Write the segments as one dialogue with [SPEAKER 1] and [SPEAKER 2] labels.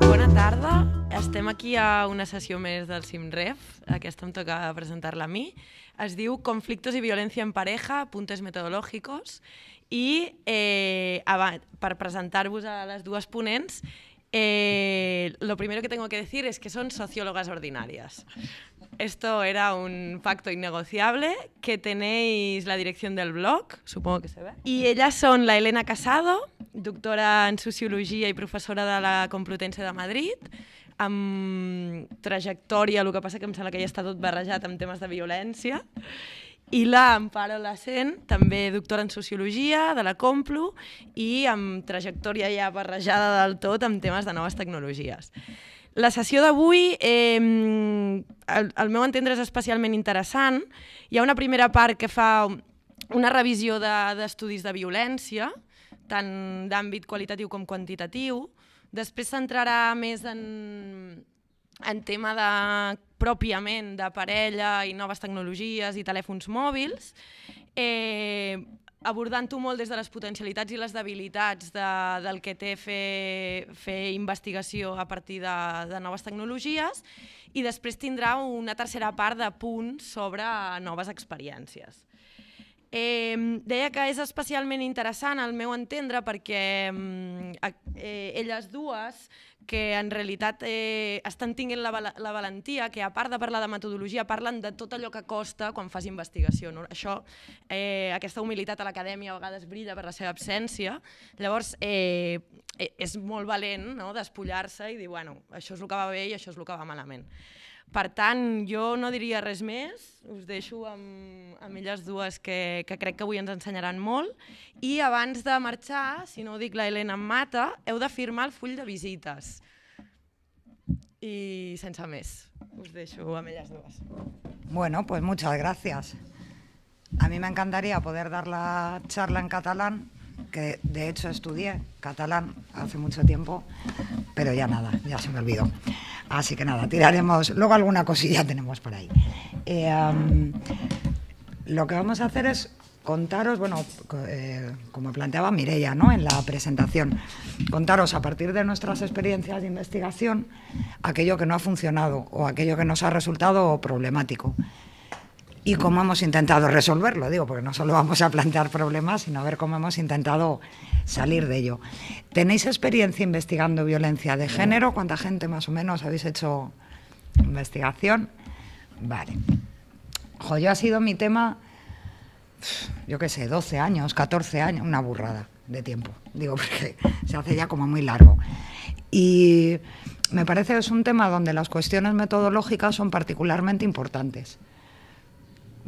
[SPEAKER 1] Bona tarda, estem aquí a una sessió més del SimRef, aquesta em toca presentar-la a mi. Es diu Conflictos i violència en pareja, puntes metodològicos, i eh, per presentar-vos a les dues ponents Eh, lo primero que tengo que decir es que son sociólogas ordinarias. Esto era un pacto innegociable que tenéis la dirección del blog, supongo que se ve. Y ellas son la Elena Casado, doctora en sociología y profesora de la Complutense de Madrid, amb trajectòria, el que passa que em sembla que ja està tot barrejat amb temes de violència, i la Amparo Lacent, també doctora en Sociologia de la Complu i amb trajectòria ja barrejada del tot amb temes de noves tecnologies. La sessió d'avui, eh, al, meu entendre, és especialment interessant. Hi ha una primera part que fa una revisió d'estudis de, de violència, tant d'àmbit qualitatiu com quantitatiu. Després s'entrarà més en, en tema de pròpiament de parella i noves tecnologies i telèfons mòbils, eh, abordant-ho molt des de les potencialitats i les debilitats de, del que té fer, fer investigació a partir de, de noves tecnologies i després tindrà una tercera part de punts sobre noves experiències. Eh, deia que és especialment interessant, al meu entendre, perquè eh, elles dues, que en realitat eh, estan tinguent la, la valentia, que a part de parlar de metodologia, parlen de tot allò que costa quan fas investigació. No? Això, eh, aquesta humilitat a l'acadèmia a vegades brilla per la seva absència. Llavors, eh, eh és molt valent no? despullar-se i dir, bueno, això és el que va bé i això és el que va malament. Per tant, jo no diria res més, us deixo amb, amb elles dues que, que crec que avui ens ensenyaran molt. I abans de marxar, si no ho dic la Helena em mata, heu de firmar el full de visites. Y sense més, os dejo a elles dues.
[SPEAKER 2] Bueno, pues muchas gracias. A mí me encantaría poder dar la charla en catalán, que de hecho estudié catalán hace mucho tiempo, pero ya nada, ya se me olvidó. Así que nada, tiraremos, luego alguna cosilla tenemos por ahí. Eh, lo que vamos a hacer es contaros, bueno, eh, como planteaba Mireia en la presentación, contaros a partir de nuestras experiencias de investigación aquello que no ha funcionado o aquello que nos ha resultado problemático y cómo hemos intentado resolverlo, digo, porque no solo vamos a plantear problemas, sino a ver cómo hemos intentado salir de ello. ¿Tenéis experiencia investigando violencia de género? ¿Cuánta gente más o menos habéis hecho investigación? Vale. yo ha sido mi tema, yo qué sé, 12 años, 14 años, una burrada de tiempo, digo, porque se hace ya como muy largo. Y me parece que es un tema donde las cuestiones metodológicas son particularmente importantes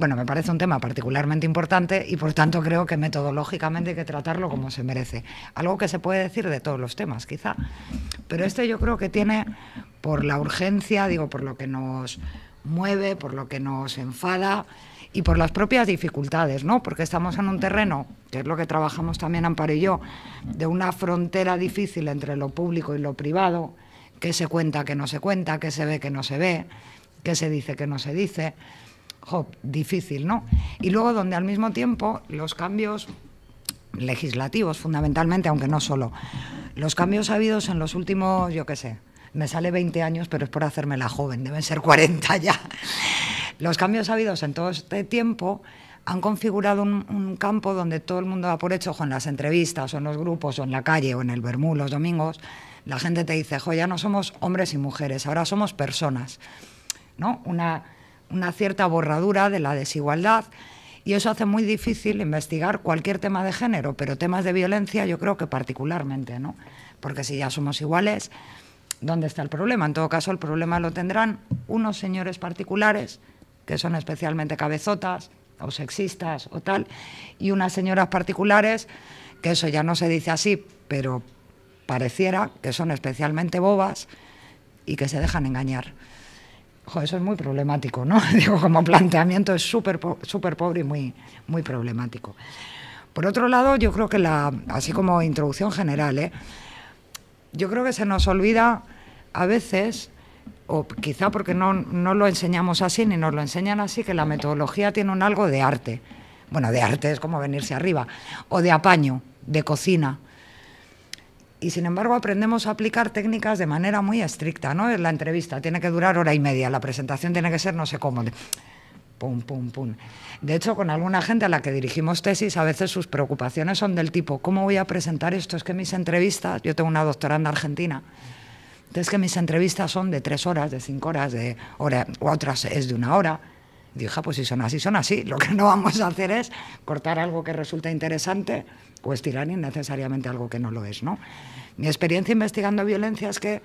[SPEAKER 2] bueno, me parece un tema particularmente importante y por tanto creo que metodológicamente hay que tratarlo como se merece. Algo que se puede decir de todos los temas, quizá. Pero este yo creo que tiene, por la urgencia, digo, por lo que nos mueve, por lo que nos enfada y por las propias dificultades, ¿no? Porque estamos en un terreno, que es lo que trabajamos también Amparo y yo, de una frontera difícil entre lo público y lo privado, que se cuenta, que no se cuenta, que se ve, que no se ve, que se dice, que no se dice difícil, ¿no? Y luego donde al mismo tiempo los cambios legislativos, fundamentalmente, aunque no solo, los cambios habidos en los últimos, yo qué sé, me sale 20 años, pero es por hacerme la joven, deben ser 40 ya. Los cambios habidos en todo este tiempo han configurado un, campo donde todo el mundo va por hecho, o en las entrevistas, o en los grupos, o en la calle, o en el Bermú los domingos, la gente te dice, jo, ya no somos hombres y mujeres, ahora somos personas, ¿no? Una una cierta borradura de la desigualdad y eso hace muy difícil investigar cualquier tema de género, pero temas de violencia yo creo que particularmente, ¿no? Porque si ya somos iguales, ¿dónde está el problema? En todo caso, el problema lo tendrán unos señores particulares, que son especialmente cabezotas o sexistas o tal, y unas señoras particulares, que eso ya no se dice así, pero pareciera que son especialmente bobas y que se dejan engañar eso es muy problemático, ¿no? Digo, como planteamiento es súper pobre y muy, problemático. Por otro lado, yo creo que la, así como introducción general, ¿eh? yo creo que se nos olvida a veces, o quizá porque no lo enseñamos así ni nos lo enseñan así, que la metodología tiene un algo de arte. Bueno, de arte es como venirse arriba, o de apaño, de cocina y sin embargo aprendemos a aplicar técnicas de manera muy estricta, ¿no? La entrevista tiene que durar hora y media, la presentación tiene que ser no sé cómo. Pum, pum, pum. De hecho, con alguna gente a la que dirigimos tesis, a veces sus preocupaciones son del tipo, ¿cómo voy a presentar esto? Es que mis entrevistas, yo tengo una doctoranda argentina, entonces que mis entrevistas son de tres horas, de cinco horas, de hora, otras es de una hora. Dije, ah, pues si son así, son así. Lo que no vamos a hacer es cortar algo que resulta interesante o estirar pues innecesariamente algo que no lo es. ¿no? Mi experiencia investigando violencia es que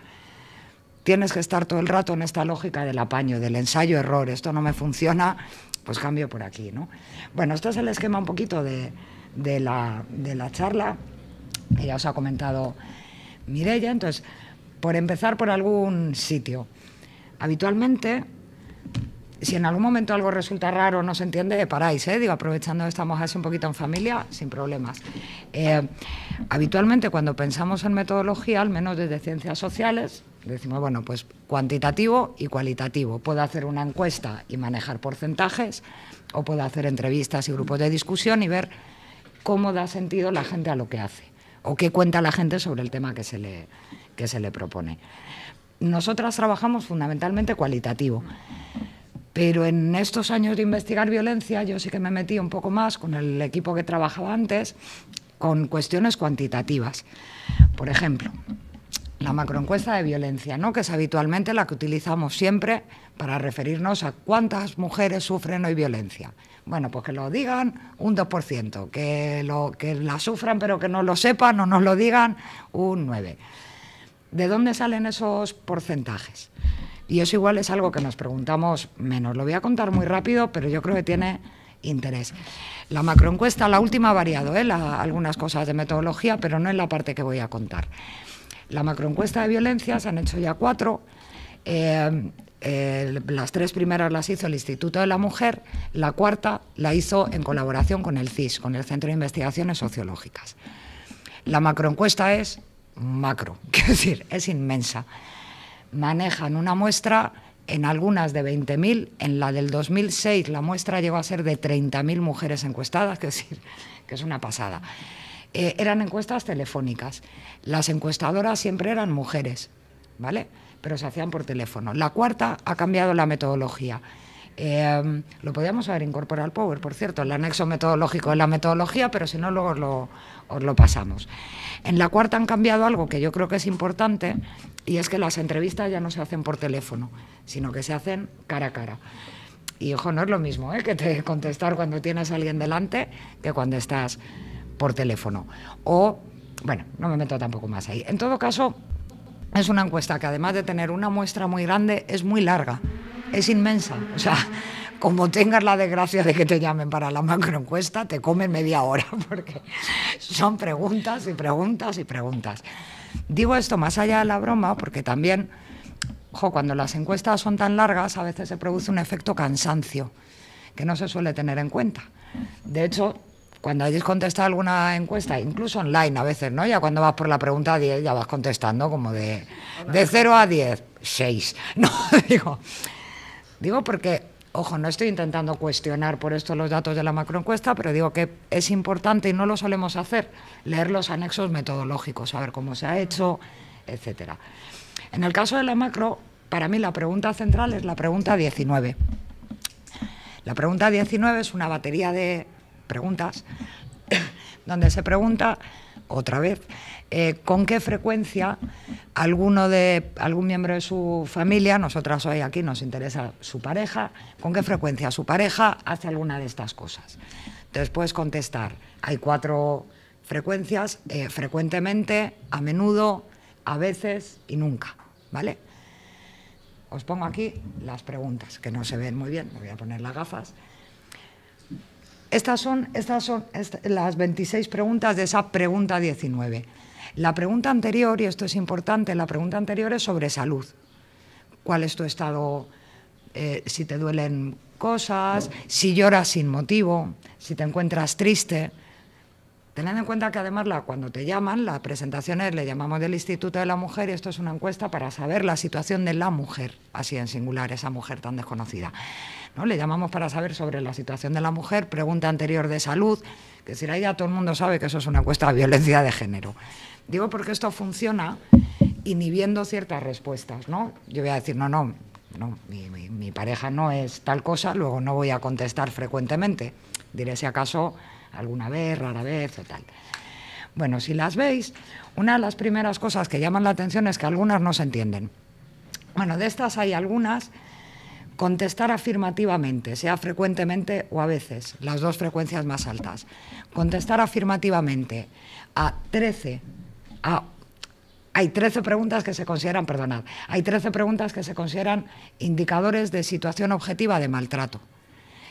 [SPEAKER 2] tienes que estar todo el rato en esta lógica del apaño, del ensayo-error. Esto no me funciona, pues cambio por aquí. ¿no? Bueno, esto es el esquema un poquito de, la, charla que ya os ha comentado Mireya Entonces, por empezar por algún sitio. Habitualmente si en algún momento algo resulta raro no se entiende, paráis, ¿eh? Digo, aprovechando que estamos así un poquito en familia, sin problemas. Eh, habitualmente cuando pensamos en metodología, al menos desde ciencias sociales, decimos, bueno, pues cuantitativo y cualitativo. Puedo hacer una encuesta y manejar porcentajes, o puedo hacer entrevistas y grupos de discusión y ver cómo da sentido la gente a lo que hace, o qué cuenta la gente sobre el tema que que se le propone. Nosotras trabajamos fundamentalmente cualitativo. Pero en estos años de investigar violencia yo sí que me metí un poco más con el equipo que trabajaba antes con cuestiones cuantitativas. Por ejemplo, la macroencuesta de violencia, ¿no? que es habitualmente la que utilizamos siempre para referirnos a cuántas mujeres sufren hoy violencia. Bueno, pues que lo digan un 2%, que, lo, que la sufran pero que no lo sepan o nos lo digan un 9%. ¿De dónde salen esos porcentajes? Y eso igual es algo que nos preguntamos menos. Lo voy a contar muy rápido, pero yo creo que tiene interés. La macroencuesta, la última ha variado, ¿eh? algunas cosas de metodología, pero no en la parte que voy a contar. La macroencuesta de violencia se han hecho ya cuatro. Eh, las tres primeras las hizo el Instituto de la Mujer, la cuarta la hizo en colaboración con el CIS, con el Centro de Investigaciones Sociológicas. La macroencuesta es macro, es decir, es inmensa manejan una muestra en algunas de 20.000, en la del 2006 la muestra llegó a ser de 30.000 mujeres encuestadas, que es, que es una pasada. Eh, eran encuestas telefónicas. Las encuestadoras siempre eran mujeres, ¿vale? Pero se hacían por teléfono. La cuarta ha cambiado la metodología. Em, lo podíamos haber incorporado al Power, por cierto, el anexo metodológico de la metodología, pero si no, luego os lo pasamos. En la cuarta han cambiado algo que yo creo que es importante, y es que las entrevistas ya no se hacen por teléfono, sino que se hacen cara a cara. Y ojo, no es lo mismo ¿eh? que te contestar cuando tienes a alguien delante que cuando estás por teléfono. O, bueno, no me meto tampoco más ahí. En todo caso, es una encuesta que además de tener una muestra muy grande, es muy larga, es inmensa. O sea, como tengas la desgracia de que te llamen para la macroencuesta, te comen media hora, porque son preguntas y preguntas y preguntas. Digo esto más allá de la broma, porque también, ojo, cuando las encuestas son tan largas, a veces se produce un efecto cansancio, que no se suele tener en cuenta. De hecho, cuando hayas contestado alguna encuesta, incluso online a veces, ¿no? Ya cuando vas por la pregunta 10 ya vas contestando como de, de 0 a 10, 6. No, digo, digo porque Ojo, no estoy intentando cuestionar por esto los datos de la macroencuesta, pero digo que es importante y no lo solemos hacer, leer los anexos metodológicos, saber cómo se ha hecho, etcétera. En el caso de la macro, para mí la pregunta central es la pregunta 19. La pregunta 19 es una batería de preguntas donde se pregunta otra vez, eh, con qué frecuencia alguno de, algún miembro de su familia, nosotras hoy aquí nos interesa su pareja, con qué frecuencia su pareja hace alguna de estas cosas. Entonces puedes contestar, hay cuatro frecuencias, eh, frecuentemente, a menudo, a veces y nunca, ¿vale? Os pongo aquí las preguntas, que no se ven muy bien, me voy a poner las gafas. Estas son, las 26 preguntas de esa pregunta 19. La pregunta anterior, y esto es importante, la pregunta anterior es sobre salud. ¿Cuál es tu estado? Eh, si te duelen cosas, si lloras sin motivo, si te encuentras triste. Tened en cuenta que además cuando te llaman, las presentaciones le llamamos del Instituto de la Mujer y esto es una encuesta para saber la situación de la mujer, así en singular, esa mujer tan desconocida. Le llamamos para saber sobre la situación de la mujer, pregunta anterior de salud, que si la idea todo el mundo sabe que eso es una encuesta de violencia de género. Digo porque esto funciona inhibiendo ciertas respuestas, ¿no? Yo voy a decir, no, no, mi, mi pareja no es tal cosa, luego no voy a contestar frecuentemente. Diré si acaso alguna vez, rara vez o tal. Bueno, si las veis, una de las primeras cosas que llaman la atención es que algunas no se entienden. Bueno, de estas hay algunas Contestar afirmativamente, sea frecuentemente o a veces, las dos frecuencias más altas. Contestar afirmativamente a 13, hay 13 preguntas que se consideran, perdonad, hay 13 preguntas que se consideran indicadores de situación objetiva de maltrato.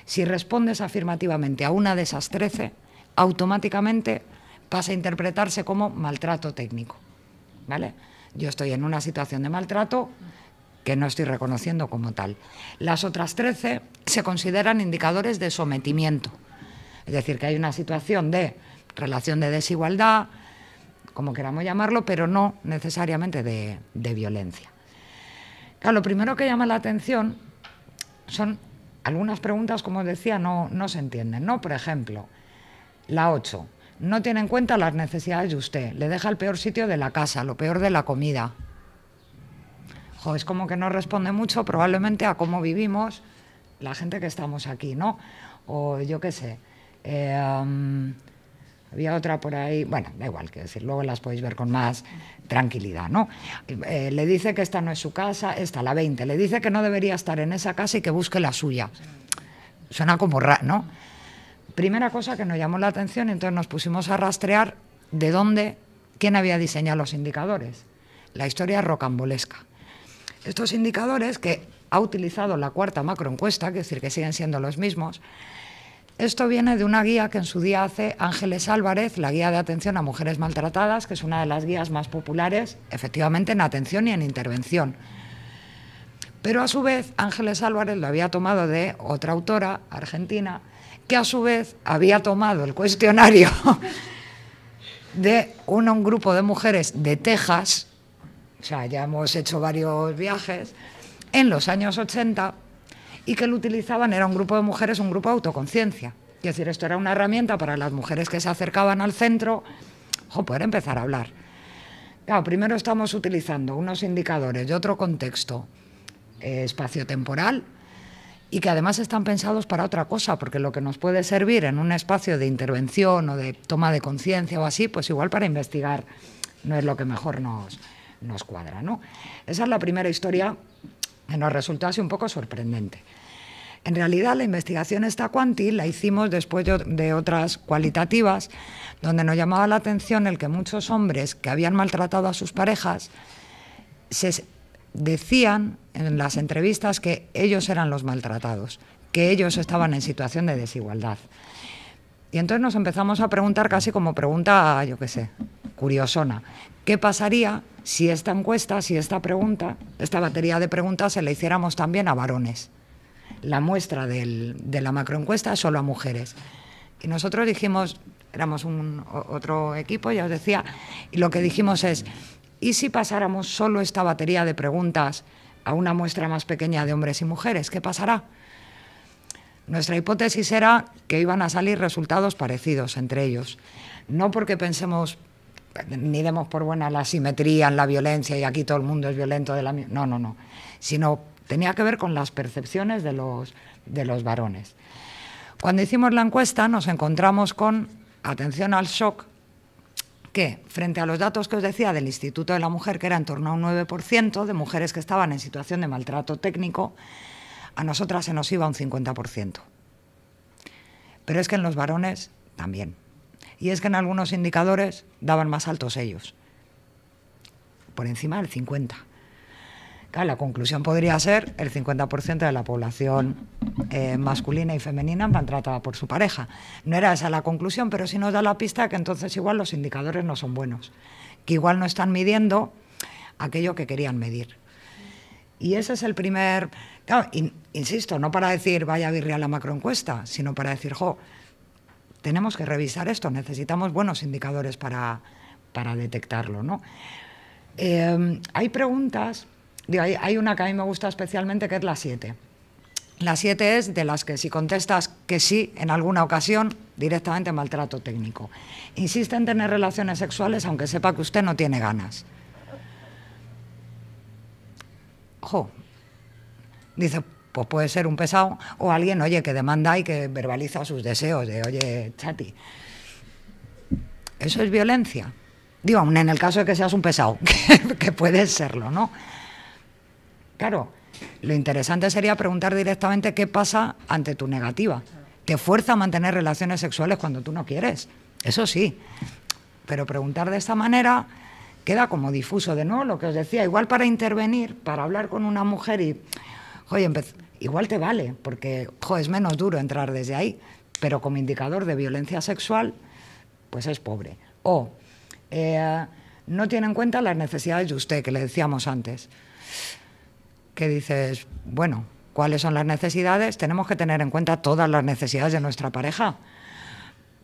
[SPEAKER 2] Si respondes afirmativamente a una de esas 13, automáticamente pasa a interpretarse como maltrato técnico. ¿Vale? Yo estoy en una situación de maltrato, que no estoy reconociendo como tal. Las otras 13 se consideran indicadores de sometimiento, es decir, que hay una situación de relación de desigualdad, como queramos llamarlo, pero no necesariamente de, violencia. lo primero que llama la atención son algunas preguntas, como decía, no, se entienden. ¿no? Por ejemplo, la 8. No tiene en cuenta las necesidades de usted. Le deja el peor sitio de la casa, lo peor de la comida, es como que no responde mucho probablemente a cómo vivimos la gente que estamos aquí, ¿no? O yo qué sé. Em, había otra por ahí, bueno, da igual, que decir, luego las podéis ver con más tranquilidad, ¿no? Eh, le dice que esta no es su casa, esta, la 20, le dice que no debería estar en esa casa y que busque la suya. Suena como raro, ¿no? Primera cosa que nos llamó la atención, entonces nos pusimos a rastrear de dónde, quién había diseñado los indicadores. La historia rocambolesca. Estos indicadores que ha utilizado la cuarta macroencuesta, que es decir, que siguen siendo los mismos, esto viene de una guía que en su día hace Ángeles Álvarez, la guía de atención a mujeres maltratadas, que es una de las guías más populares, efectivamente, en atención y en intervención. Pero a su vez, Ángeles Álvarez lo había tomado de otra autora argentina, que a su vez había tomado el cuestionario de un, un grupo de mujeres de Texas o sea, ya hemos hecho varios viajes, en los años 80 y que lo utilizaban, era un grupo de mujeres, un grupo de autoconciencia. Es decir, esto era una herramienta para las mujeres que se acercaban al centro, o poder empezar a hablar. Claro, primero estamos utilizando unos indicadores de otro contexto eh, espacio-temporal y que además están pensados para otra cosa, porque lo que nos puede servir en un espacio de intervención o de toma de conciencia o así, pues igual para investigar no es lo que mejor nos, nos cuadra. ¿no? Esa es la primera historia que nos resultó así un poco sorprendente. En realidad, la investigación esta cuantil la hicimos después de otras cualitativas, donde nos llamaba la atención el que muchos hombres que habían maltratado a sus parejas se decían en las entrevistas que ellos eran los maltratados, que ellos estaban en situación de desigualdad. Y entonces nos empezamos a preguntar casi como pregunta, yo qué sé, curiosona, ¿qué pasaría si esta encuesta, si esta pregunta, esta batería de preguntas se la hiciéramos también a varones. La muestra de la macroencuesta es solo a mujeres. Y nosotros dijimos, éramos un, otro equipo, ya os decía, y lo que dijimos es, ¿y si pasáramos solo esta batería de preguntas a una muestra más pequeña de hombres y mujeres? ¿Qué pasará? Nuestra hipótesis era que iban a salir resultados parecidos entre ellos. No porque pensemos ni demos por buena la simetría en la violencia y aquí todo el mundo es violento de la no no no sino tenía que ver con las percepciones de los de los varones cuando hicimos la encuesta nos encontramos con atención al shock que frente a los datos que os decía del Instituto de la Mujer que era en torno a un 9% de mujeres que estaban en situación de maltrato técnico a nosotras se nos iba un 50% pero es que en los varones también y es que en algunos indicadores daban más altos ellos, por encima del 50. la conclusión podría ser el 50% de la población eh, masculina y femenina maltratada por su pareja. No era esa la conclusión, pero sí nos da la pista que entonces igual los indicadores no son buenos, que igual no están midiendo aquello que querían medir. Y ese es el primer... insisto, no para decir vaya virre a la macroencuesta, sino para decir, jo, tenemos que revisar esto, necesitamos buenos indicadores para, detectarlo. ¿no? Em, hay preguntas, hay, una que a mí me gusta especialmente, que es la 7. La 7 es de las que si contestas que sí en alguna ocasión, directamente maltrato técnico. Insiste en tener relaciones sexuales aunque sepa que usted no tiene ganas. Jo. Dice, pues puede ser un pesado o alguien, oye, que demanda y que verbaliza sus deseos de, oye, chati. Eso es violencia. Digo, aún en el caso de que seas un pesado, que, puedes serlo, ¿no? Claro, lo interesante sería preguntar directamente qué pasa ante tu negativa. Te fuerza a mantener relaciones sexuales cuando tú no quieres. Eso sí. Pero preguntar de esta manera queda como difuso. De nuevo, lo que os decía, igual para intervenir, para hablar con una mujer y. Oye, igual te vale, porque es menos duro entrar desde ahí, pero como indicador de violencia sexual, pues es pobre. O eh, no tiene en cuenta las necesidades de usted, que le decíamos antes, que dices, bueno, ¿cuáles son las necesidades? Tenemos que tener en cuenta todas las necesidades de nuestra pareja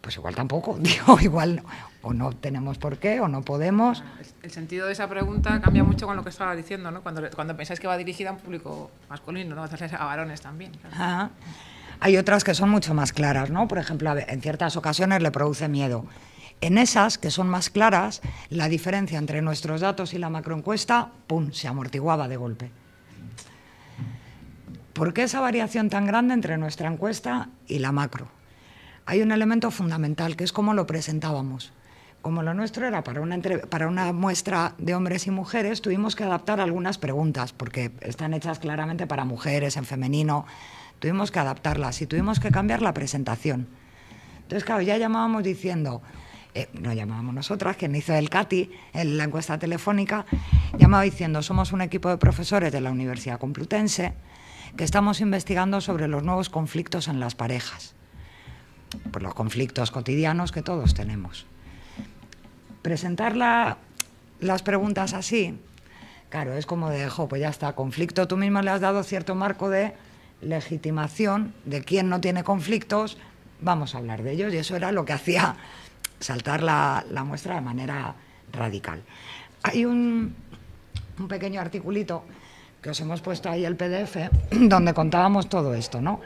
[SPEAKER 2] pues igual tampoco, digo, igual o no tenemos por qué o no podemos. Ah,
[SPEAKER 3] el sentido de esa pregunta cambia mucho con lo que estaba diciendo, ¿no? Cuando, cuando pensáis que va dirigida a un público masculino, ¿no? a varones también.
[SPEAKER 2] hay otras que son mucho más claras, ¿no? Por ejemplo, en ciertas ocasiones le produce miedo. En esas que son más claras, la diferencia entre nuestros datos y la macroencuesta, ¡pum!, se amortiguaba de golpe. ¿Por qué esa variación tan grande entre nuestra encuesta y la macro? hay un elemento fundamental, que es cómo lo presentábamos. Como lo nuestro era para una, para una muestra de hombres y mujeres, tuvimos que adaptar algunas preguntas, porque están hechas claramente para mujeres, en femenino. Tuvimos que adaptarlas y tuvimos que cambiar la presentación. Entonces, claro, ya llamábamos diciendo, eh, no llamábamos nosotras, quien hizo el CATI en la encuesta telefónica, llamaba diciendo, somos un equipo de profesores de la Universidad Complutense que estamos investigando sobre los nuevos conflictos en las parejas por pues, los conflictos cotidianos que todos tenemos. Presentar las preguntas así, claro, es como de, jo, pues ya está, conflicto, tú mismo le has dado cierto marco de legitimación de quien no tiene conflictos, vamos a hablar de ellos, y eso era lo que hacía saltar la, muestra de manera radical. Hay un, un pequeño articulito que os hemos puesto ahí el PDF, donde contábamos todo esto, ¿no?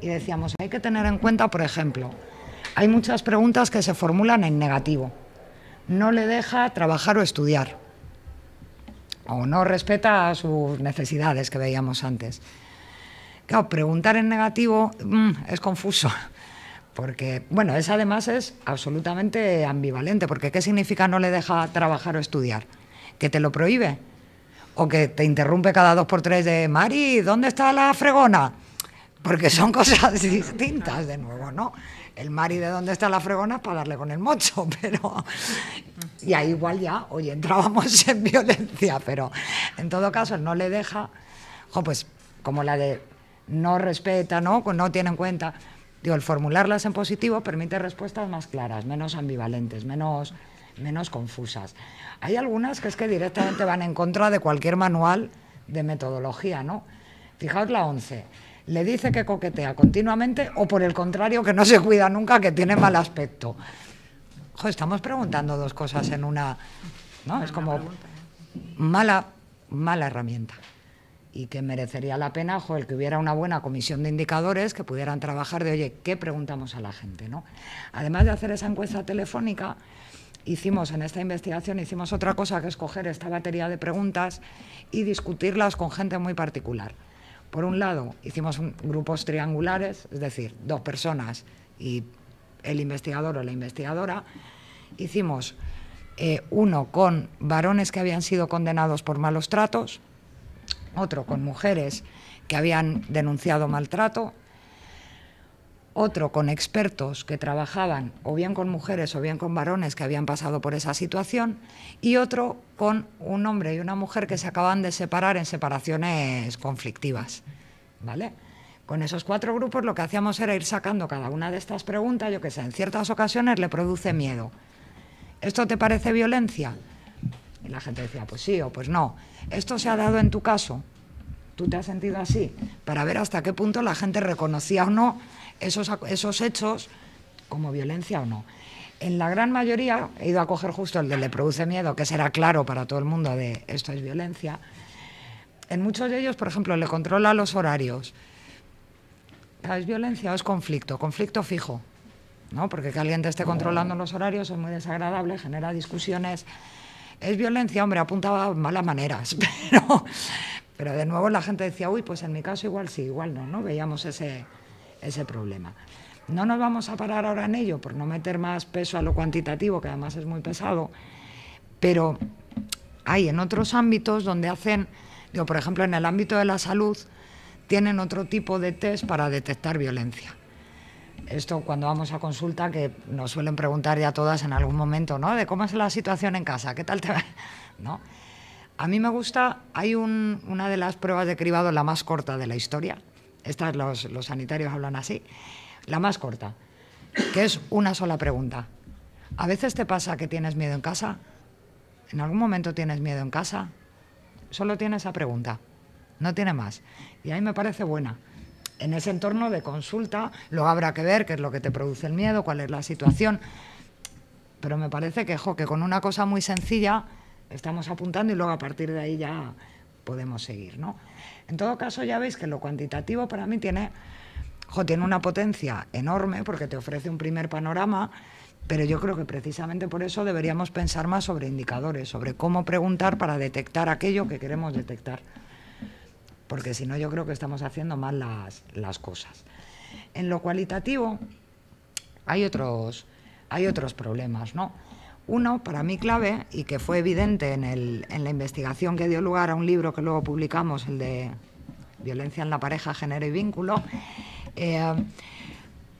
[SPEAKER 2] y decíamos, hay que tener en cuenta, por ejemplo, hay muchas preguntas que se formulan en negativo. No le deja trabajar o estudiar. O no respeta sus necesidades que veíamos antes. Claro, preguntar en negativo mm, es confuso. Porque, bueno, es además es absolutamente ambivalente. Porque, ¿qué significa no le deja trabajar o estudiar? ¿Que te lo prohíbe? ¿O que te interrumpe cada dos por tres de, Mari, ¿dónde está la fregona? porque son cosas distintas de nuevo, ¿no? El mar y de dónde está la fregona para darle con el mocho, pero... Y ahí igual ya, hoy entrábamos en violencia, pero en todo caso no le deja, pues como la de no respeta, ¿no? No tiene en cuenta. Digo, el formularlas en positivo permite respuestas más claras, menos ambivalentes, menos, menos confusas. Hay algunas que es que directamente van en contra de cualquier manual de metodología, ¿no? Fijaos la 11 le dice que coquetea continuamente o por el contrario que no se cuida nunca, que tiene mal aspecto. estamos preguntando dos cosas en una, ¿no? Es como ¿eh? mala, mala herramienta y que merecería la pena el que hubiera una buena comisión de indicadores que pudieran trabajar de, oye, ¿qué preguntamos a la gente? ¿no? Además de hacer esa encuesta telefónica, hicimos en esta investigación, hicimos otra cosa que escoger esta batería de preguntas y discutirlas con gente muy particular. Por un lado, hicimos grupos triangulares, es decir, dos personas y el investigador o la investigadora. Hicimos eh, uno con varones que habían sido condenados por malos tratos, otro con mujeres que habían denunciado maltrato otro con expertos que trabajaban o bien con mujeres o bien con varones que habían pasado por esa situación y otro con un hombre y una mujer que se acaban de separar en separaciones conflictivas. ¿Vale? Con esos cuatro grupos lo que hacíamos era ir sacando cada una de estas preguntas, yo que sé, en ciertas ocasiones le produce miedo. ¿Esto te parece violencia? Y la gente decía, pues sí o pues no. ¿Esto se ha dado en tu caso? ¿Tú te has sentido así? Para ver hasta qué punto la gente reconocía o no esos, hechos como violencia o no. En la gran mayoría, he ido a coger justo el de le produce miedo, que será claro para todo el mundo de esto es violencia. En muchos de ellos, por ejemplo, le controla los horarios. ¿Es violencia o es conflicto? Conflicto fijo, ¿no? Porque que alguien te esté controlando los horarios es muy desagradable, genera discusiones. Es violencia, hombre, apuntaba a malas maneras, pero, pero de nuevo la gente decía, uy, pues en mi caso igual sí, igual no, ¿no? Veíamos ese, ese problema. No nos vamos a parar ahora en ello por no meter más peso a lo cuantitativo, que además es muy pesado, pero hay en otros ámbitos donde hacen, digo, por ejemplo, en el ámbito de la salud, tienen otro tipo de test para detectar violencia. Esto cuando vamos a consulta, que nos suelen preguntar ya todas en algún momento, ¿no? De cómo es la situación en casa, ¿qué tal te va? ¿No? A mí me gusta, hay una de las pruebas de cribado, la más corta de la historia, estas los, sanitarios hablan así, la más corta, que es una sola pregunta. ¿A veces te pasa que tienes miedo en casa? ¿En algún momento tienes miedo en casa? Solo tiene esa pregunta, no tiene más. Y ahí me parece buena. En ese entorno de consulta lo habrá que ver qué es lo que te produce el miedo, cuál es la situación. Pero me parece que, que con una cosa muy sencilla estamos apuntando y luego a partir de ahí ya podemos seguir, ¿no? En todo caso, ya veis que lo cuantitativo para mí tiene, tiene una potencia enorme porque te ofrece un primer panorama, pero yo creo que precisamente por eso deberíamos pensar más sobre indicadores, sobre cómo preguntar para detectar aquello que queremos detectar. Porque si no, yo creo que estamos haciendo mal las, cosas. En lo cualitativo hay otros, hay otros problemas, ¿no? Uno, para mí clave, y que fue evidente en, la investigación que dio lugar a un libro que luego publicamos, el de Violencia en la pareja, género y vínculo, eh,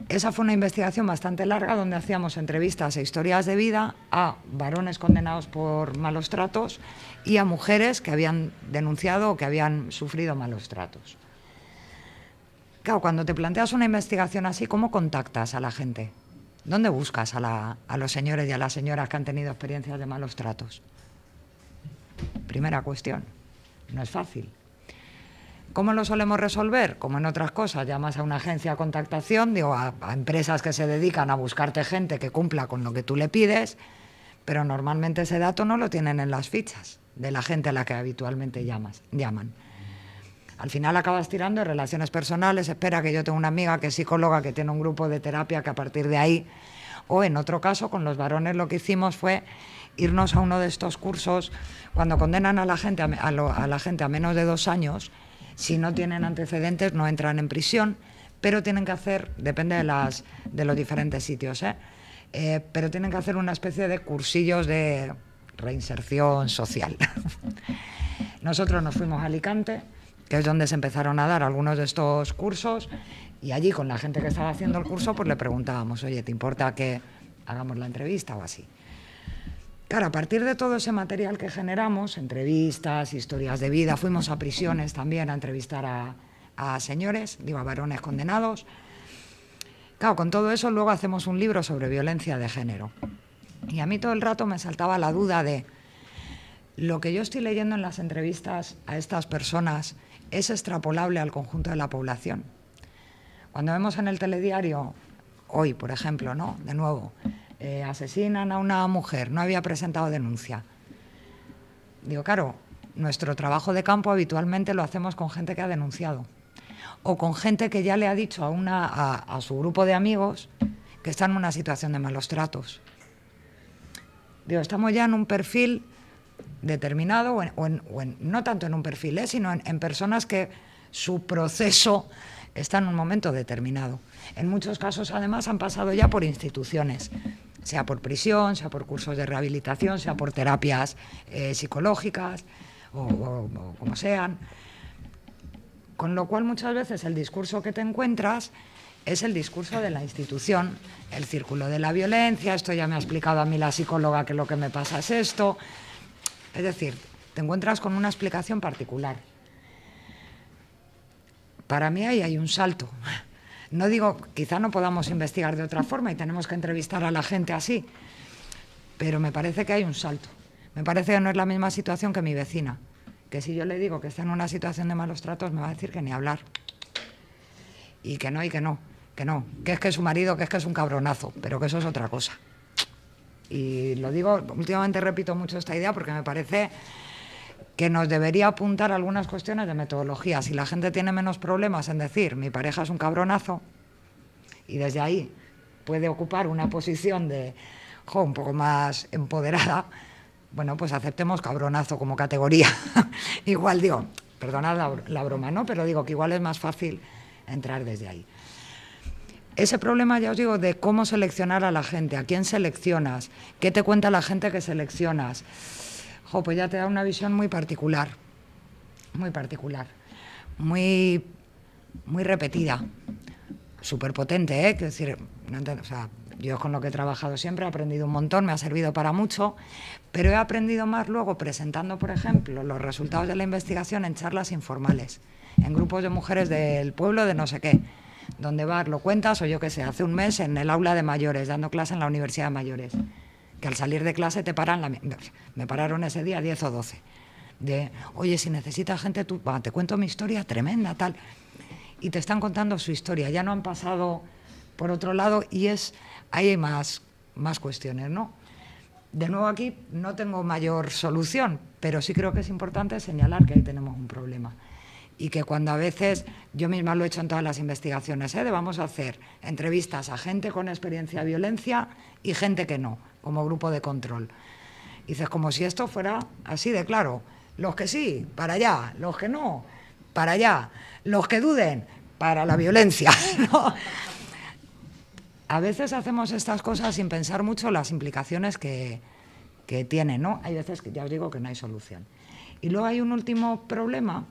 [SPEAKER 2] esa fue una investigación bastante larga donde hacíamos entrevistas e historias de vida a varones condenados por malos tratos y a mujeres que habían denunciado o que habían sufrido malos tratos. Claro, cuando te planteas una investigación así, ¿cómo contactas a la gente? ¿Dónde buscas a, los señores y a las señoras que han tenido experiencias de malos tratos? Primera cuestión. No es fácil. ¿Cómo lo solemos resolver? Como en otras cosas, llamas a una agencia de contactación, digo, a, empresas que se dedican a buscarte gente que cumpla con lo que tú le pides, pero normalmente ese dato no lo tienen en las fichas de la gente a la que habitualmente llamas, llaman al final acabas tirando en relaciones personales. Espera que yo tengo una amiga que es psicóloga, que tiene un grupo de terapia, que a partir de ahí, o en otro caso, con los varones lo que hicimos fue irnos a uno de estos cursos, cuando condenan a la gente a, la gente a menos de dos años, si no tienen antecedentes no entran en prisión, pero tienen que hacer, depende de, las, de los diferentes sitios, Eh, eh pero tienen que hacer una especie de cursillos de reinserción social. Nosotros nos fuimos a Alicante, es donde se empezaron a dar algunos de estos cursos. Y allí con la gente que estaba haciendo el curso, pues le preguntábamos, oye, ¿te importa que hagamos la entrevista o así? Claro, a partir de todo ese material que generamos, entrevistas, historias de vida, fuimos a prisiones también a entrevistar a, a señores, digo, a varones condenados. Claro, con todo eso luego hacemos un libro sobre violencia de género. Y a mí todo el rato me saltaba la duda de, lo que yo estoy leyendo en las entrevistas a estas personas es extrapolable al conjunto de la población. Cuando vemos en el telediario, hoy por ejemplo, ¿no? De nuevo, eh, asesinan a una mujer, no había presentado denuncia. Digo, claro, nuestro trabajo de campo habitualmente lo hacemos con gente que ha denunciado o con gente que ya le ha dicho a, una, a su grupo de amigos que está en una situación de malos tratos. Digo, estamos ya en un perfil determinado, o no tanto en un perfil, ¿eh? sino en, personas que su proceso está en un momento determinado. En muchos casos, además, han pasado ya por instituciones, sea por prisión, sea por cursos de rehabilitación, sea por terapias eh, psicológicas o como sean. Con lo cual muchas veces el discurso que te encuentras es el discurso de la institución, el círculo de la violencia, esto ya me ha explicado a mí la psicóloga que lo que me pasa es esto, es decir, te encuentras con una explicación particular. Para mí ahí hay un salto. No digo, quizá no podamos investigar de otra forma y tenemos que entrevistar a la gente así, pero me parece que hay un salto. Me parece que no es la misma situación que mi vecina, que si yo le digo que está en una situación de malos tratos me va a decir que ni hablar. Y que no, y que no, que no, que es que su marido, que es que es un cabronazo, pero que eso es otra cosa. Y lo digo, últimamente repito mucho esta idea porque me parece que nos debería apuntar algunas cuestiones de metodología. Si la gente tiene menos problemas en decir mi pareja es un cabronazo y desde ahí puede ocupar una posición de un poco más empoderada, bueno, pues aceptemos cabronazo como categoría. igual digo, perdonad la, la broma, ¿no? Pero digo que igual es más fácil entrar desde ahí ese problema, ya os digo, de cómo seleccionar a la gente, a quién seleccionas, qué te cuenta la gente que seleccionas, jo, pues ya te da una visión muy particular, muy particular, muy, muy repetida, súper potente, ¿eh? Quiero decir, yo con lo que he trabajado siempre he aprendido un montón, me ha servido para mucho, pero he aprendido más luego presentando, por ejemplo, los resultados de la investigación en charlas informales, en grupos de mujeres del pueblo de no sé qué donde vas, lo cuentas, o yo qué sé, hace un mes en el aula de mayores, dando clase en la Universidad de Mayores, que al salir de clase te paran, me pararon ese día 10 o 12, de, oye, si necesitas gente, tú, te cuento mi historia tremenda, tal, y te están contando su historia, ya no han pasado por otro lado y es, hay más, más cuestiones, ¿no? De nuevo aquí no tengo mayor solución, pero sí creo que es importante señalar que ahí tenemos un problema y que cuando a veces, yo misma lo he hecho en todas las investigaciones, ¿eh? de vamos a hacer entrevistas a gente con experiencia de violencia y gente que no, como grupo de control. Y dices, como si esto fuera así de claro, los que sí, para allá, los que no, para allá, los que duden, para la violencia. A veces hacemos estas cosas sin pensar mucho las implicaciones que, que tienen, ¿no? Hay veces que ya os digo que no hay solución. Y luego hay un último problema,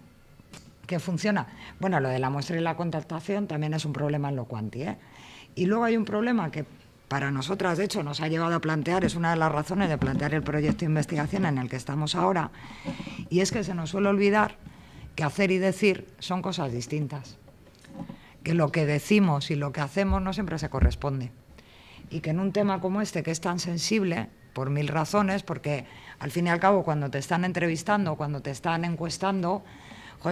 [SPEAKER 2] que funciona. Bueno, lo de la muestra y la contactación también es un problema en lo cuanti. ¿eh? Y luego hay un problema que para nosotras, de hecho, nos ha llevado a plantear, es una de las razones de plantear el proyecto de investigación en el que estamos ahora, y es que se nos suele olvidar que hacer y decir son cosas distintas, que lo que decimos y lo que hacemos no siempre se corresponde, y que en un tema como este, que es tan sensible, por mil razones, porque al fin y al cabo cuando te están entrevistando, cuando te están encuestando,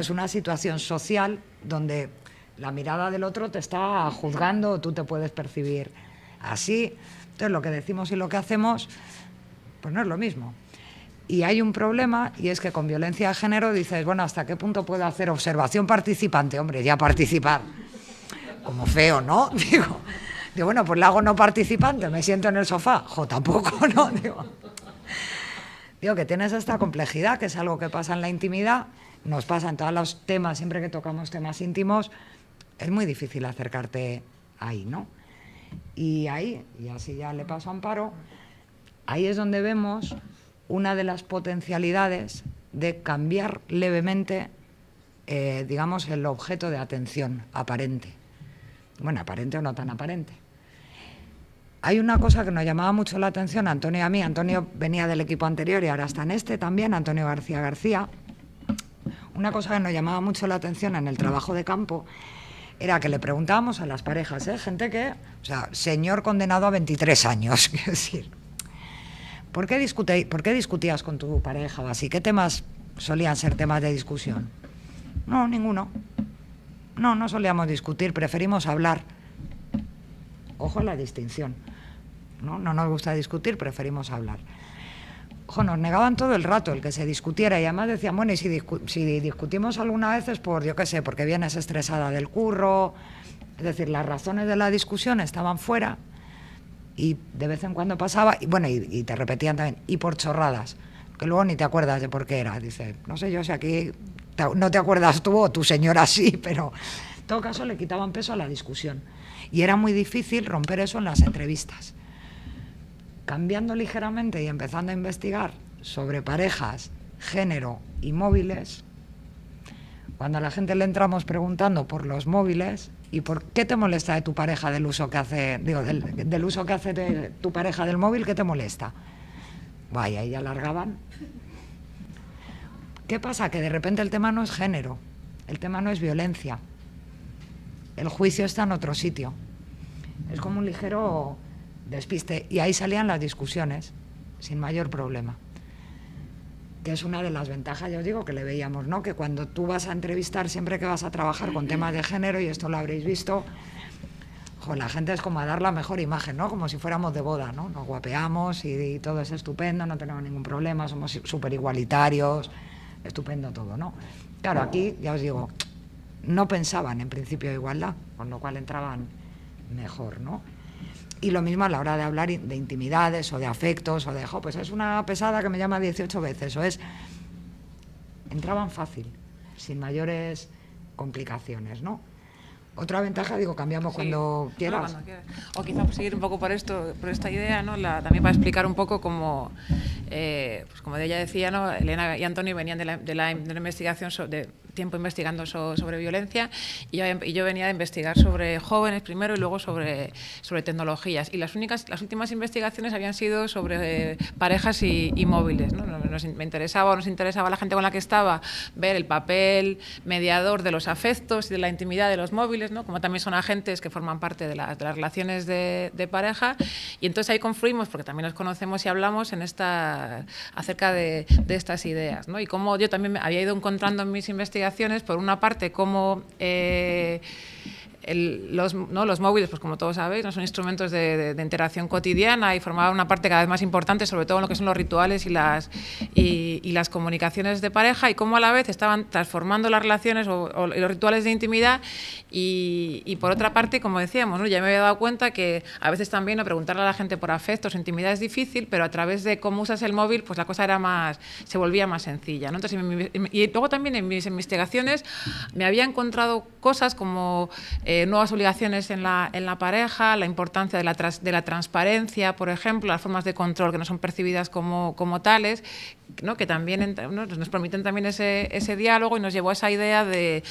[SPEAKER 2] es pues una situación social donde la mirada del otro te está juzgando, tú te puedes percibir así. Entonces, lo que decimos y lo que hacemos, pues no es lo mismo. Y hay un problema, y es que con violencia de género dices, bueno, ¿hasta qué punto puedo hacer observación participante? Hombre, ya participar. Como feo, ¿no? Digo, digo bueno, pues la hago no participante, me siento en el sofá. Jo, tampoco, ¿no? digo que tienes esta complejidad, que es algo que pasa en la intimidad nos pasa en todos los temas, siempre que tocamos temas íntimos, es muy difícil acercarte ahí, ¿no? Y ahí, y así ya le paso a Amparo, ahí es donde vemos una de las potencialidades de cambiar levemente, eh, digamos, el objeto de atención aparente. Bueno, aparente o no tan aparente. Hay una cosa que nos llamaba mucho la atención, Antonio a mí. Antonio venía del equipo anterior y ahora está en este también, Antonio García García una cosa que nos llamaba mucho la atención en el trabajo de campo era que le preguntábamos a las parejas, ¿eh? gente que, o sea, señor condenado a 23 años, quiero decir, ¿por qué, ¿por qué discutías con tu pareja o así? ¿Qué temas solían ser temas de discusión? No, ninguno. No, no solíamos discutir, preferimos hablar. Ojo a la distinción. No, no nos gusta discutir, preferimos hablar nos negaban todo el rato el que se discutiera y además decían, bueno, y si, si discutimos alguna vez es por, yo qué sé, porque vienes estresada del curro, es decir, las razones de la discusión estaban fuera y de vez en cuando pasaba, y bueno, y, te repetían también, y por chorradas, que luego ni te acuerdas de por qué era, dice, no sé yo si aquí no te acuerdas tú o tu señora sí, pero en todo caso le quitaban peso a la discusión y era muy difícil romper eso en las entrevistas cambiando ligeramente y empezando a investigar sobre parejas, género y móviles, cuando a la gente le entramos preguntando por los móviles y por qué te molesta de tu pareja del uso que hace, del, uso que hace de tu pareja del móvil, ¿qué te molesta? Vaya, y alargaban. ¿Qué pasa? Que de repente el tema no es género, el tema no es violencia. El juicio está en otro sitio. Es como un ligero despiste, y ahí salían las discusiones sin mayor problema. Que es una de las ventajas, yo digo, que le veíamos, ¿no? Que cuando tú vas a entrevistar, siempre que vas a trabajar con temas de género, y esto lo habréis visto, la gente es como a dar la mejor imagen, ¿no? Como si fuéramos de boda, ¿no? Nos guapeamos y, todo es estupendo, no tenemos ningún problema, somos súper igualitarios, estupendo todo, ¿no? Claro, aquí, ya os digo, no pensaban en principio de igualdad, con lo cual entraban mejor, ¿no? Y lo mismo a la hora de hablar de intimidades o de afectos o de, pues es una pesada que me llama 18 veces o es... Entraban fácil, sin mayores complicaciones, ¿no? Otra ventaja, digo, cambiamos cuando, quieras.
[SPEAKER 3] O quizá seguir un poco por esto, por esta idea, ¿no? también para explicar un
[SPEAKER 2] poco como, eh, pues como
[SPEAKER 3] ella decía, ¿no? Elena y Antonio venían de la, investigación de, tiempo investigando sobre violencia y yo, venía a investigar sobre jóvenes primero y luego sobre, sobre tecnologías. Y las, únicas, las últimas investigaciones habían sido sobre eh, parejas y, móviles. ¿no? Nos, me interesaba o nos interesaba la gente con la que estaba ver el papel mediador de los afectos y de la intimidad de los móviles, ¿no? como también son agentes que forman parte de, las relaciones de, pareja. Y entonces ahí confluimos, porque también nos conocemos y hablamos en esta, acerca de, estas ideas. ¿no? Y como yo también había ido encontrando en mis investigaciones por una parte, como eh, los, móviles, pues como todos sabéis, son instrumentos de, interacción cotidiana y formaban una parte cada vez más importante, sobre todo en lo que son los rituales y las, comunicaciones de pareja, y cómo a la vez estaban transformando las relaciones o, los rituales de intimidad. Y, por otra parte, como decíamos, ya me había dado cuenta que a veces también a preguntarle a la gente por afectos, intimidad es difícil, pero a través de cómo usas el móvil, pues la cosa era más, se volvía más sencilla. y luego también en mis investigaciones me había encontrado cosas como... Eh, nuevas obligaciones en la, en la, pareja, la importancia de la, de la, transparencia, por ejemplo, las formas de control que no son percibidas como, como tales, ¿no? que también nos permiten también ese, diálogo y nos llevó a esa idea de,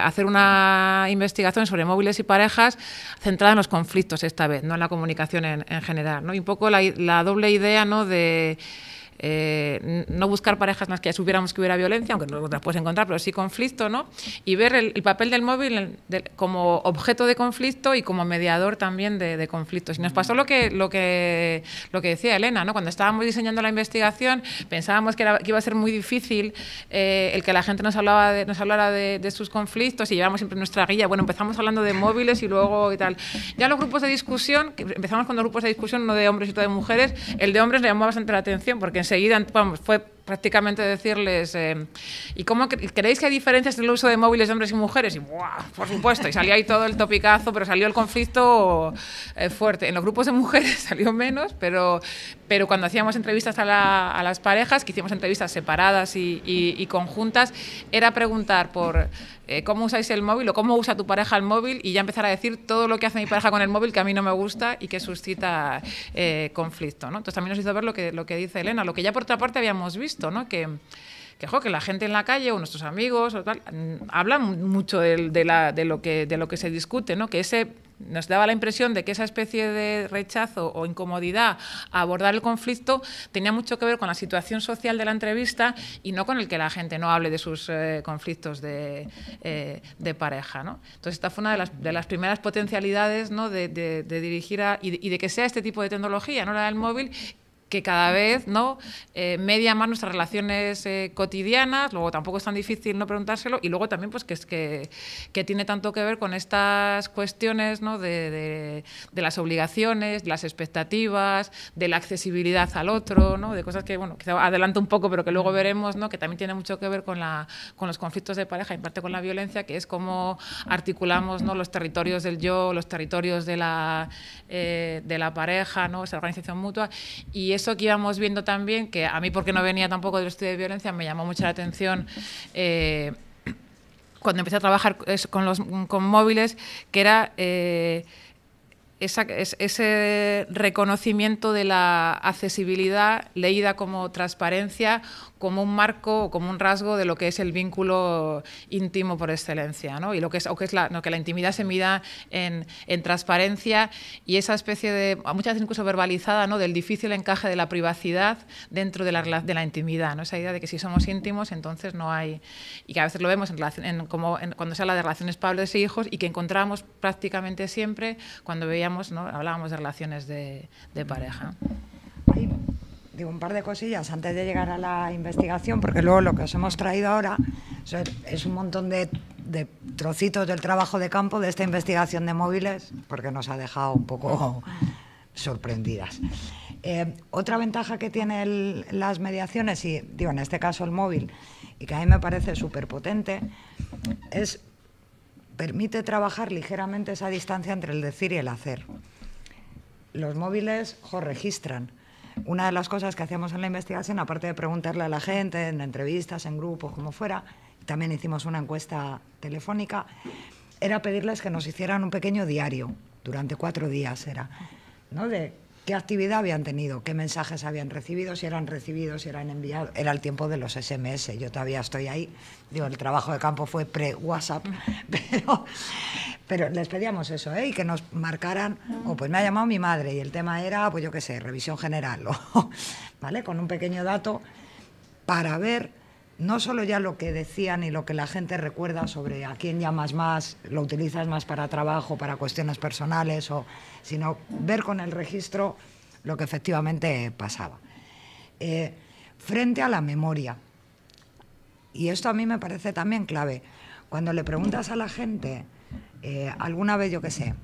[SPEAKER 3] hacer una investigación sobre móviles y parejas centrada en los conflictos esta vez, no en la comunicación en, general. Y un poco la, la doble idea ¿no? de eh, no buscar parejas en las que supiéramos que hubiera violencia, aunque no las puedes encontrar, pero sí conflicto, ¿no? Y ver el, papel del móvil como objeto de conflicto y como mediador también de, conflictos. Y nos pasó lo que, lo, que, lo que decía Elena, ¿no? Cuando estábamos diseñando la investigación, pensábamos que, iba a ser muy difícil eh, el que la gente nos, hablaba de, hablara de, sus conflictos y llevamos siempre nuestra guía. Bueno, empezamos hablando de móviles y luego y tal. Ya los grupos de discusión, empezamos con los grupos de discusión, no de hombres y todo de mujeres, el de hombres le llamó bastante la atención porque enseguida, vamos, fue prácticamente decirles, eh, ¿y cómo creéis que hay diferencias en el uso de móviles de hombres y mujeres? Y, ¡buah! Por supuesto, y salió ahí todo el topicazo, pero salió el conflicto eh, fuerte. En los grupos de mujeres salió menos, pero, pero cuando hacíamos entrevistas a, las parejas, que hicimos entrevistas separadas y, conjuntas, era preguntar por eh, cómo usáis el móvil o cómo usa tu pareja el móvil y ya empezar a decir todo lo que hace mi pareja con el móvil que a mí no me gusta y que suscita conflicto. Entonces también nos hizo ver lo que, lo que dice Elena, lo que ya por otra parte habíamos visto ¿no? Que, que, que la gente en la calle o nuestros amigos hablan mucho de, lo que, de lo que se discute, ¿no? que ese nos daba la impresión de que esa especie de rechazo o incomodidad a abordar el conflicto tenía mucho que ver con la situación social de la entrevista y no con el que la gente no hable de sus eh, conflictos de, eh, pareja. Entonces, esta fue una de las, primeras potencialidades de, dirigir y, y, de que sea este tipo de tecnología, no la del móvil, que cada vez no eh, media más nuestras relaciones eh, cotidianas, luego tampoco es tan difícil no preguntárselo, y luego también pues que es que, tiene tanto que ver con estas cuestiones de, las obligaciones, las expectativas, de la accesibilidad al otro, ¿no? de cosas que, bueno, quizá adelanto un poco, pero que luego veremos, ¿no? que también tiene mucho que ver con, la, con los conflictos de pareja, en parte con la violencia, que es cómo articulamos los territorios del yo, los territorios de la, eh, de la pareja, ¿no? esa organización mutua, y eso que íbamos viendo también, que a mí porque no venía tampoco del estudio de violencia, me llamó mucho la atención. Eh, cuando empecé a trabajar con, los, con móviles, que era eh, ese reconocimiento de la accesibilidad leída como transparencia como un marco, como un rasgo de lo que es el vínculo íntimo por excelencia, ¿no? Y lo que es, o que es la, que la intimidad se mida en, en, transparencia y esa especie de, muchas veces incluso verbalizada, ¿no? Del difícil encaje de la privacidad dentro de la, de la intimidad, ¿no? Esa idea de que si somos íntimos, entonces no hay, y que a veces lo vemos en en, cuando se habla de relaciones padres e hijos y que encontramos prácticamente siempre cuando veíamos, ¿no? Hablábamos de relaciones de, pareja
[SPEAKER 2] digo un par de cosillas antes de llegar a la investigación, porque luego lo que os hemos traído ahora es un montón de, trocitos del trabajo de campo de esta investigación de móviles, porque nos ha dejado un poco sorprendidas. Eh, otra ventaja que tienen las mediaciones, y digo en este caso el móvil, y que a mí me parece súper potente, es permite trabajar ligeramente esa distancia entre el decir y el hacer. Los móviles jo, registran, una de las cosas que hacíamos en la investigación, aparte de preguntarle a la gente, en entrevistas, en grupos, como fuera, también hicimos una encuesta telefónica, era pedirles que nos hicieran un pequeño diario, durante cuatro días era, ¿no? qué actividad habían tenido, qué mensajes habían recibido, si eran recibidos, si eran enviados. Era el tiempo de los SMS, yo todavía estoy ahí. Digo, el trabajo de campo fue pre-WhatsApp, pero, les pedíamos eso, ¿eh? y que nos marcaran, o pues me ha llamado mi madre y el tema era, pues yo qué sé, revisión general, ¿vale? Con un pequeño dato para ver no solo ya lo que decían y lo que la gente recuerda sobre a quién llamas más, lo utilizas más para trabajo, para cuestiones personales, o, sino ver con el registro lo que efectivamente pasaba. Eh, frente a la memoria, y esto a mí me parece también clave, cuando le preguntas a la gente, eh, alguna vez, yo qué sé,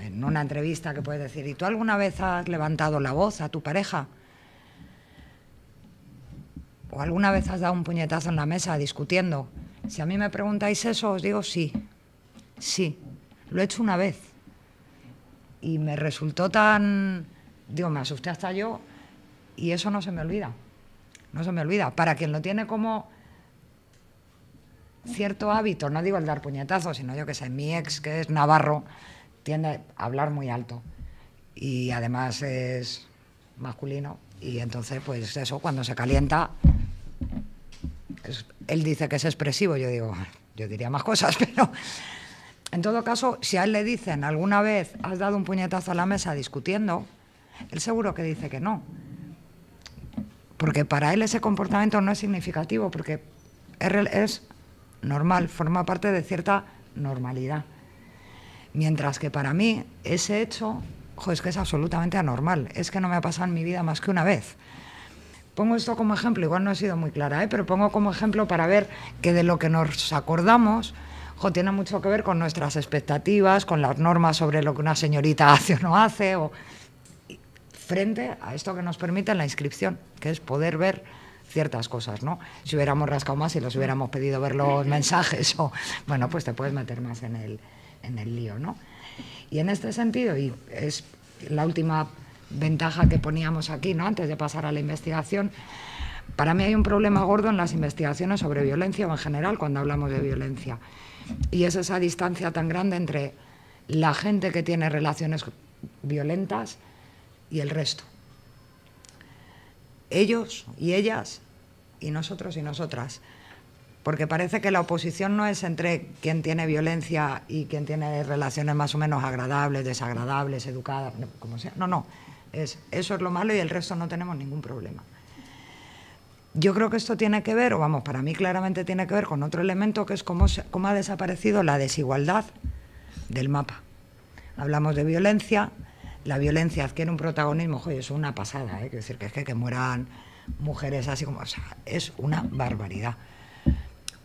[SPEAKER 2] en una entrevista que puedes decir, ¿y tú alguna vez has levantado la voz a tu pareja? ¿O alguna vez has dado un puñetazo en la mesa discutiendo? Si a mí me preguntáis eso, os digo sí. Sí, lo he hecho una vez. Y me resultó tan... Digo, me asusté hasta yo y eso no se me olvida. No se me olvida. Para quien lo tiene como cierto hábito, no digo el dar puñetazos, sino yo que sé, mi ex, que es navarro, tiende a hablar muy alto. Y además es masculino. Y entonces, pues eso, cuando se calienta, él dice que es expresivo, yo digo, yo diría más cosas, pero en todo caso, si a él le dicen alguna vez has dado un puñetazo a la mesa discutiendo, él seguro que dice que no. Porque para él ese comportamiento no es significativo, porque es normal, forma parte de cierta normalidad. Mientras que para mí ese hecho, que es absolutamente anormal, es que no me ha pasado en mi vida más que una vez pongo esto como ejemplo, igual no ha sido muy clara, ¿eh? pero pongo como ejemplo para ver que de lo que nos acordamos tiene mucho que ver con nuestras expectativas, con las normas sobre lo que una señorita hace o no hace, o, frente a esto que nos permite la inscripción, que es poder ver ciertas cosas, ¿no? Si hubiéramos rascado más y si hubiéramos pedido ver los mensajes, o bueno, pues te puedes meter más en el, en el lío, ¿no? Y en este sentido, y es la última ventaja que poníamos aquí, ¿no? Antes de pasar a la investigación. Para mí hay un problema gordo en las investigaciones sobre violencia o en general cuando hablamos de violencia. Y es esa distancia tan grande entre la gente que tiene relaciones violentas y el resto. Ellos y ellas y nosotros y nosotras. Porque parece que la oposición no es entre quien tiene violencia y quien tiene relaciones más o menos agradables, desagradables, educadas, como sea. No, no eso es lo malo y el resto no tenemos ningún problema. Yo creo que esto tiene que ver, o vamos, para mí claramente tiene que ver con otro elemento que es cómo, ha desaparecido la desigualdad del mapa. Hablamos de violencia, la violencia adquiere un protagonismo, joder, es una pasada, ¿eh? decir, que es que, que mueran mujeres así como, o sea, es una barbaridad.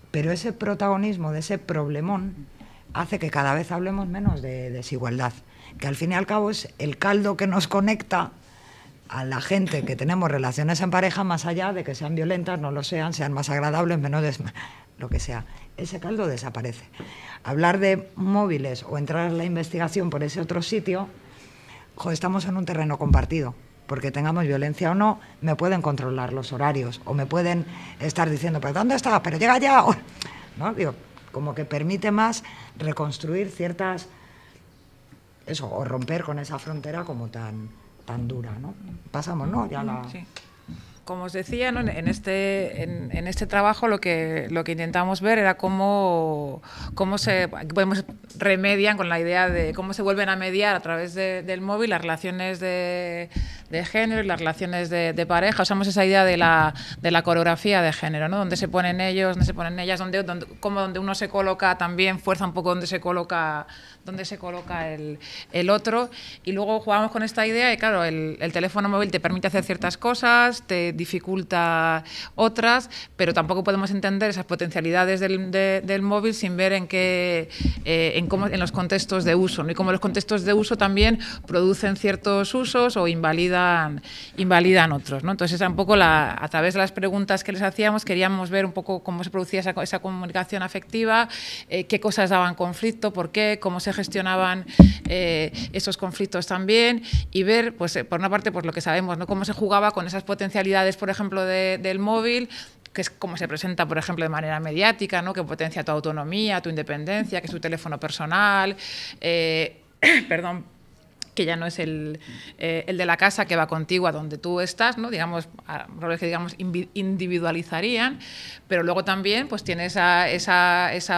[SPEAKER 2] Pero ese protagonismo de ese problemón hace que cada vez hablemos menos de desigualdad que al fin y al cabo es el caldo que nos conecta a la gente que tenemos relaciones en pareja, más allá de que sean violentas, no lo sean, sean más agradables, menos lo que sea. Ese caldo desaparece. Hablar de móviles o entrar en la investigación por ese otro sitio, joder estamos en un terreno compartido. Porque tengamos violencia o no, me pueden controlar los horarios o me pueden estar diciendo, pero ¿dónde estaba Pero llega ya. ¿no? Digo, como que permite más reconstruir ciertas eso, o romper con esa frontera como tan, tan dura, ¿no? Pasamos, ¿no? Ya la...
[SPEAKER 3] Como os decía, en, este, en, este trabajo lo que, lo que intentamos ver era cómo, cómo se podemos remedian con la idea de cómo se vuelven a mediar a través del móvil las relaciones de, de género y las relaciones de, pareja. Usamos esa idea de la, de la coreografía de género, ¿no? Donde se ponen ellos, donde se ponen ellas, donde, donde, cómo donde uno se coloca también fuerza un poco donde se coloca dónde se coloca el, el otro. Y luego jugamos con esta idea y claro, el, el, teléfono móvil te permite hacer ciertas cosas, te dificulta otras, pero tampoco podemos entender esas potencialidades del, del móvil sin ver en qué, eh, en, cómo, en los contextos de uso, ¿no? y cómo los contextos de uso también producen ciertos usos o invalidan, invalidan otros. ¿no? Entonces, la, a través de las preguntas que les hacíamos, queríamos ver un poco cómo se producía esa, esa comunicación afectiva, eh, qué cosas daban conflicto, por qué, cómo se gestionaban eh, esos conflictos también y ver, pues, eh, por una parte, pues, lo que sabemos, ¿no? cómo se jugaba con esas potencialidades, por ejemplo, del móvil, que es como se presenta, por ejemplo, de manera mediática, ¿no? que potencia tu autonomía, tu independencia, que es tu teléfono personal. Eh, perdón, que ya no es eh, el, de la casa que va contigo a donde tú estás, ¿no? digamos, que digamos individualizarían, pero luego también pues tiene esa,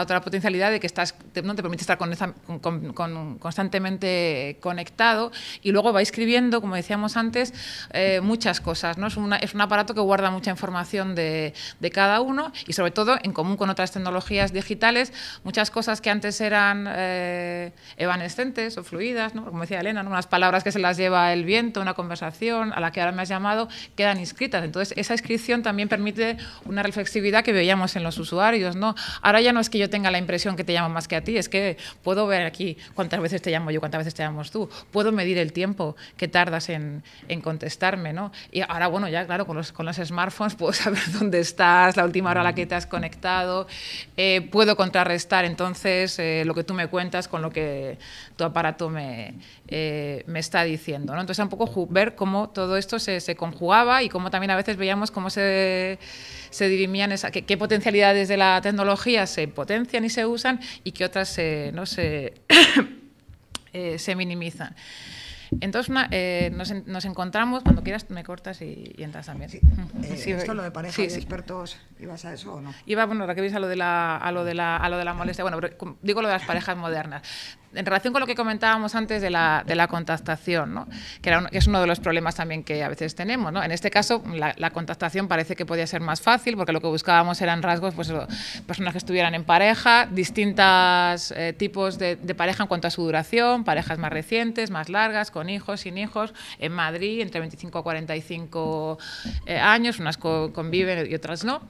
[SPEAKER 3] otra potencialidad de que estás, te, permite estar con, constantemente conectado y luego va escribiendo, como decíamos antes, eh, muchas cosas, ¿no? Es, es un aparato que guarda mucha información de, cada uno y sobre todo en común con otras tecnologías digitales, muchas cosas que antes eran eh, evanescentes o fluidas, como decía Elena, unas palabras que se las lleva el viento, una conversación a la que ahora me has llamado, quedan inscritas. Entonces, esa inscripción también permite una reflexividad que veíamos en los usuarios, ¿no? Ahora ya no es que yo tenga la impresión que te llamo más que a ti, es que puedo ver aquí cuántas veces te llamo yo, cuántas veces te llamas tú, puedo medir el tiempo que tardas en, contestarme, Y ahora, bueno, ya claro, con los, con los smartphones puedo saber dónde estás, la última hora a la que te has conectado, eh, puedo contrarrestar entonces eh, lo que tú me cuentas con lo que tu aparato me, eh, me está diciendo. ¿no? Entonces, poco ver cómo todo esto se, conjugaba y cómo también a veces veíamos cómo se, dirimían, esa, qué, potencialidades de la tecnología se potencian y se usan y qué otras se, no se, eh, se minimizan. Entonces eh, nos, encontramos, cuando quieras me cortas y, entras también. Sí, lo de parejas expertos,
[SPEAKER 2] ¿ibas a eso o no?
[SPEAKER 3] Iba, bueno, que a lo de la, a lo de la molestia, bueno, digo lo de las parejas modernas en relación con lo que comentábamos antes de la, contactación, que, era es uno de los problemas también que a veces tenemos. En este caso, la, contactación parece que podía ser más fácil porque lo que buscábamos eran rasgos, pues personas que estuvieran en pareja, distintos eh, tipos de, pareja en cuanto a su duración, parejas más recientes, más largas, con hijos, sin hijos, en Madrid entre 25 a 45 años, unas conviven y otras no.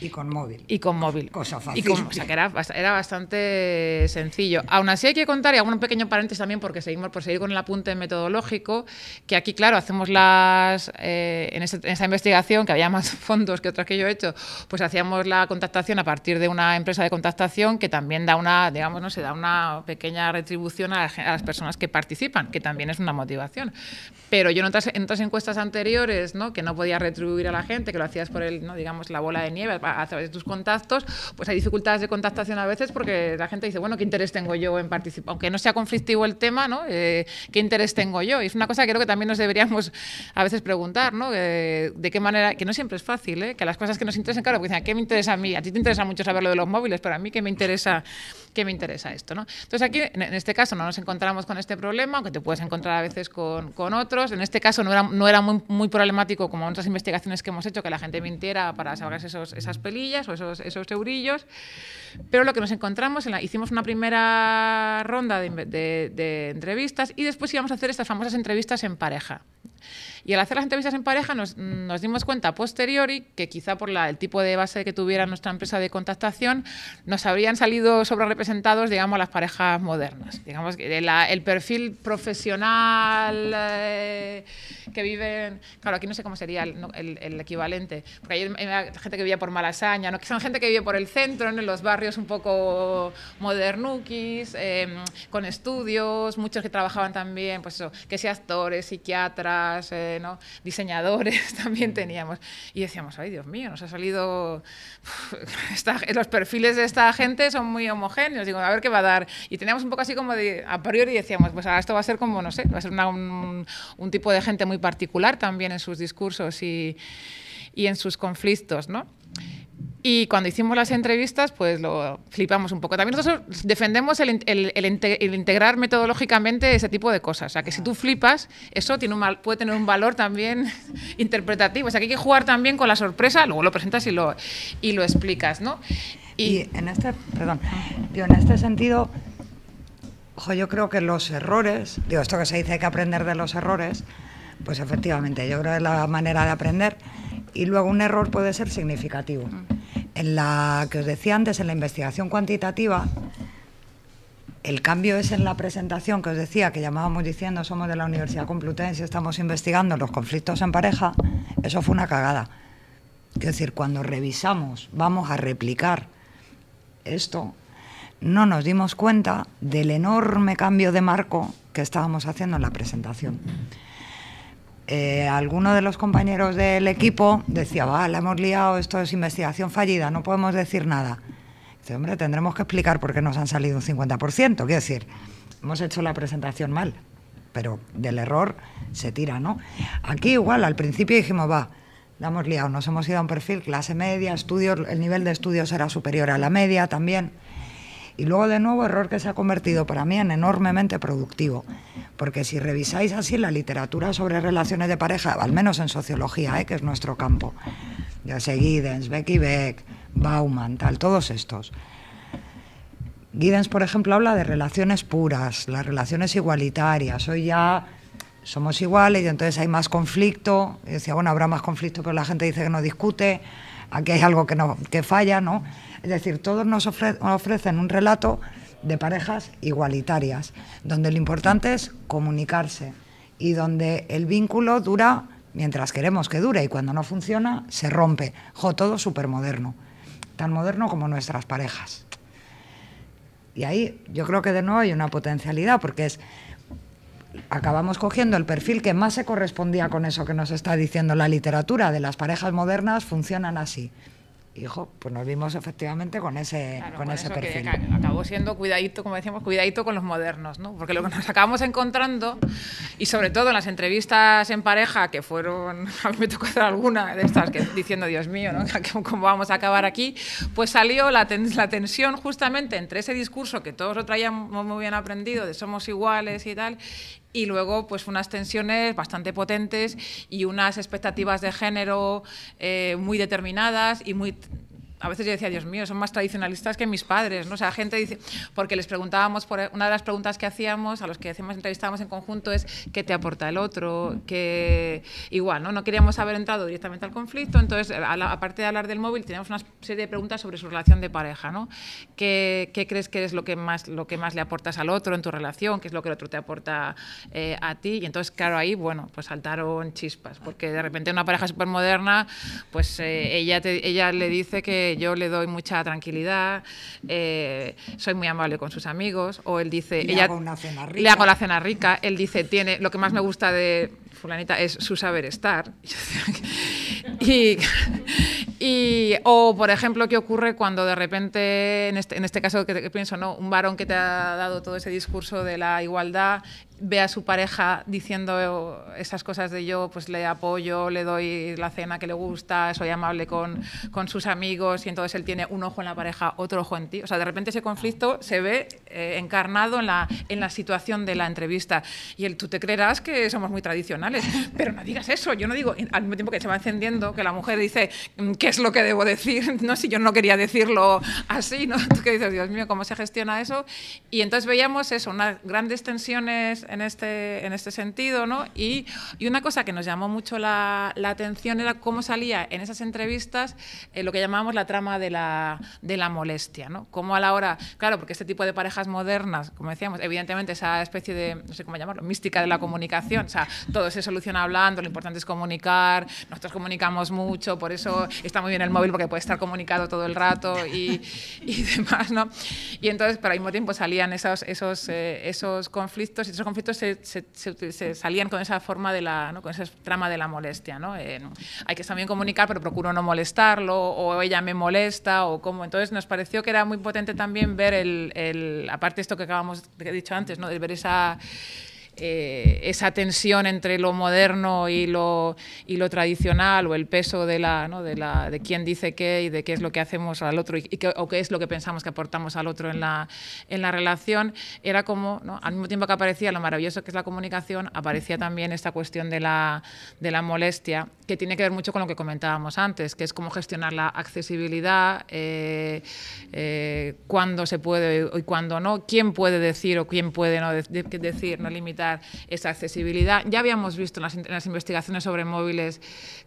[SPEAKER 3] Y con móvil. Y con móvil. Cosa fácil. Y o sea, que era, bastante sencillo. Aún así hay que contar, y hago un pequeño paréntesis también, porque seguimos por seguir con el apunte metodológico, que aquí, claro, hacemos las... Eh, en, esa investigación, que había más fondos que otras que yo he hecho, pues hacíamos la contactación a partir de una empresa de contactación que también da una, digamos, no se da una pequeña retribución a, las personas que participan, que también es una motivación. Pero yo en otras, en otras encuestas anteriores, ¿no? que no podía retribuir a la gente, que lo hacías por el, ¿no? digamos, la bola de nieve, a, través de tus contactos, pues hay dificultades de contactación a veces porque la gente dice, bueno, ¿qué interés tengo yo en participar? Aunque no sea conflictivo el tema, ¿no? Eh, ¿Qué interés tengo yo? Y es una cosa que creo que también nos deberíamos a veces preguntar, ¿no? Eh, de qué manera, que no siempre es fácil, ¿eh? Que las cosas que nos interesan, claro, porque dicen, qué me interesa a mí? A ti te interesa mucho saber lo de los móviles, pero a mí, ¿qué me interesa ¿Qué me interesa esto. ¿no? Entonces aquí, en este caso, no nos encontramos con este problema, aunque te puedes encontrar a veces con, otros. En este caso no era, no era muy, problemático como en otras investigaciones que hemos hecho, que la gente mintiera para sacar esas pelillas o esos, esos eurillos. Pero lo que nos encontramos, hicimos una primera ronda de, de entrevistas y después íbamos a hacer estas famosas entrevistas en pareja. Y al hacer las entrevistas en pareja nos, dimos cuenta posteriori que quizá por el tipo de base que tuviera nuestra empresa de contactación nos habrían salido sobre representados, digamos, las parejas modernas. Digamos que el perfil profesional eh, que viven, claro, aquí no sé cómo sería el, equivalente, porque hay, gente que vivía por Malasaña, ¿no? que son gente que vive por el centro, en los barrios un poco modernuquis, em, con estudios, muchos que trabajaban también, pues que sea actores, psiquiatras, eh, diseñadores también mm. teníamos. Y decíamos, ay Dios mío, nos ha salido... los perfiles de esta gente son muy homogéneos, digo, a ver qué va a dar. Y teníamos un poco así como de, a priori decíamos, pues ahora esto va a ser como, no sé, va a ser un, tipo de gente muy particular también en sus discursos y, y en sus conflictos, ¿no? Y cuando hicimos las entrevistas, pues lo flipamos un poco. También nosotros defendemos el, integrar metodológicamente ese tipo de cosas. O sea, que si tú flipas, eso tiene un, puede tener un valor también interpretativo. O sea, que hay que jugar también con la sorpresa,
[SPEAKER 2] luego lo presentas y lo, y lo explicas, ¿no? Y, en, este, perdón, en este sentido, yo creo que los errores, digo, esto que se dice hay que aprender de los errores, pues efectivamente, yo creo que es la manera de aprender y luego un error puede ser significativo. Mm. En la que os decía antes, en la investigación cuantitativa, el cambio es en la presentación que os decía, que llamábamos diciendo somos de la Universidad Complutense, estamos investigando los conflictos en pareja, eso fue una cagada. Es decir, cuando revisamos, vamos a replicar esto, no nos dimos cuenta del enorme cambio de marco que estábamos haciendo en la presentación. Eh, alguno de los compañeros del equipo decía, va, la hemos liado, esto es investigación fallida, no podemos decir nada. Dice, hombre, tendremos que explicar por qué nos han salido un 50%. Quiero decir, hemos hecho la presentación mal, pero del error se tira, ¿no? Aquí igual, al principio dijimos, va, la hemos liado, nos hemos ido a un perfil clase media, estudios, el nivel de estudios era superior a la media también. Y luego de nuevo error que se ha convertido para mí en enormemente productivo, porque si revisáis así la literatura sobre relaciones de pareja, al menos en sociología, ¿eh? que es nuestro campo, ya Giddens, Becky Beck, Bauman, tal, todos estos. Giddens, por ejemplo, habla de relaciones puras, las relaciones igualitarias. Hoy ya somos iguales y entonces hay más conflicto. decía, bueno, habrá más conflicto, pero la gente dice que no discute, aquí hay algo que, no, que falla, ¿no? Es decir, todos nos ofrecen un relato de parejas igualitarias, donde lo importante es comunicarse y donde el vínculo dura mientras queremos que dure y cuando no funciona se rompe. Jo, todo súper moderno, tan moderno como nuestras parejas. Y ahí yo creo que de nuevo hay una potencialidad porque acabamos cogiendo el perfil que más se correspondía con eso que nos está diciendo la literatura de las parejas modernas funcionan así. Hijo, pues nos vimos efectivamente con ese, ese perfil. acabó
[SPEAKER 3] siendo cuidadito, como decíamos, cuidadito con los modernos, ¿no? Porque lo que nos acabamos encontrando, y sobre todo en las entrevistas en pareja, que fueron, a mí me tocó hacer alguna de estas, que diciendo, Dios mío, ¿Cómo vamos a acabar aquí? Pues salió la, la tensión justamente entre ese discurso que todos lo traíamos muy bien aprendido, de somos iguales y tal, y luego pues unas tensiones bastante potentes y unas expectativas de género eh, muy determinadas y muy a veces yo decía, Dios mío, son más tradicionalistas que mis padres, ¿no? O sea, gente dice, porque les preguntábamos, por, una de las preguntas que hacíamos, a los que hacíamos, entrevistábamos en conjunto, es qué te aporta el otro, que igual, ¿no? No queríamos haber entrado directamente al conflicto, entonces, aparte de hablar del móvil, teníamos una serie de preguntas sobre su relación de pareja, ¿no? ¿Qué, ¿Qué, crees que es lo que, más, lo que más le aportas al otro en tu relación? ¿Qué es lo que el otro te aporta eh, a ti? Y entonces, claro, ahí, bueno, pues saltaron chispas, porque de repente una pareja súper moderna, pues eh, ella, ella le dice que yo le doy mucha tranquilidad, eh, soy muy amable con sus amigos, o él dice, le ella, hago le hago la cena rica, él dice, tiene, lo que más me gusta de fulanita es su saber estar. y, o, por ejemplo, ¿qué ocurre cuando de repente, en este, este caso pienso, ¿no? un varón que te ha dado todo ese discurso de la igualdad ve a su pareja diciendo esas cosas de yo, pues le apoyo, le doy la cena que le gusta, soy amable con, con sus amigos y entonces él tiene un ojo en la pareja, otro ojo en ti. O sea, de repente ese conflicto se ve eh, encarnado en la, en la situación de la entrevista. Y el tú te creerás que somos muy tradicionales, pero no digas eso. Yo no digo, al mismo tiempo que se va encendiendo, que la mujer dice, mm, ¿qué es lo que debo decir? No, si yo no quería decirlo así, ¿no? Tú que dices, Dios mío, ¿cómo se gestiona eso? Y entonces veíamos eso, unas grandes tensiones en este, en este sentido, ¿no? Y, y una cosa que nos llamó mucho la, la, atención era cómo salía en esas entrevistas eh, lo que llamábamos la trama de la, de la molestia, ¿no? Cómo a la hora, claro, porque este tipo de parejas modernas, como decíamos, evidentemente esa especie de, no sé cómo llamarlo, mística de la comunicación, o sea, todo se soluciona hablando, lo importante es comunicar, nosotros comunicamos mucho, por eso está muy bien el móvil porque puede estar comunicado todo el rato y, y demás, ¿no? Y entonces, pero al mismo tiempo salían esos, esos, eh, esos conflictos y esos conflictos se, salían con esa forma de la, con esa trama de la molestia, ¿no? hay que también comunicar, pero procuro no molestarlo, o ella me molesta, o cómo. Entonces nos pareció que era muy potente también ver el, aparte esto que acabamos de dicho antes, ¿no? De ver esa eh, esa tensión entre lo moderno y lo, y lo tradicional o el peso de, la, de, la, de quién dice qué y de qué es lo que hacemos al otro y, qué, o qué es lo que pensamos que aportamos al otro en la, en la relación, era como, ¿no? al mismo tiempo que aparecía lo maravilloso que es la comunicación, aparecía también esta cuestión de la, de la molestia, que tiene que ver mucho con lo que comentábamos antes, que es cómo gestionar la accesibilidad, eh, eh cuándo se puede y cuándo no, quién puede decir o quién puede no decir, no limitar esa accesibilidad. Ya habíamos visto en las, investigaciones sobre móviles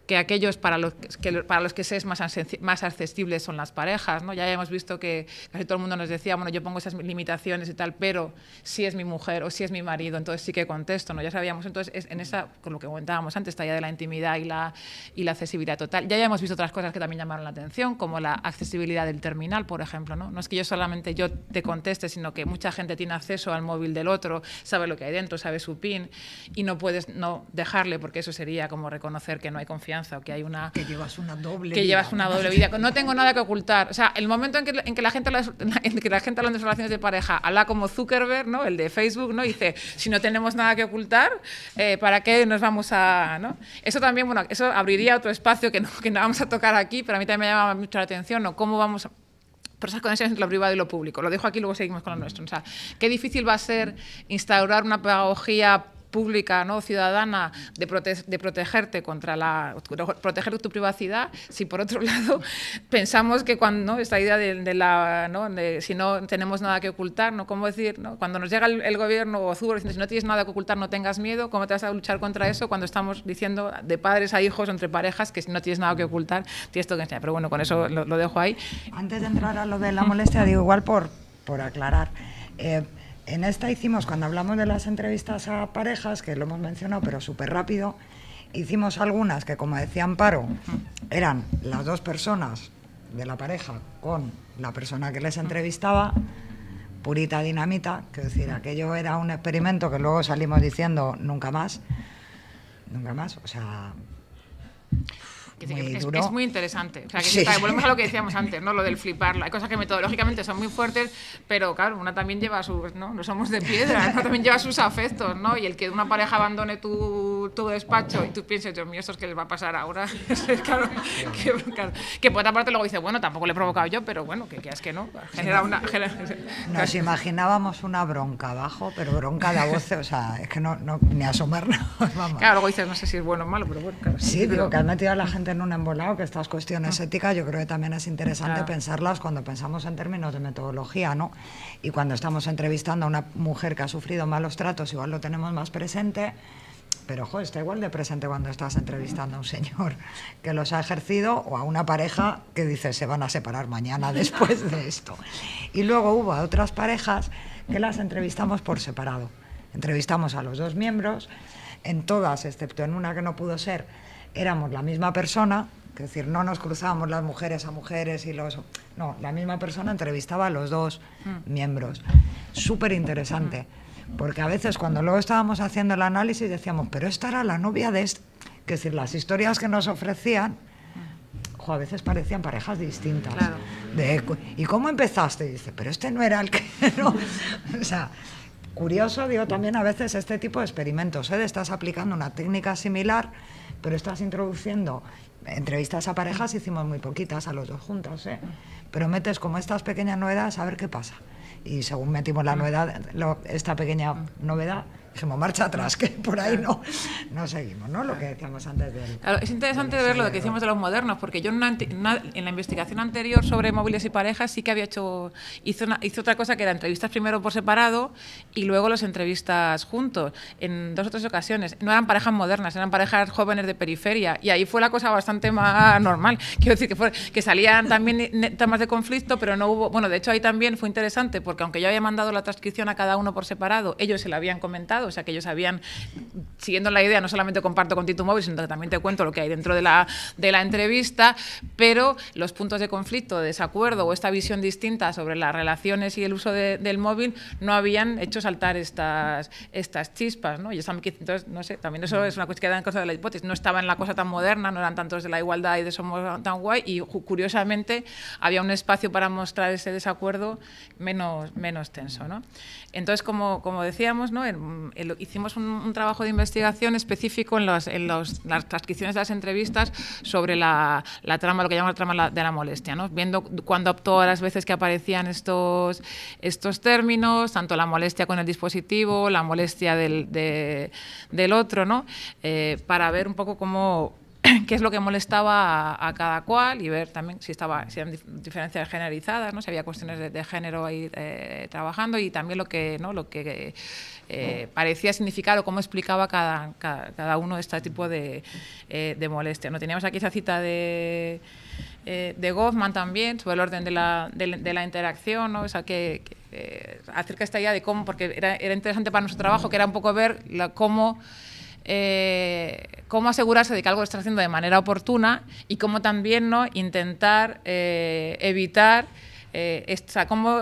[SPEAKER 3] que aquellos para los que, para los que se es más, más accesible son las parejas. ¿no? Ya habíamos visto que casi todo el mundo nos decía, bueno, yo pongo esas limitaciones y tal, pero si es mi mujer o si es mi marido, entonces sí que contesto. ¿no? Ya sabíamos, entonces, en esa, con lo que comentábamos antes, está de la intimidad y la, y la accesibilidad total. Ya habíamos visto otras cosas que también llamaron la atención, como la accesibilidad del terminal, por ejemplo. ¿no? no es que yo solamente yo te conteste, sino que mucha gente tiene acceso al móvil del otro, sabe lo que hay dentro, sabe su PIN y no puedes no dejarle porque eso sería como reconocer que no hay confianza o que hay una... Que llevas una doble Que vida. llevas una doble vida. No tengo nada que ocultar. O sea, el momento en que, la gente en que la gente hablando de relaciones de pareja habla como Zuckerberg, ¿no? El de Facebook, ¿no? dice, si no tenemos nada que ocultar, eh, ¿para qué nos vamos a...? Eso también, bueno, eso abriría otro espacio que no, vamos a tocar aquí, pero a mí también me llama mucho la atención, ¿no? ¿Cómo vamos a por esas conexiones entre lo privado y lo público. Lo dejo aquí, y luego seguimos con lo nuestro. O sea, qué difícil va a ser instaurar una pedagogía pública, ¿no? ciudadana, de, de protegerte contra la proteger tu privacidad, si por otro lado pensamos que cuando esta idea de, la ¿no? si no tenemos nada que ocultar, ¿no? ¿Cómo decir? ¿no? Cuando nos llega el, gobierno o Zubor diciendo si no tienes nada que ocultar, no tengas miedo, ¿cómo te vas a luchar contra eso cuando estamos diciendo de padres a hijos entre parejas que si no tienes nada que ocultar, tienes todo que
[SPEAKER 2] enseñar? Pero bueno, con eso lo, dejo ahí. Antes de entrar a lo de la molestia, digo igual por, por aclarar. Eh, en esta hicimos, cuando hablamos de las entrevistas a parejas, que lo hemos mencionado, pero súper rápido, hicimos algunas que, como decía Amparo, eran las dos personas de la pareja con la persona que les entrevistaba, purita dinamita, que decir, aquello era un experimento que luego salimos diciendo nunca más, nunca más, o sea, es, muy
[SPEAKER 3] interesante. volvemos a lo que decíamos antes, ¿no? Lo del flipar Hay cosas que metodológicamente son muy fuertes, pero claro, una también lleva sus, ¿no? No somos de piedra, una también lleva sus afectos, ¿no? Y el que una pareja abandone tu, despacho y tú pienses, Dios mío, esto es que les va a pasar ahora. claro, que, por otra parte luego dice, bueno, tampoco le he provocado yo, pero bueno, que es que no. Genera una. Nos
[SPEAKER 2] imaginábamos una bronca abajo, pero bronca de la o sea, es que no, no ni asomarnos.
[SPEAKER 3] Claro, luego dices, no sé si es bueno o malo, pero bueno, claro. Sí, que han metido
[SPEAKER 2] a la gente en un embolado que estas cuestiones ah. éticas yo creo que también es interesante pensarlas cuando pensamos en términos de metodología, ¿no? Y cuando estamos entrevistando a una mujer que ha sufrido malos tratos, igual lo tenemos más presente, pero ojo está igual de presente cuando estás entrevistando a un señor que los ha ejercido o a una pareja que dice se van a separar mañana después de esto. Y luego hubo a otras parejas que las entrevistamos por separado. Entrevistamos a los dos miembros, en todas, excepto en una que no pudo ser, éramos la misma persona, es decir, no nos cruzábamos las mujeres a mujeres y los... No, la misma persona entrevistaba a los dos mm. miembros. Súper interesante, mm. porque a veces cuando luego estábamos haciendo el análisis decíamos, pero esta era la novia de... Este. Que es decir, las historias que nos ofrecían, a veces parecían parejas distintas. ¿Y cómo empezaste? dice, pero este no era el que... o sea, curioso, digo, también a veces este tipo de experimentos, ¿eh? estás aplicando una técnica similar pero estás introduciendo entrevistas a parejas, hicimos muy poquitas a los dos juntos, ¿eh? pero metes como estas pequeñas novedades a ver qué pasa. Y según metimos la novedad, esta pequeña mm. novedad, Dijimos, marcha atrás, que por ahí no, seguimos, ¿no? Lo que decíamos antes del.
[SPEAKER 3] es interesante ver lo que hicimos de los modernos, porque yo en, la investigación anterior sobre móviles y parejas sí que había hecho... Hizo, hizo otra cosa que era entrevistas primero por separado y luego las entrevistas juntos, en dos o tres ocasiones. No eran parejas modernas, eran parejas jóvenes de periferia y ahí fue la cosa bastante más normal. Quiero decir que, que salían también temas de conflicto, pero no hubo... Bueno, de hecho ahí también fue interesante, porque aunque yo había mandado la transcripción a cada uno por separado, ellos se la habían comentado o sea, que ellos habían, siguiendo la idea, no solamente comparto contigo tu Móvil, sino que también te cuento lo que hay dentro de la, entrevista, pero los puntos de conflicto, desacuerdo o esta visión distinta sobre las relaciones y el uso del móvil no habían hecho saltar estas, estas chispas. ¿no? entonces, no sé, también eso es una cuestión que cosa de la hipótesis. No estaba en la cosa tan moderna, no eran tantos de la igualdad y de somos tan guay, y curiosamente había un espacio para mostrar ese desacuerdo menos, menos tenso. Entonces, como, como decíamos, ¿no? hicimos un, trabajo de investigación específico en, las transcripciones de las entrevistas sobre la, trama, lo que llamamos la trama de la molestia, ¿no? viendo cuándo optó las veces que aparecían estos, términos, tanto la molestia con el dispositivo, la molestia del, otro, ¿no? Eh, para ver un poco cómo qué es lo que molestaba a, cada cual y ver también si estaba si eran diferencias generalizadas, ¿no? si había cuestiones de, género ahí eh, trabajando y también lo que, ¿no? lo que eh, parecía significado o cómo explicaba cada, cada, uno uno este tipo de, eh, de molestia. ¿no? Teníamos aquí esa cita de... de Goffman también, sobre el orden de la, de, la interacción, ¿no? o sea, que, acerca esta idea de cómo, porque era, interesante para nuestro trabajo, que era un poco ver la, cómo eh, cómo asegurarse de que algo está haciendo de manera oportuna y cómo también ¿no? intentar eh, evitar eh, esta, cómo,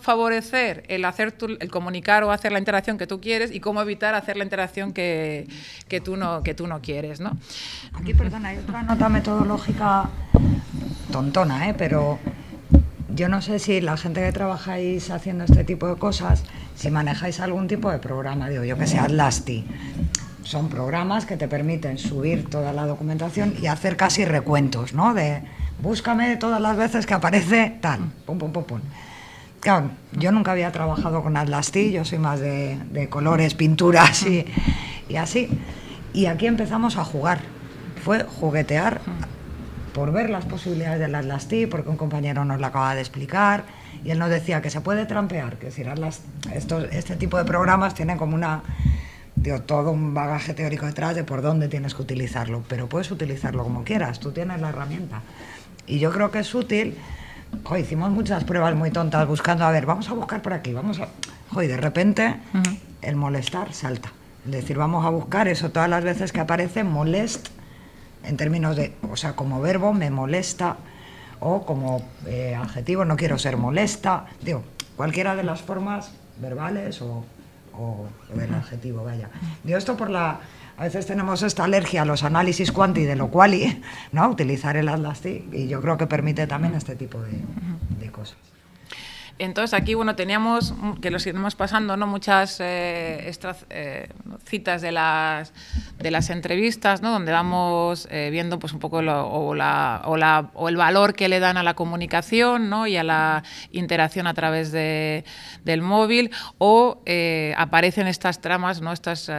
[SPEAKER 3] favorecer el hacer el comunicar o hacer la interacción que tú quieres y cómo evitar hacer la interacción que, que tú, no, que tú no quieres.
[SPEAKER 2] Aquí, perdona, hay otra nota metodológica tontona, ¿eh? pero yo no sé si la gente que trabajáis haciendo este tipo de cosas, si manejáis algún tipo de programa, digo yo que sea Lasti son programas que te permiten subir toda la documentación y hacer casi recuentos, ¿no? De búscame todas las veces que aparece tal, pum, pum, pum, pum. Claro, yo nunca había trabajado con T, yo soy más de, colores, pinturas y, así. Y aquí empezamos a jugar. Fue juguetear por ver las posibilidades del T, porque un compañero nos lo acaba de explicar y él nos decía que se puede trampear, que decir, estos, este tipo de programas tienen como una todo un bagaje teórico detrás de por dónde tienes que utilizarlo, pero puedes utilizarlo como quieras, tú tienes la herramienta. Y yo creo que es útil. hicimos muchas pruebas muy tontas buscando, a ver, vamos a buscar por aquí, vamos a... de repente el molestar salta. Es decir, vamos a buscar eso todas las veces que aparece, molest, en términos de, o sea, como verbo, me molesta, o como eh, adjetivo, no quiero ser molesta. Digo, cualquiera de las formas verbales o o oh, el adjetivo, vaya. Yo esto por la... A veces tenemos esta alergia a los análisis cuanti de lo cual, y, ¿no? Utilizar el atlas y yo creo que permite también este tipo de cosas.
[SPEAKER 3] Entonces aquí, bueno, teníamos, mm, que lo seguimos pasando, ¿no? Muchas eh, eh, citas de las, de las entrevistas, ¿no? Donde vamos eh, viendo pues un poco o, el valor que le dan a la comunicación, Y a la interacción a través de, del móvil o aparecen estas tramas, ¿no? Estas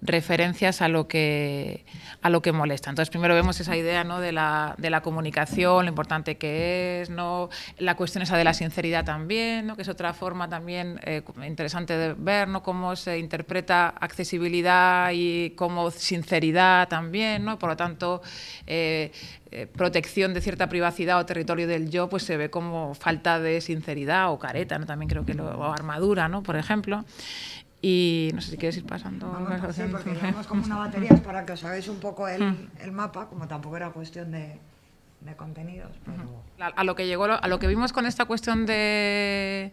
[SPEAKER 3] referencias a lo que a lo que molesta. Entonces, primero vemos esa idea ¿no? de, la, comunicación, lo importante que es, ¿no? la cuestión esa de la sinceridad también, ¿no? que es otra forma también eh, interesante de ver cómo se interpreta accesibilidad y como sinceridad también, ¿no? por lo tanto, eh, eh, protección de cierta privacidad o territorio del yo, pues se ve como falta de sinceridad o careta, ¿no? también creo que lo, o armadura, ¿no? por ejemplo. Y no sé si quieres ir pasando. Vamos, sí, porque llevamos
[SPEAKER 2] como una batería para que os hagáis un poco el, mm. mapa, como tampoco era cuestión de, contenidos.
[SPEAKER 3] A lo que llegó, a lo que vimos con esta cuestión de,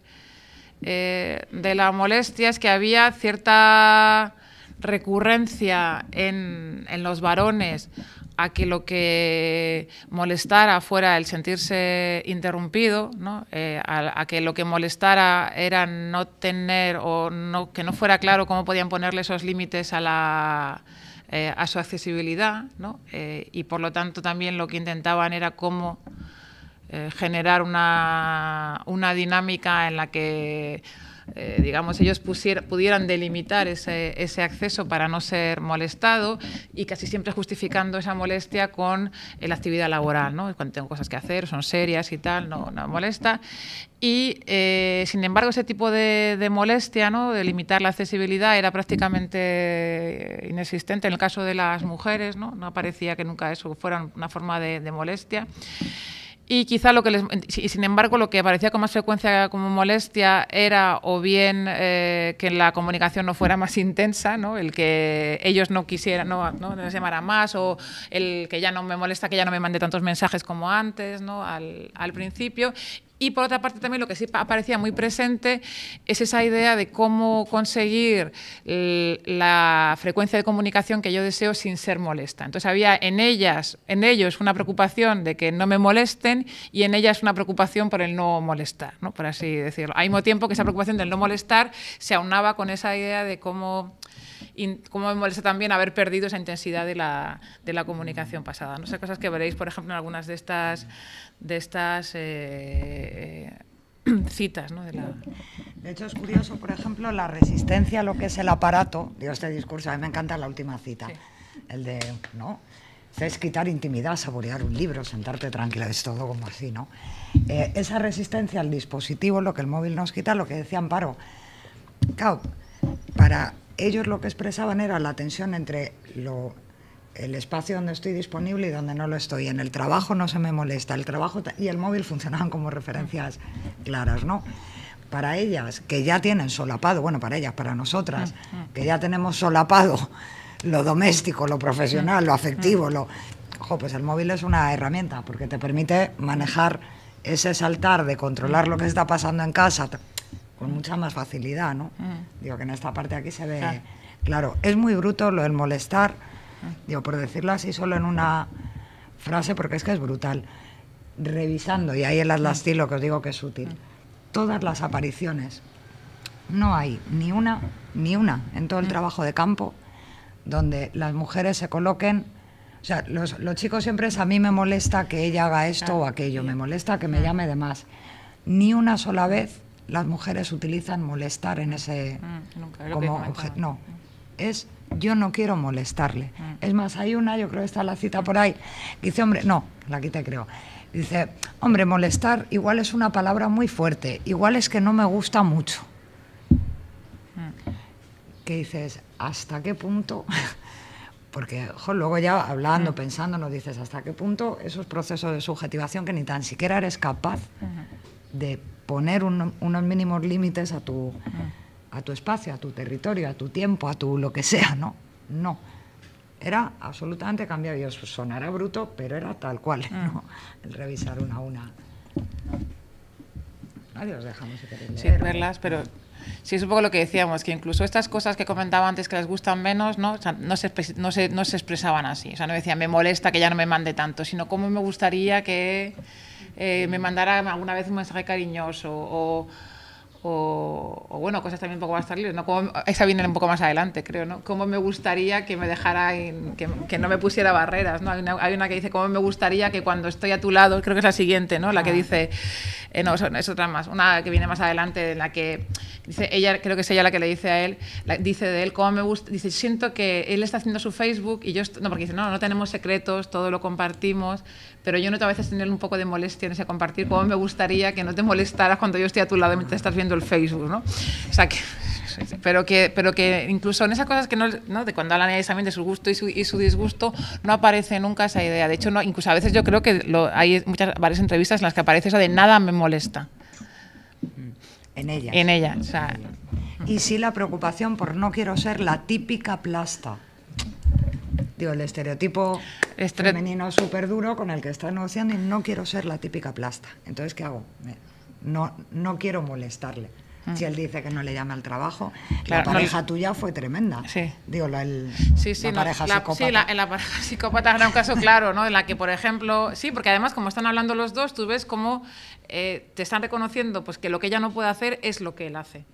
[SPEAKER 3] eh, de la molestia es que había cierta recurrencia en, en los varones a que lo que molestara fuera el sentirse interrumpido, eh, a, que lo que molestara era no tener o no, que no fuera claro cómo podían ponerle esos límites a, la, eh, a su accesibilidad, eh, y por lo tanto también lo que intentaban era cómo generar una dinámica en la que eh, digamos, ellos pudieran delimitar ese, acceso para no ser molestado y casi siempre justificando esa molestia con eh, la actividad laboral, ¿no? Cuando tengo cosas que hacer, son serias y tal, no, no molesta. Y, eh, sin embargo, ese tipo de, molestia, ¿no? de limitar la accesibilidad, era prácticamente inexistente en el caso de las mujeres, no, no aparecía que nunca eso fuera una forma de, de molestia. Y quizá lo que les, sin embargo, lo que aparecía con más frecuencia como molestia era o bien eh, que la comunicación no fuera más intensa, ¿no? el que ellos no quisieran, no, no, más, o el que ya no me molesta que ya no me mande tantos mensajes como antes, ¿no? al, al principio, y por otra parte también lo que sí aparecía muy presente es esa idea de cómo conseguir la frecuencia de comunicación que yo deseo sin ser molesta. Entonces había en ellas, en ellos una preocupación de que no me molesten y en ellas una preocupación por el no molestar, por así decirlo. Al mismo tiempo que esa preocupación del no molestar se aunaba con esa idea de cómo cómo me molesta también haber perdido esa intensidad de la, de la comunicación pasada. No sé, cosas que veréis, por ejemplo, en algunas de estas de estas eh, eh, citas. ¿no? De, la...
[SPEAKER 2] hecho, es curioso, por ejemplo, la resistencia a lo que es el aparato. Digo, este discurso, a mí me encanta la última cita, el de, ¿no? es quitar intimidad, saborear un libro, sentarte tranquila, es todo como así, ¿no? Eh, esa resistencia al dispositivo, lo que el móvil nos quita, lo que decía Amparo, claro, para ellos lo que expresaban era la tensión entre lo el espacio donde estoy disponible y donde no lo estoy. En el trabajo no se me molesta, el trabajo y el móvil funcionaban como referencias claras, ¿no? Para ellas, que ya tienen solapado, bueno, para ellas, para nosotras, mm, mm. que ya tenemos solapado lo doméstico, lo profesional, lo mm, afectivo, lo... pues el móvil es una herramienta porque te permite manejar ese saltar de controlar lo que está pasando en casa con mucha más facilidad, ¿no? Digo que en esta parte aquí se ve... Claro, es muy bruto lo del molestar, digo, por decirlo así solo en una frase, porque es que es brutal, revisando, y ahí el Atlas lo que os digo que es útil, todas las apariciones, no hay ni una, ni una en todo el mm. trabajo de campo donde las mujeres se coloquen o sea, los, chicos siempre es a mí me molesta que ella haga esto o aquello, me molesta que me mm. llame de más. Ni una sola vez las mujeres utilizan molestar en ese mm, como objeto. No, es yo no quiero molestarle. Mm. Es más, hay una, yo creo que está la cita por ahí, que dice, hombre, no, la quita creo. Dice, hombre, molestar igual es una palabra muy fuerte, igual es que no me gusta mucho. Mm. qué dices, ¿hasta qué punto? Porque luego ya hablando, mm. pensando, nos dices, ¿hasta qué punto esos procesos de subjetivación que ni tan siquiera eres capaz de poner unos mínimos límites a tu a tu espacio, a tu territorio, a tu tiempo, a tu lo que sea, no, no. Era absolutamente cambiado. Yo pues, sonara bruto, pero era tal cual, ¿no? Mm. El revisar una a una. Adiós, dejamos de Sí,
[SPEAKER 3] verlas, pero Sí, es un poco lo que decíamos, que incluso estas cosas que comentaba antes que les gustan menos, ¿no? no, se, no, se, expresaban así. O sea, no decían, me molesta que ya no me mande tanto, sino cómo me gustaría que eh, me mandara alguna vez un mensaje cariñoso o, o, bueno, cosas también un poco más tarde ¿no? esa viene un poco más adelante, creo, ¿no? Cómo me gustaría que me dejara, que, no me pusiera barreras, ¿no? Hay una, que dice, cómo me gustaría que cuando estoy a tu lado, creo que es la siguiente, ¿no? La que ah. dice, eh, no, es otra más, una que viene más adelante, en la que dice, ella, creo que es ella la que le dice a él, dice de él, cómo me gusta, dice, siento que él está haciendo su Facebook y yo, no, porque dice, no, no tenemos secretos, todo lo compartimos, pero yo noto a veces tener un poco de molestia en ese compartir, como me gustaría que no te molestaras cuando yo estoy a tu lado mientras estás viendo el Facebook, ¿no? O sea, pero, que, pero que incluso en esas cosas que no, de cuando hablan también de su gusto y su, y su, disgusto, no aparece nunca esa idea. De hecho, no, incluso a veces yo creo que hay muchas, varias entrevistas en las que aparece eso de nada me molesta.
[SPEAKER 2] Mm. En ella. En ella, Y sí la preocupación por no quiero ser la típica plasta digo, el estereotipo femenino súper duro con el que está negociando y no quiero ser la típica plasta. Entonces, ¿qué hago? No, no quiero molestarle. Mm. Si él dice que no le llame al trabajo, la pareja tuya fue tremenda. Sí. Digo, sí, la pareja
[SPEAKER 3] psicópata. Sí, era un caso claro, ¿no? En la que, por ejemplo, sí, porque además, como están hablando los dos, tú ves cómo eh, te están reconociendo pues, que lo que ella no puede hacer es lo que él hace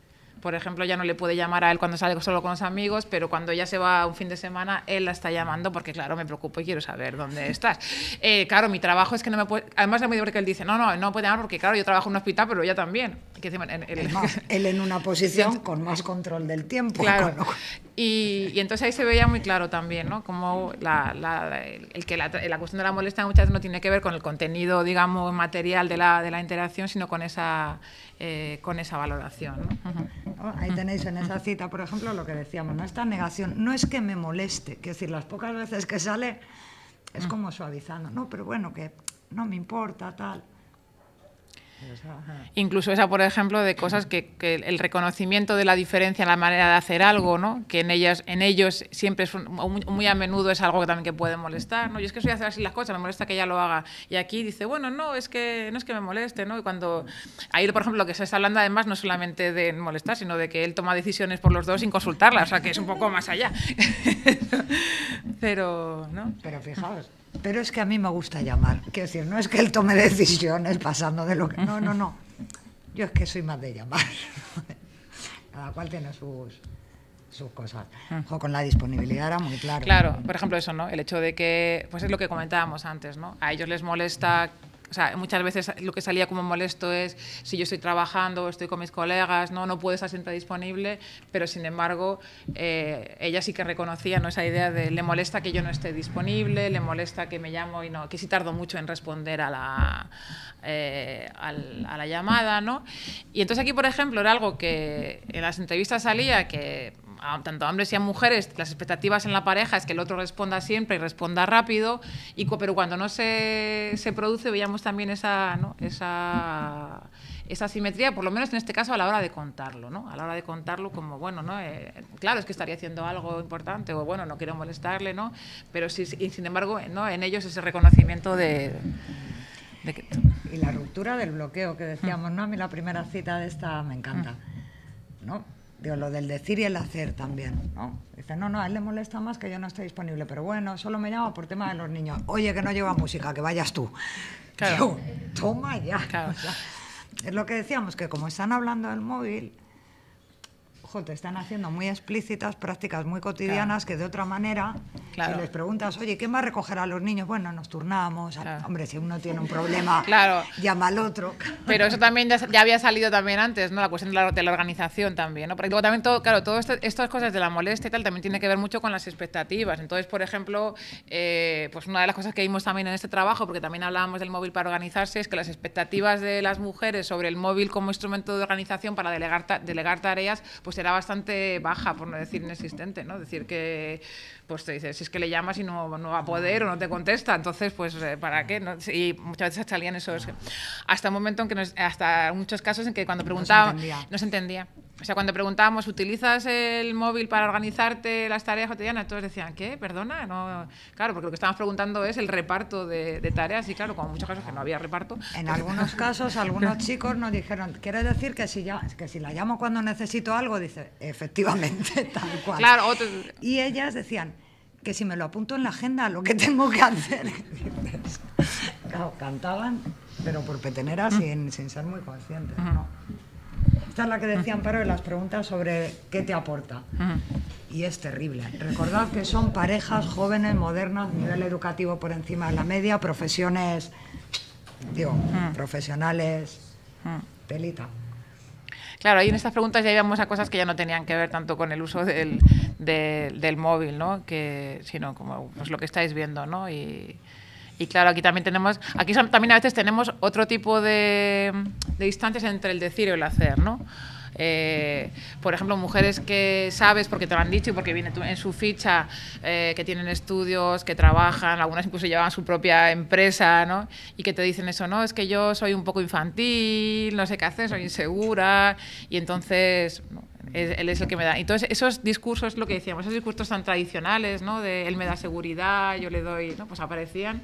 [SPEAKER 3] por ejemplo, ya no le puede llamar a él cuando sale solo con los amigos, pero cuando ella se va un fin de semana, él la está llamando porque, claro, me preocupo y quiero saber dónde estás. Eh, claro, mi trabajo es que no me puede... Además, es muy divertido que él dice, no, no, no puede llamar porque, claro, yo trabajo en un hospital, pero ella también.
[SPEAKER 2] él, en una posición con más control del tiempo. Claro.
[SPEAKER 3] Y, entonces ahí se veía muy claro también, ¿no? Como la, la, el, que la, cuestión de la molestia muchas veces no tiene que ver con el contenido, digamos, material de la, de la interacción, sino con esa, eh, con esa
[SPEAKER 2] valoración. Oh, ahí tenéis en esa cita, por ejemplo, lo que decíamos, ¿no? Esta negación no es que me moleste, que decir, las pocas veces que sale es mm. como suavizando, ¿no? Pero bueno, que no me importa, tal. Incluso esa, por ejemplo, de cosas que,
[SPEAKER 3] el reconocimiento de la diferencia en la manera de hacer algo, ¿no? que en, ellas, en ellos siempre es muy, a menudo es algo que también que puede molestar. ¿no? Yo es que soy hacer así las cosas, me molesta que ella lo haga. Y aquí dice, bueno, no, es que no es que me moleste. ¿no? Y cuando ahí, por ejemplo, lo que se está hablando además no solamente de molestar, sino de que él toma decisiones por los dos sin consultarla, o sea que es un poco más allá.
[SPEAKER 2] Pero, ¿no? Pero fijaos, pero es que a mí me gusta llamar. Quiero decir, no es que él tome decisiones pasando de lo que. No, no, no. Yo es que soy más de llamar. Cada cual tiene sus, sus cosas. Mm. o con la disponibilidad era muy claro. Claro, por
[SPEAKER 3] ejemplo, eso, ¿no? El hecho de que, pues es lo que comentábamos antes, ¿no? A ellos les molesta o sea, muchas veces lo que salía como molesto es si yo estoy trabajando, estoy con mis colegas, no, no puedo estar siempre disponible, pero sin embargo eh, ella sí que reconocía ¿no? esa idea de le molesta que yo no esté disponible, le molesta que me llamo y no, que sí tardo mucho en responder a la, eh, llamada, ¿no? Y entonces aquí, por ejemplo, era algo que en las entrevistas salía que tanto a hombres y a mujeres, las expectativas en la pareja es que el otro responda siempre y responda rápido, pero cuando no se, se produce veíamos también esa, esa, esa simetría, por lo menos en este caso a la hora de contarlo, ¿no? a la hora de contarlo como, bueno, ¿no? Eh, claro es que estaría haciendo algo importante o bueno, no quiero molestarle, ¿no? pero sí, sin embargo ¿no? en ellos ese reconocimiento de...
[SPEAKER 2] que... Y la ruptura del bloqueo que decíamos, ¿no? A mí la primera cita de esta me encanta, ¿no? Digo, lo del decir y el hacer también, ¿no? Dice, no, no, a él le molesta más que yo no esté disponible, pero bueno, solo me llama por tema de los niños. Oye, que no lleva música, que vayas tú. Claro. toma ya. Claro. ya. es lo que decíamos, que como están hablando del móvil, te están haciendo muy explícitas prácticas muy cotidianas que de otra manera, si les preguntas, oye, ¿quién va a recoger a los niños? Bueno, nos turnamos. Hombre, si uno tiene un problema, llama al otro. Pero eso también ya, había salido también antes, ¿no? La
[SPEAKER 3] cuestión de la, organización también, ¿no? Porque luego también, todo, claro, todas este, estas cosas de la molestia y tal también tiene que ver mucho con las expectativas. Entonces, por ejemplo, eh, pues una de las cosas que vimos también en este trabajo, porque también hablábamos del móvil para organizarse, es que las expectativas de las mujeres sobre el móvil como instrumento de organización para delegar, delegar tareas, pues era bastante baja, por no decir inexistente, ¿no? Decir que, pues te dices, si es que le llamas y no, va a poder o no te contesta, entonces, pues, eh, ¿para qué? Y muchas veces salían esos, hasta un momento en que, hasta muchos casos en que cuando preguntaba, No se entendía. O sea, cuando preguntábamos, ¿utilizas el móvil para organizarte las tareas cotidianas? Todos decían, ¿qué? ¿Perdona? No. Claro, porque lo que estábamos preguntando es el reparto de, tareas y claro, como en muchos casos que no había reparto. En algunos casos, algunos
[SPEAKER 2] chicos nos dijeron, ¿quiere decir que si, ya, que si la llamo cuando necesito algo? Dice, efectivamente, tal cual. Claro, Y ellas decían, que si me lo apunto en la agenda, lo que tengo que hacer. claro, cantaban, pero por peteneras mm. sin, sin ser muy conscientes, ¿no? Esta es la que decían pero en las preguntas sobre qué te aporta. Y es terrible. Recordad que son parejas jóvenes, modernas, nivel educativo por encima de la media, profesiones, digo, profesionales, telita.
[SPEAKER 3] Claro, ahí en estas preguntas ya íbamos a cosas que ya no tenían que ver tanto con el uso del, del móvil, ¿no? Que, sino como pues, lo que estáis viendo, ¿no? Y claro, aquí también tenemos, aquí también a veces tenemos otro tipo de, de distancias entre el decir y el hacer, ¿no? Eh, por ejemplo, mujeres que sabes porque te lo han dicho y porque viene en su ficha, eh, que tienen estudios, que trabajan, algunas incluso llevan su propia empresa, ¿no? Y que te dicen eso, no, es que yo soy un poco infantil, no sé qué hacer, soy insegura, y entonces él es el que me da. Entonces, esos discursos, lo que decíamos, esos discursos tan tradicionales, ¿no? De él me da seguridad, yo le doy, ¿no? Pues aparecían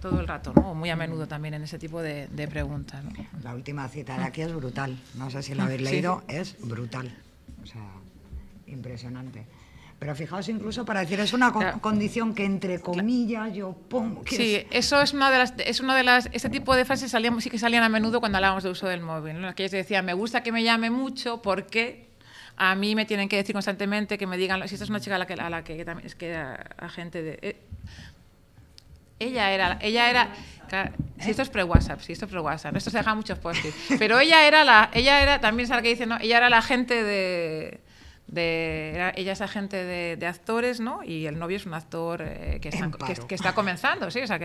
[SPEAKER 3] todo el rato, ¿no? Muy a menudo también
[SPEAKER 2] en ese tipo de, preguntas. La última cita de aquí es brutal. No sé si la habéis leído, es brutal. O sea, impresionante. Pero fijaos incluso para decir, es una condición que entre comillas yo pongo. sí,
[SPEAKER 3] eso es una de las, es una de las, este tipo de frases salíamos, sí que salían a menudo cuando hablábamos de uso del móvil. ¿no? que decían, me gusta que me llame mucho porque a mí me tienen que decir constantemente que me digan, si esta es una chica a la que, la que, también es que era agente de... Eh,
[SPEAKER 4] ella era, ella era, si
[SPEAKER 3] esto es pre-WhatsApp, si esto es pre-WhatsApp, esto se deja muchos postes. pero ella era la, ella era, también sabe que dice, no, ella era la gente de, ella es agente de, actores, ¿no? Y el novio es un actor eh, que, está, comenzando, ¿sí? O sea,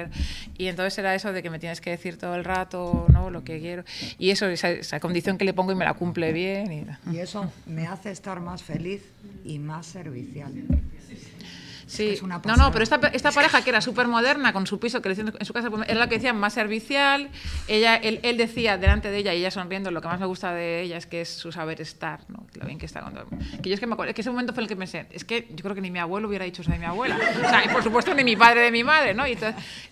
[SPEAKER 3] y entonces era eso de que me tienes que decir todo el rato, ¿no? Lo que quiero. Y eso, esa, condición que le pongo y me la cumple bien.
[SPEAKER 2] Y, y eso me hace estar más feliz y más servicial.
[SPEAKER 3] Sí. no, no, pero esta, pareja que era súper moderna, con su piso creciendo en su casa, era pues, la que decía más servicial. Ella, él, decía delante de ella, y ella sonriendo, lo que más me gusta de ella es que es su saber estar, lo bien que está. Cuando... Que yo es que me acuerdo, es que ese momento fue el que pensé, es que yo creo que ni mi abuelo hubiera dicho eso de mi abuela. O sea, y por supuesto ni mi padre de mi madre, ¿no? Y,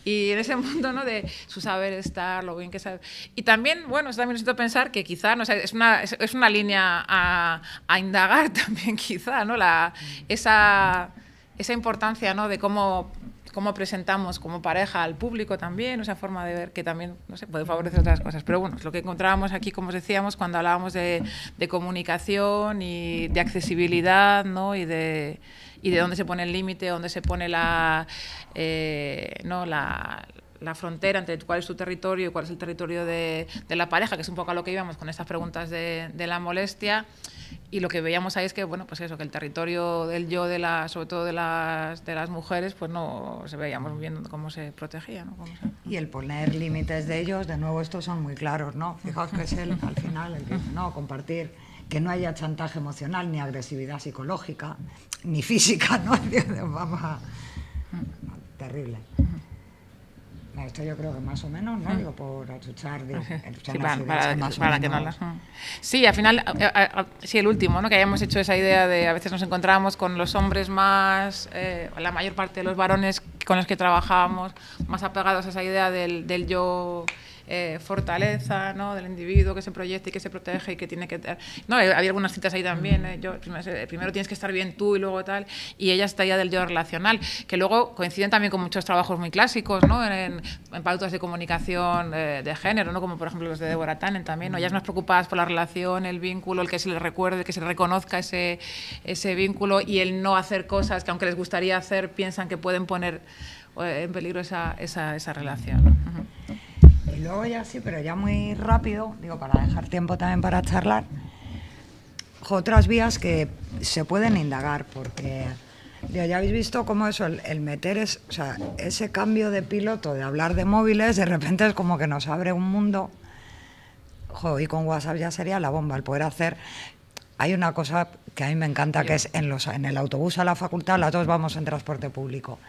[SPEAKER 3] y en ese mundo, ¿no? De su saber estar, lo bien que sabe. Y también, bueno, también necesito pensar que quizá, no es una, línea a, a, indagar también, quizá, ¿no? La, esa esa importancia ¿no? de cómo, cómo presentamos como pareja al público también, esa forma de ver que también no sé, puede favorecer otras cosas. Pero bueno, es lo que encontrábamos aquí, como os decíamos, cuando hablábamos de, comunicación y de accesibilidad ¿no? y de y de dónde se pone el límite, dónde se pone la, eh, no, la, frontera entre cuál es tu territorio y cuál es el territorio de, de, la pareja, que es un poco a lo que íbamos con estas preguntas de, de la molestia y lo que veíamos ahí es que bueno pues eso que el territorio del yo de la sobre todo de las de las mujeres pues no se veíamos viendo cómo se protegía ¿no?
[SPEAKER 2] y el poner límites de ellos de nuevo estos son muy claros no fijaos que es el al final el que no compartir que no haya chantaje emocional ni agresividad psicológica ni física no vamos mm. terrible yo creo que más o menos, ¿no? Mm. Digo, por achuchar, de, sí, para, más para que
[SPEAKER 3] Sí, al final, eh, eh, eh, sí, el último, ¿no? Que hayamos hecho esa idea de a veces nos encontrábamos con los hombres más, la mayor parte de los varones con los que trabajábamos, más apegados a esa idea del yo eh, fortaleza ¿no? del individuo que se proyecte y que se protege y que tiene que... No, eh, había algunas citas ahí también, eh, yo, primero tienes que estar bien tú y luego tal, y ella está ya del yo relacional, que luego coinciden también con muchos trabajos muy clásicos, ¿no? en, pautas de comunicación de género, ¿no? como por ejemplo los de Deborah Tannen también, ellas más preocupadas por la relación, el vínculo, el que se le recuerde, que se reconozca ese, ese vínculo y el no hacer cosas que aunque les gustaría hacer, piensan que pueden poner en peligro esa, relación.
[SPEAKER 2] Y luego ya sí, pero ya muy rápido, digo, para dejar tiempo también para charlar, otras vías que se pueden indagar, porque ya habéis visto cómo eso, el, meter o sea, ese cambio de piloto, de hablar de móviles, de repente es como que nos abre un mundo. y con WhatsApp ya sería la bomba, el poder hacer hay una cosa que a mí me encanta, que es en, los, en el autobús a la facultad, las dos vamos en transporte público.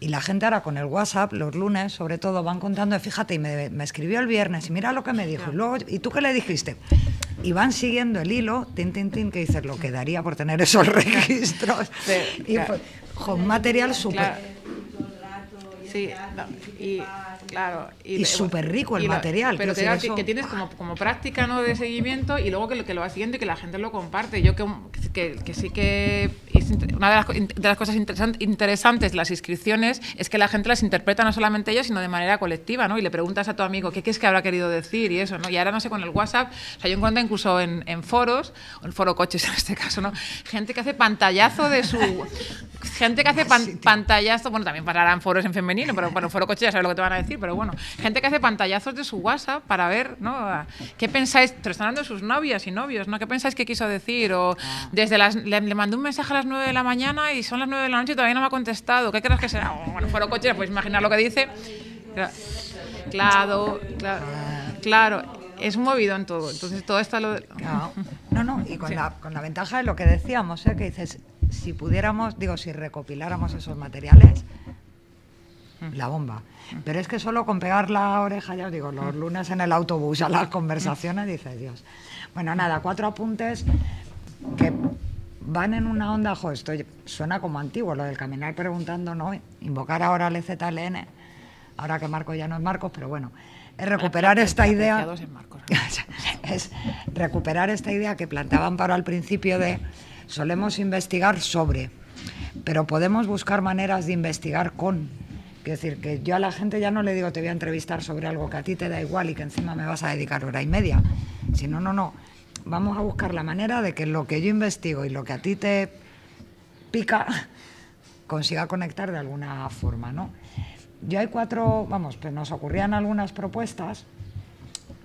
[SPEAKER 2] Y la gente ahora con el WhatsApp, los lunes sobre todo, van contando, fíjate, y me, escribió el viernes, y mira lo que me dijo, y ¿y tú qué le dijiste? Y van siguiendo el hilo, tin, tin, que dices, lo que daría por tener esos registros. con material súper...
[SPEAKER 3] y súper rico el material. Pero que, tienes como, práctica ¿no? de seguimiento y luego que lo, que lo vas siguiendo y que la gente lo comparte. Yo que, que sí que una de las, de las cosas interesantes de las inscripciones es que la gente las interpreta no solamente ellos, sino de manera colectiva, ¿no? Y le preguntas a tu amigo qué, es que habrá querido decir y eso, ¿no? Y ahora no sé, con el WhatsApp, o sea, yo encuentro incluso en, foros, o en foro coches en este caso, ¿no? Gente que hace pantallazo de su... Gente que hace pan, pantallazo, bueno, también pararán foros en femenino, pero bueno, foro Coches ya sabes lo que te van a decir, pero bueno, gente que hace pantallazos de su WhatsApp para ver, ¿no? Ah, ¿Qué pensáis? Pero están hablando de sus novias y novios, ¿no? ¿Qué pensáis que quiso decir? O ah. desde las... le, le mandó un mensaje a las 9 de la mañana y son las nueve de la noche y todavía no me ha contestado. ¿Qué crees que será? Oh, bueno, fueron coches, pues imaginar lo que dice. Claro, claro,
[SPEAKER 2] claro, es movido en todo. Entonces todo esto lo No, no, y con, la, ventaja de lo que decíamos, ¿eh? que dices, si pudiéramos, digo, si recopiláramos esos materiales, la bomba. Pero es que solo con pegar la oreja, ya os digo, los lunes en el autobús a las conversaciones, dices, Dios. Bueno, nada, cuatro apuntes que van en una onda, jo, esto suena como antiguo, lo del caminar preguntando, no, invocar ahora al EZLN, ahora que Marco ya no es Marcos, pero bueno, es recuperar esta idea, es recuperar esta idea que planteaban para al principio de solemos investigar sobre, pero podemos buscar maneras de investigar con. Es decir, que yo a la gente ya no le digo te voy a entrevistar sobre algo que a ti te da igual y que encima me vas a dedicar hora y media, sino no, no, vamos a buscar la manera de que lo que yo investigo y lo que a ti te pica consiga conectar de alguna forma, ¿no? Yo hay cuatro, vamos, pues nos ocurrían algunas propuestas.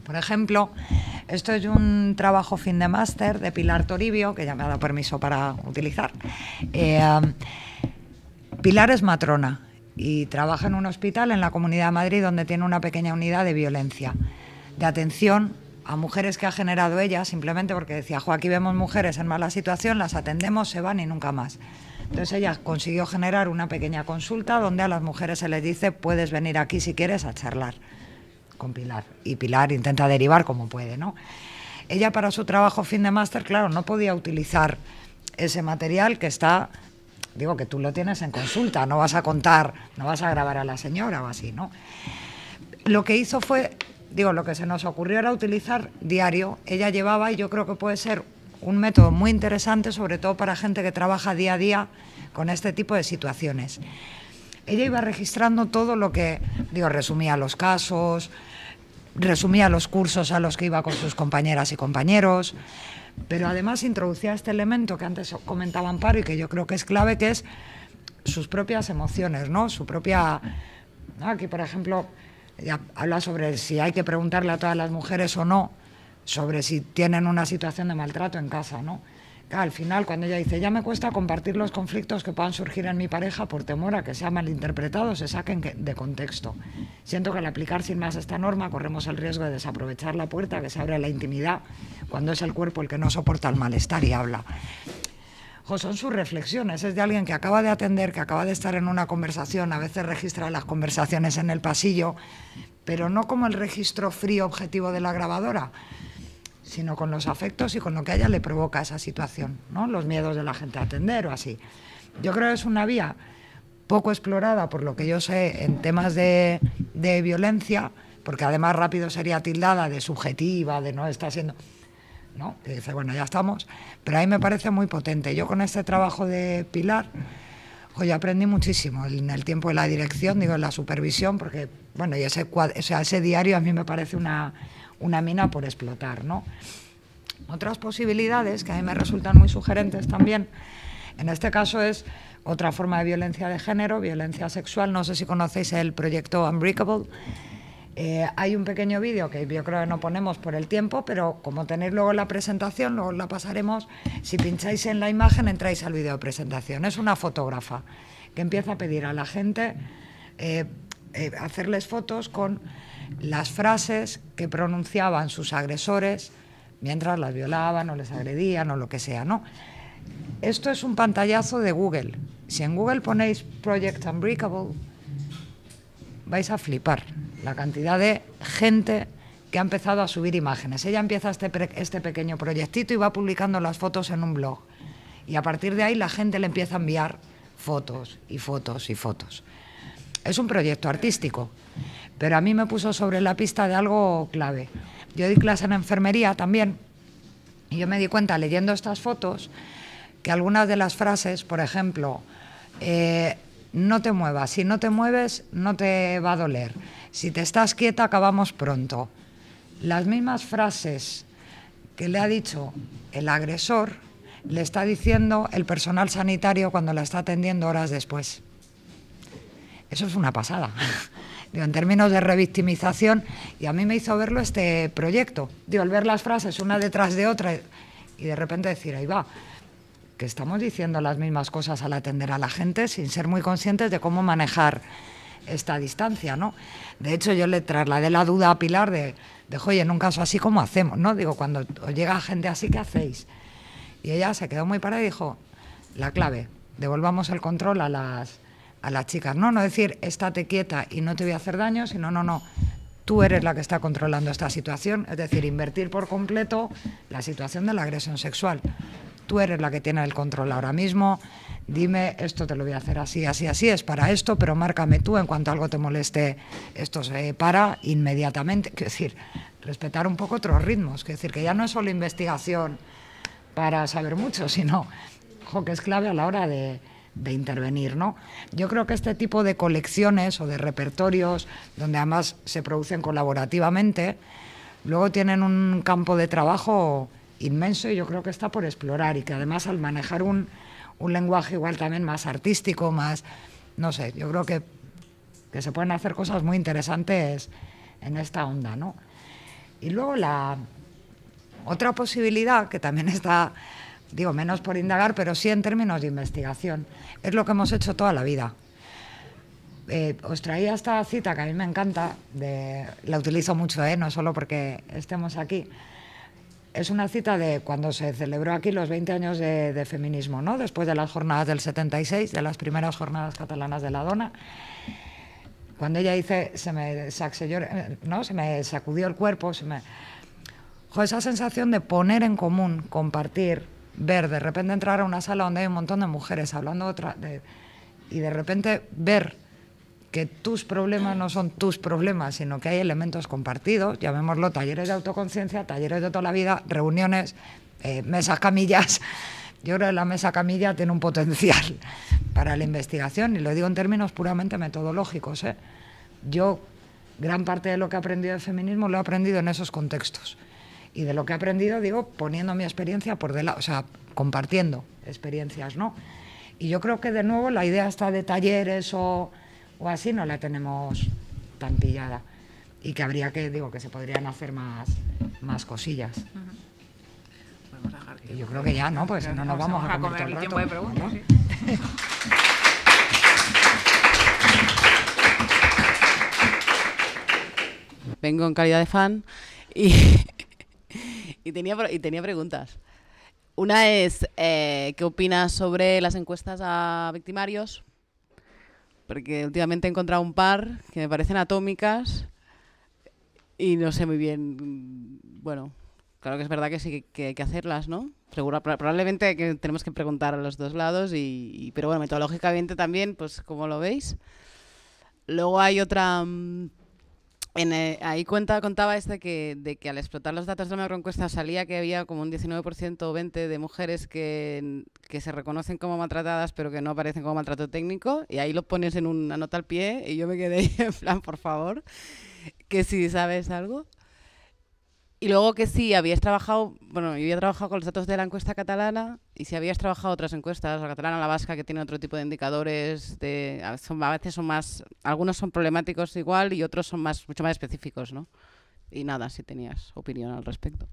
[SPEAKER 2] Por ejemplo, esto es un trabajo fin de máster de Pilar Toribio, que ya me ha dado permiso para utilizar. Eh, um, Pilar es matrona y trabaja en un hospital en la Comunidad de Madrid donde tiene una pequeña unidad de violencia, de atención a mujeres que ha generado ella, simplemente porque decía, jo, aquí vemos mujeres en mala situación, las atendemos, se van y nunca más. Entonces ella consiguió generar una pequeña consulta donde a las mujeres se les dice, puedes venir aquí si quieres a charlar con Pilar. Y Pilar intenta derivar como puede, ¿no? Ella para su trabajo fin de máster, claro, no podía utilizar ese material que está, digo que tú lo tienes en consulta, no vas a contar, no vas a grabar a la señora o así, ¿no? Lo que hizo fue digo, lo que se nos ocurrió era utilizar diario. Ella llevaba, y yo creo que puede ser un método muy interesante, sobre todo para gente que trabaja día a día con este tipo de situaciones. Ella iba registrando todo lo que, digo, resumía los casos, resumía los cursos a los que iba con sus compañeras y compañeros, pero además introducía este elemento que antes comentaba Amparo y que yo creo que es clave, que es sus propias emociones, ¿no? Su propia... Aquí, por ejemplo, habla sobre si hay que preguntarle a todas las mujeres o no, sobre si tienen una situación de maltrato en casa, ¿no? Al final, cuando ella dice, ya me cuesta compartir los conflictos que puedan surgir en mi pareja por temor a que sean malinterpretados, se saquen de contexto. Siento que al aplicar sin más esta norma corremos el riesgo de desaprovechar la puerta que se abre a la intimidad cuando es el cuerpo el que no soporta el malestar y habla son sus reflexiones. Es de alguien que acaba de atender, que acaba de estar en una conversación, a veces registra las conversaciones en el pasillo, pero no como el registro frío objetivo de la grabadora, sino con los afectos y con lo que a ella le provoca esa situación, ¿no? los miedos de la gente a atender o así. Yo creo que es una vía poco explorada, por lo que yo sé, en temas de, de violencia, porque además rápido sería tildada de subjetiva, de no estar siendo... ¿no? Que dice, bueno, ya estamos. Pero ahí me parece muy potente. Yo con este trabajo de Pilar, hoy aprendí muchísimo en el tiempo de la dirección, digo, en la supervisión, porque, bueno, y ese, ese diario a mí me parece una, mina por explotar, ¿no? Otras posibilidades que a mí me resultan muy sugerentes también, en este caso es otra forma de violencia de género, violencia sexual. No sé si conocéis el proyecto Unbreakable eh, hay un pequeño vídeo que yo creo que no ponemos por el tiempo, pero como tenéis luego la presentación, luego la pasaremos. Si pincháis en la imagen, entráis al vídeo de presentación. Es una fotógrafa que empieza a pedir a la gente eh, eh, hacerles fotos con las frases que pronunciaban sus agresores mientras las violaban o les agredían o lo que sea, Esto es un pantallazo de Google. Si en Google ponéis Project Unbreakable, vais a flipar la cantidad de gente que ha empezado a subir imágenes. Ella empieza este, este, pequeño proyectito y va publicando las fotos en un blog. Y a partir de ahí la gente le empieza a enviar fotos y fotos y fotos. Es un proyecto artístico, pero a mí me puso sobre la pista de algo clave. Yo di clase en enfermería también y yo me di cuenta leyendo estas fotos que algunas de las frases, por ejemplo, eh, no te muevas, si no te mueves no te va a doler si te estás quieta acabamos pronto. Las mismas frases que le ha dicho el agresor le está diciendo el personal sanitario cuando la está atendiendo horas después. Eso es una pasada. en términos de revictimización, y a mí me hizo verlo este proyecto. Digo, al ver las frases una detrás de otra y de repente decir, ahí va, que estamos diciendo las mismas cosas al atender a la gente sin ser muy conscientes de cómo manejar esta distancia, ¿no? De hecho, yo le trasladé la duda a Pilar de, de oye, en un caso así, ¿cómo hacemos? ¿No? Digo, cuando os llega gente así, ¿qué hacéis? Y ella se quedó muy parada y dijo, la clave, devolvamos el control a las, a las chicas, ¿no? No decir, estate quieta y no te voy a hacer daño, sino, no, no, tú eres la que está controlando esta situación, es decir, invertir por completo la situación de la agresión sexual tú eres la que tiene el control ahora mismo, dime, esto te lo voy a hacer así, así, así, es para esto, pero márcame tú, en cuanto algo te moleste, esto se para inmediatamente. Quiero decir, respetar un poco otros ritmos, Quiero decir, que ya no es solo investigación para saber mucho, sino que es clave a la hora de, intervenir. ¿no? Yo creo que este tipo de colecciones o de repertorios, donde además se producen colaborativamente, luego tienen un campo de trabajo inmenso y yo creo que está por explorar y que además al manejar un, lenguaje igual también más artístico, más, no sé, yo creo que, se pueden hacer cosas muy interesantes en esta onda, ¿no? Y luego la otra posibilidad que también está, digo, menos por indagar, pero sí en términos de investigación, es lo que hemos hecho toda la vida. Eh, os traía esta cita que a mí me encanta, la utilizo mucho, ¿eh? no solo porque estemos aquí, es una cita de cuando se celebró aquí los 20 años de, feminismo, ¿no? después de las jornadas del 76, de las primeras jornadas catalanas de la dona. Cuando ella dice, se me, sacudió el cuerpo, se me... esa sensación de poner en común, compartir, ver, de repente entrar a una sala donde hay un montón de mujeres hablando otra, y de repente ver que tus problemas no son tus problemas, sino que hay elementos compartidos, llamémoslo talleres de autoconciencia, talleres de toda la vida, reuniones, eh, mesas camillas. Yo creo que la mesa camilla tiene un potencial para la investigación, y lo digo en términos puramente metodológicos. ¿eh? Yo, gran parte de lo que he aprendido de feminismo lo he aprendido en esos contextos. Y de lo que he aprendido, digo, poniendo mi experiencia por delante, o sea, compartiendo experiencias, ¿no? Y yo creo que, de nuevo, la idea está de talleres o o así no la tenemos tan pillada. Y que habría que, digo, que se podrían hacer más, más cosillas. Yo creo que ya, ¿no? Pues no nos vamos, a comer, tiempo de preguntas. Vengo en
[SPEAKER 5] calidad de fan y, tenía, y tenía preguntas. Una es, eh, ¿qué opinas sobre las encuestas a victimarios? porque últimamente he encontrado un par que me parecen atómicas y no sé muy bien, bueno, claro que es verdad que sí que, hay que hacerlas, ¿no? Segura, probablemente que tenemos que preguntar a los dos lados, y, pero bueno, metodológicamente también, pues como lo veis. Luego hay otra... Mm, eh, ahí cuenta, contaba este que, de que al explotar los datos de la encuesta salía que había como un 19% o 20% de mujeres que, que, se reconocen como maltratadas pero que no aparecen como maltrato técnico y ahí lo pones en una nota al pie y yo me quedé en plan, por favor, que si sabes algo. Y luego que sí, habías trabajado, bueno, yo había trabajado con los datos de la encuesta catalana y si habías trabajado otras encuestas, la catalana, la vasca, que tiene otro tipo de indicadores, de, a veces son más, algunos son problemáticos igual y otros son más, mucho más específicos, ¿no? Y nada, si tenías opinión al respecto.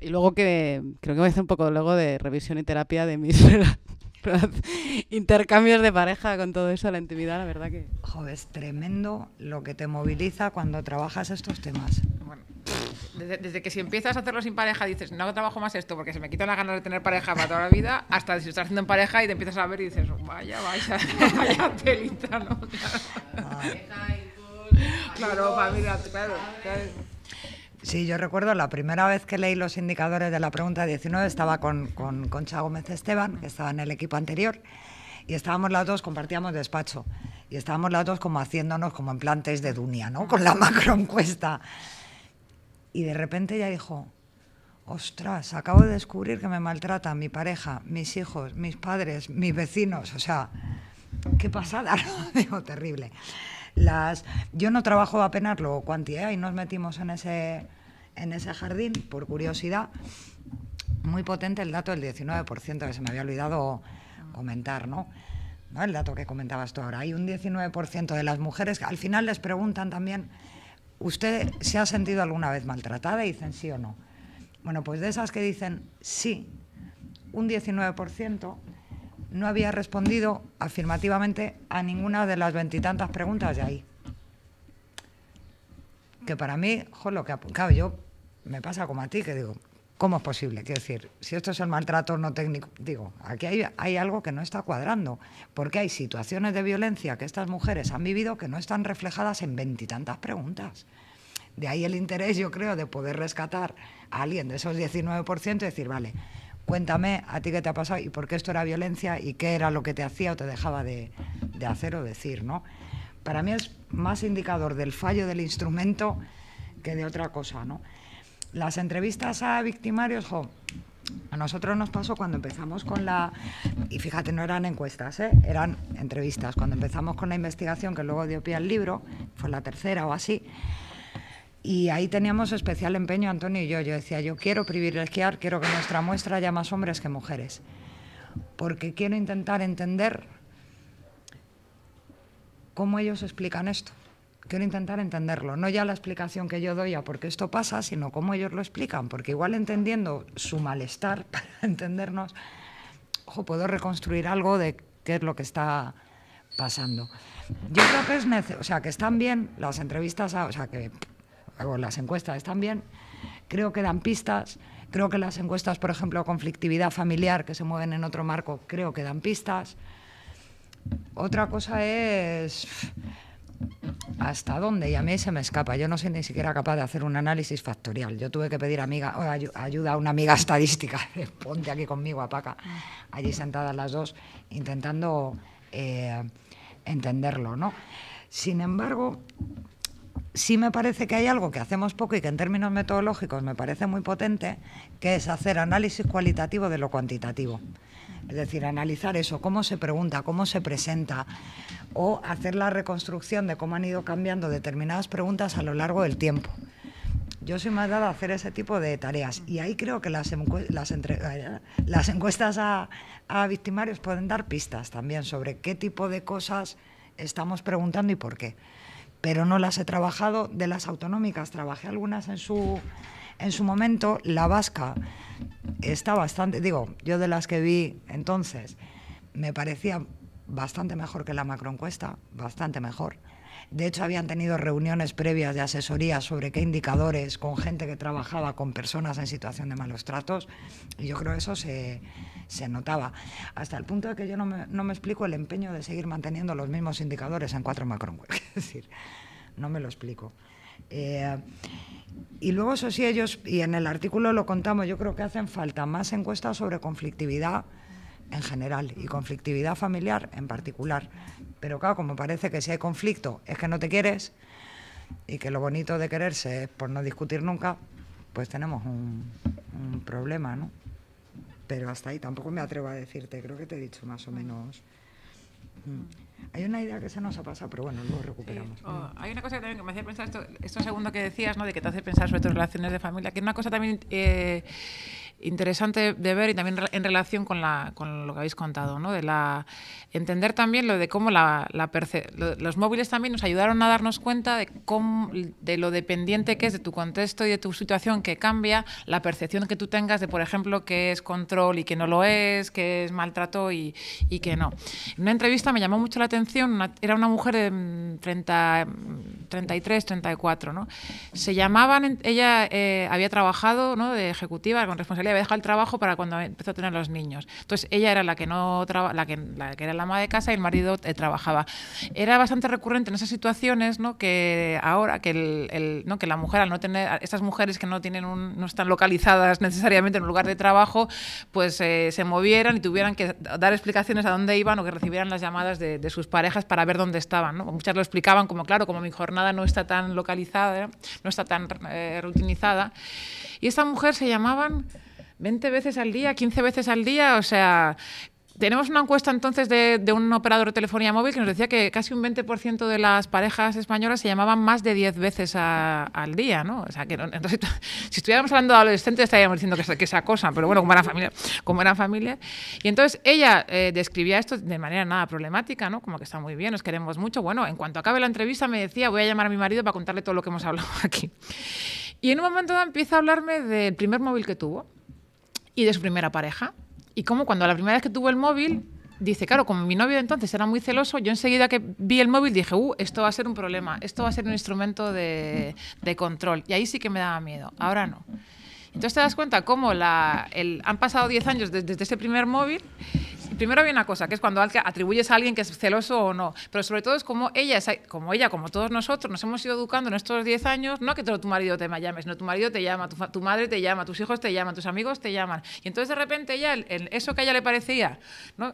[SPEAKER 5] Y luego que creo que me a un poco luego de revisión y terapia de mis
[SPEAKER 2] intercambios de pareja con todo eso, la intimidad, la verdad que... Joder, es tremendo lo que te moviliza cuando trabajas estos temas
[SPEAKER 3] desde, que si empiezas a hacerlo sin pareja dices, no trabajo más esto porque se me quitan las ganas de tener pareja para toda la vida, hasta si estás haciendo en pareja y te empiezas a ver y dices, vaya, vaya, vaya telita, ¿no? Claro,
[SPEAKER 2] Sí, yo recuerdo la primera vez que leí los indicadores de la pregunta 19, estaba con, con Concha Gómez Esteban, que estaba en el equipo anterior, y estábamos las dos, compartíamos despacho, y estábamos las dos como haciéndonos como en de Dunia, ¿no? Con la macroencuesta. encuesta y de repente ella dijo, ostras, acabo de descubrir que me maltrata mi pareja, mis hijos, mis padres, mis vecinos, o sea, qué pasada, digo, terrible. Las, yo no trabajo a lo cuantía y nos metimos en ese, en ese jardín por curiosidad. Muy potente el dato del 19% que se me había olvidado comentar, ¿no? ¿no? El dato que comentabas tú ahora. Hay un 19% de las mujeres que al final les preguntan también ¿usted se ha sentido alguna vez maltratada? Y dicen sí o no. Bueno, pues de esas que dicen sí, un 19% no había respondido afirmativamente a ninguna de las veintitantas preguntas de ahí. Que para mí, joder, lo que claro, yo me pasa como a ti, que digo, ¿Cómo es posible? Quiero decir, si esto es el maltrato no técnico, digo, aquí hay, algo que no está cuadrando, porque hay situaciones de violencia que estas mujeres han vivido que no están reflejadas en veintitantas preguntas. De ahí el interés, yo creo, de poder rescatar a alguien de esos 19% y decir, vale, cuéntame a ti qué te ha pasado y por qué esto era violencia y qué era lo que te hacía o te dejaba de, de hacer o decir, ¿no? Para mí es más indicador del fallo del instrumento que de otra cosa, ¿no? las entrevistas a victimarios, jo, a nosotros nos pasó cuando empezamos con la... Y fíjate, no eran encuestas, ¿eh? eran entrevistas. Cuando empezamos con la investigación, que luego dio pie al libro, fue la tercera o así, y ahí teníamos especial empeño Antonio y yo. Yo decía, yo quiero privilegiar, quiero que nuestra muestra haya más hombres que mujeres, porque quiero intentar entender cómo ellos explican esto quiero intentar entenderlo. No ya la explicación que yo doy a por qué esto pasa, sino cómo ellos lo explican, porque igual entendiendo su malestar, para entendernos, ojo, puedo reconstruir algo de qué es lo que está pasando. Yo creo que es o sea, que están bien las entrevistas, o sea, que las encuestas están bien, creo que dan pistas, creo que las encuestas, por ejemplo, conflictividad familiar, que se mueven en otro marco, creo que dan pistas. Otra cosa es hasta dónde y a mí se me escapa. Yo no soy ni siquiera capaz de hacer un análisis factorial. Yo tuve que pedir amiga, ayuda a una amiga estadística, ponte aquí conmigo, apaca, allí sentadas las dos, intentando eh, entenderlo. ¿no? Sin embargo, sí me parece que hay algo que hacemos poco y que en términos metodológicos me parece muy potente, que es hacer análisis cualitativo de lo cuantitativo. Es decir, analizar eso, cómo se pregunta, cómo se presenta, o hacer la reconstrucción de cómo han ido cambiando determinadas preguntas a lo largo del tiempo. Yo soy más dada a hacer ese tipo de tareas y ahí creo que las, eh, las, encuestas a victimarios pueden dar pistas también sobre qué tipo de cosas estamos preguntando y por qué pero no las he trabajado. De las autonómicas trabajé algunas en su, en su momento, la vasca está bastante, digo, yo de las que vi entonces, me parecía bastante mejor que la macroencuesta, bastante mejor. De hecho, habían tenido reuniones previas de asesoría sobre qué indicadores con gente que trabajaba con personas en situación de malos tratos. Y yo creo que eso se, notaba. Hasta el punto de que yo no me, no explico el empeño de seguir manteniendo los mismos indicadores en cuatro macroencuestas. Es decir, no me lo explico. Eh, y luego eso sí, ellos, y en el artículo lo contamos, yo creo que hacen falta más encuestas sobre conflictividad en general y conflictividad familiar en particular. Pero claro, como parece que si hay conflicto es que no te quieres y que lo bonito de quererse es por no discutir nunca, pues tenemos un, problema, ¿no? Pero hasta ahí tampoco me atrevo a decirte, creo que te he dicho más o menos. Mm. Hay una idea que se nos ha pasado, pero bueno, luego recuperamos. Oh,
[SPEAKER 3] hay una cosa que también que me hacía pensar, esto, segundo que decías, ¿no? de que te hace pensar sobre tus relaciones de familia, que es una cosa también eh, interesante de ver y también en relación con, lo que habéis contado, de la, entender también lo de cómo la, los móviles también nos ayudaron a darnos cuenta de, cómo, de lo dependiente que es de tu contexto y de tu situación que cambia, la percepción que tú tengas de, por ejemplo, que es control y que no lo es, que es maltrato y, y que no. En una entrevista me llamó mucho la atención, era una mujer de 33, mm, 34, mm, Se llamaban, ella eh, había trabajado de ejecutiva con responsabilidad había dejado el trabajo para cuando empezó a tener los niños. Entonces ella era la que no la, que, era la ama de casa y el marido eh, trabajaba. Era bastante recurrente en esas situaciones, ¿no? Que ahora que el, ¿no? que la mujer al no tener estas mujeres que no tienen no están localizadas necesariamente en un lugar de trabajo, pues eh, se movieran y tuvieran que dar explicaciones a dónde iban o que recibieran las llamadas de, sus parejas para ver dónde estaban, Muchas lo explicaban como claro, como mi jornada no está tan localizada, no está tan eh, rutinizada. Y esta mujer se llamaban 20 veces al día, 15 veces al día, o sea, tenemos una encuesta entonces de, un operador de telefonía móvil que nos decía que casi un 20% de las parejas españolas se llamaban más de 10 veces al día, ¿no? O sea, que entonces, si estuviéramos hablando de adolescentes estaríamos diciendo que, que se acosan, pero bueno, como eran familia, como eran familia. Y entonces ella eh, describía esto de manera nada problemática, ¿no? Como que está muy bien, nos queremos mucho. Bueno, en cuanto acabe la entrevista me decía, voy a llamar a mi marido para contarle todo lo que hemos hablado aquí. Y en un momento empieza a hablarme del primer móvil que tuvo y de su primera pareja. Y como cuando la primera vez que tuvo el móvil, dice, claro, como mi novio entonces era muy celoso, yo enseguida que vi el móvil dije, uh, esto va a ser un problema, esto va a ser un instrumento de, control. Y ahí sí que me daba miedo, ahora no. Entonces te das cuenta cómo la, el, han pasado 10 años desde, desde ese primer móvil primero hay una cosa, que es cuando atribuyes a alguien que es celoso o no, pero sobre todo es como ella, como ella, como todos nosotros, nos hemos ido educando en estos 10 años, no que todo tu marido te llames, no, tu marido te llama, tu, madre te llama, tus hijos te llaman, tus amigos te llaman. Y entonces de repente ya eso que a ella le parecía,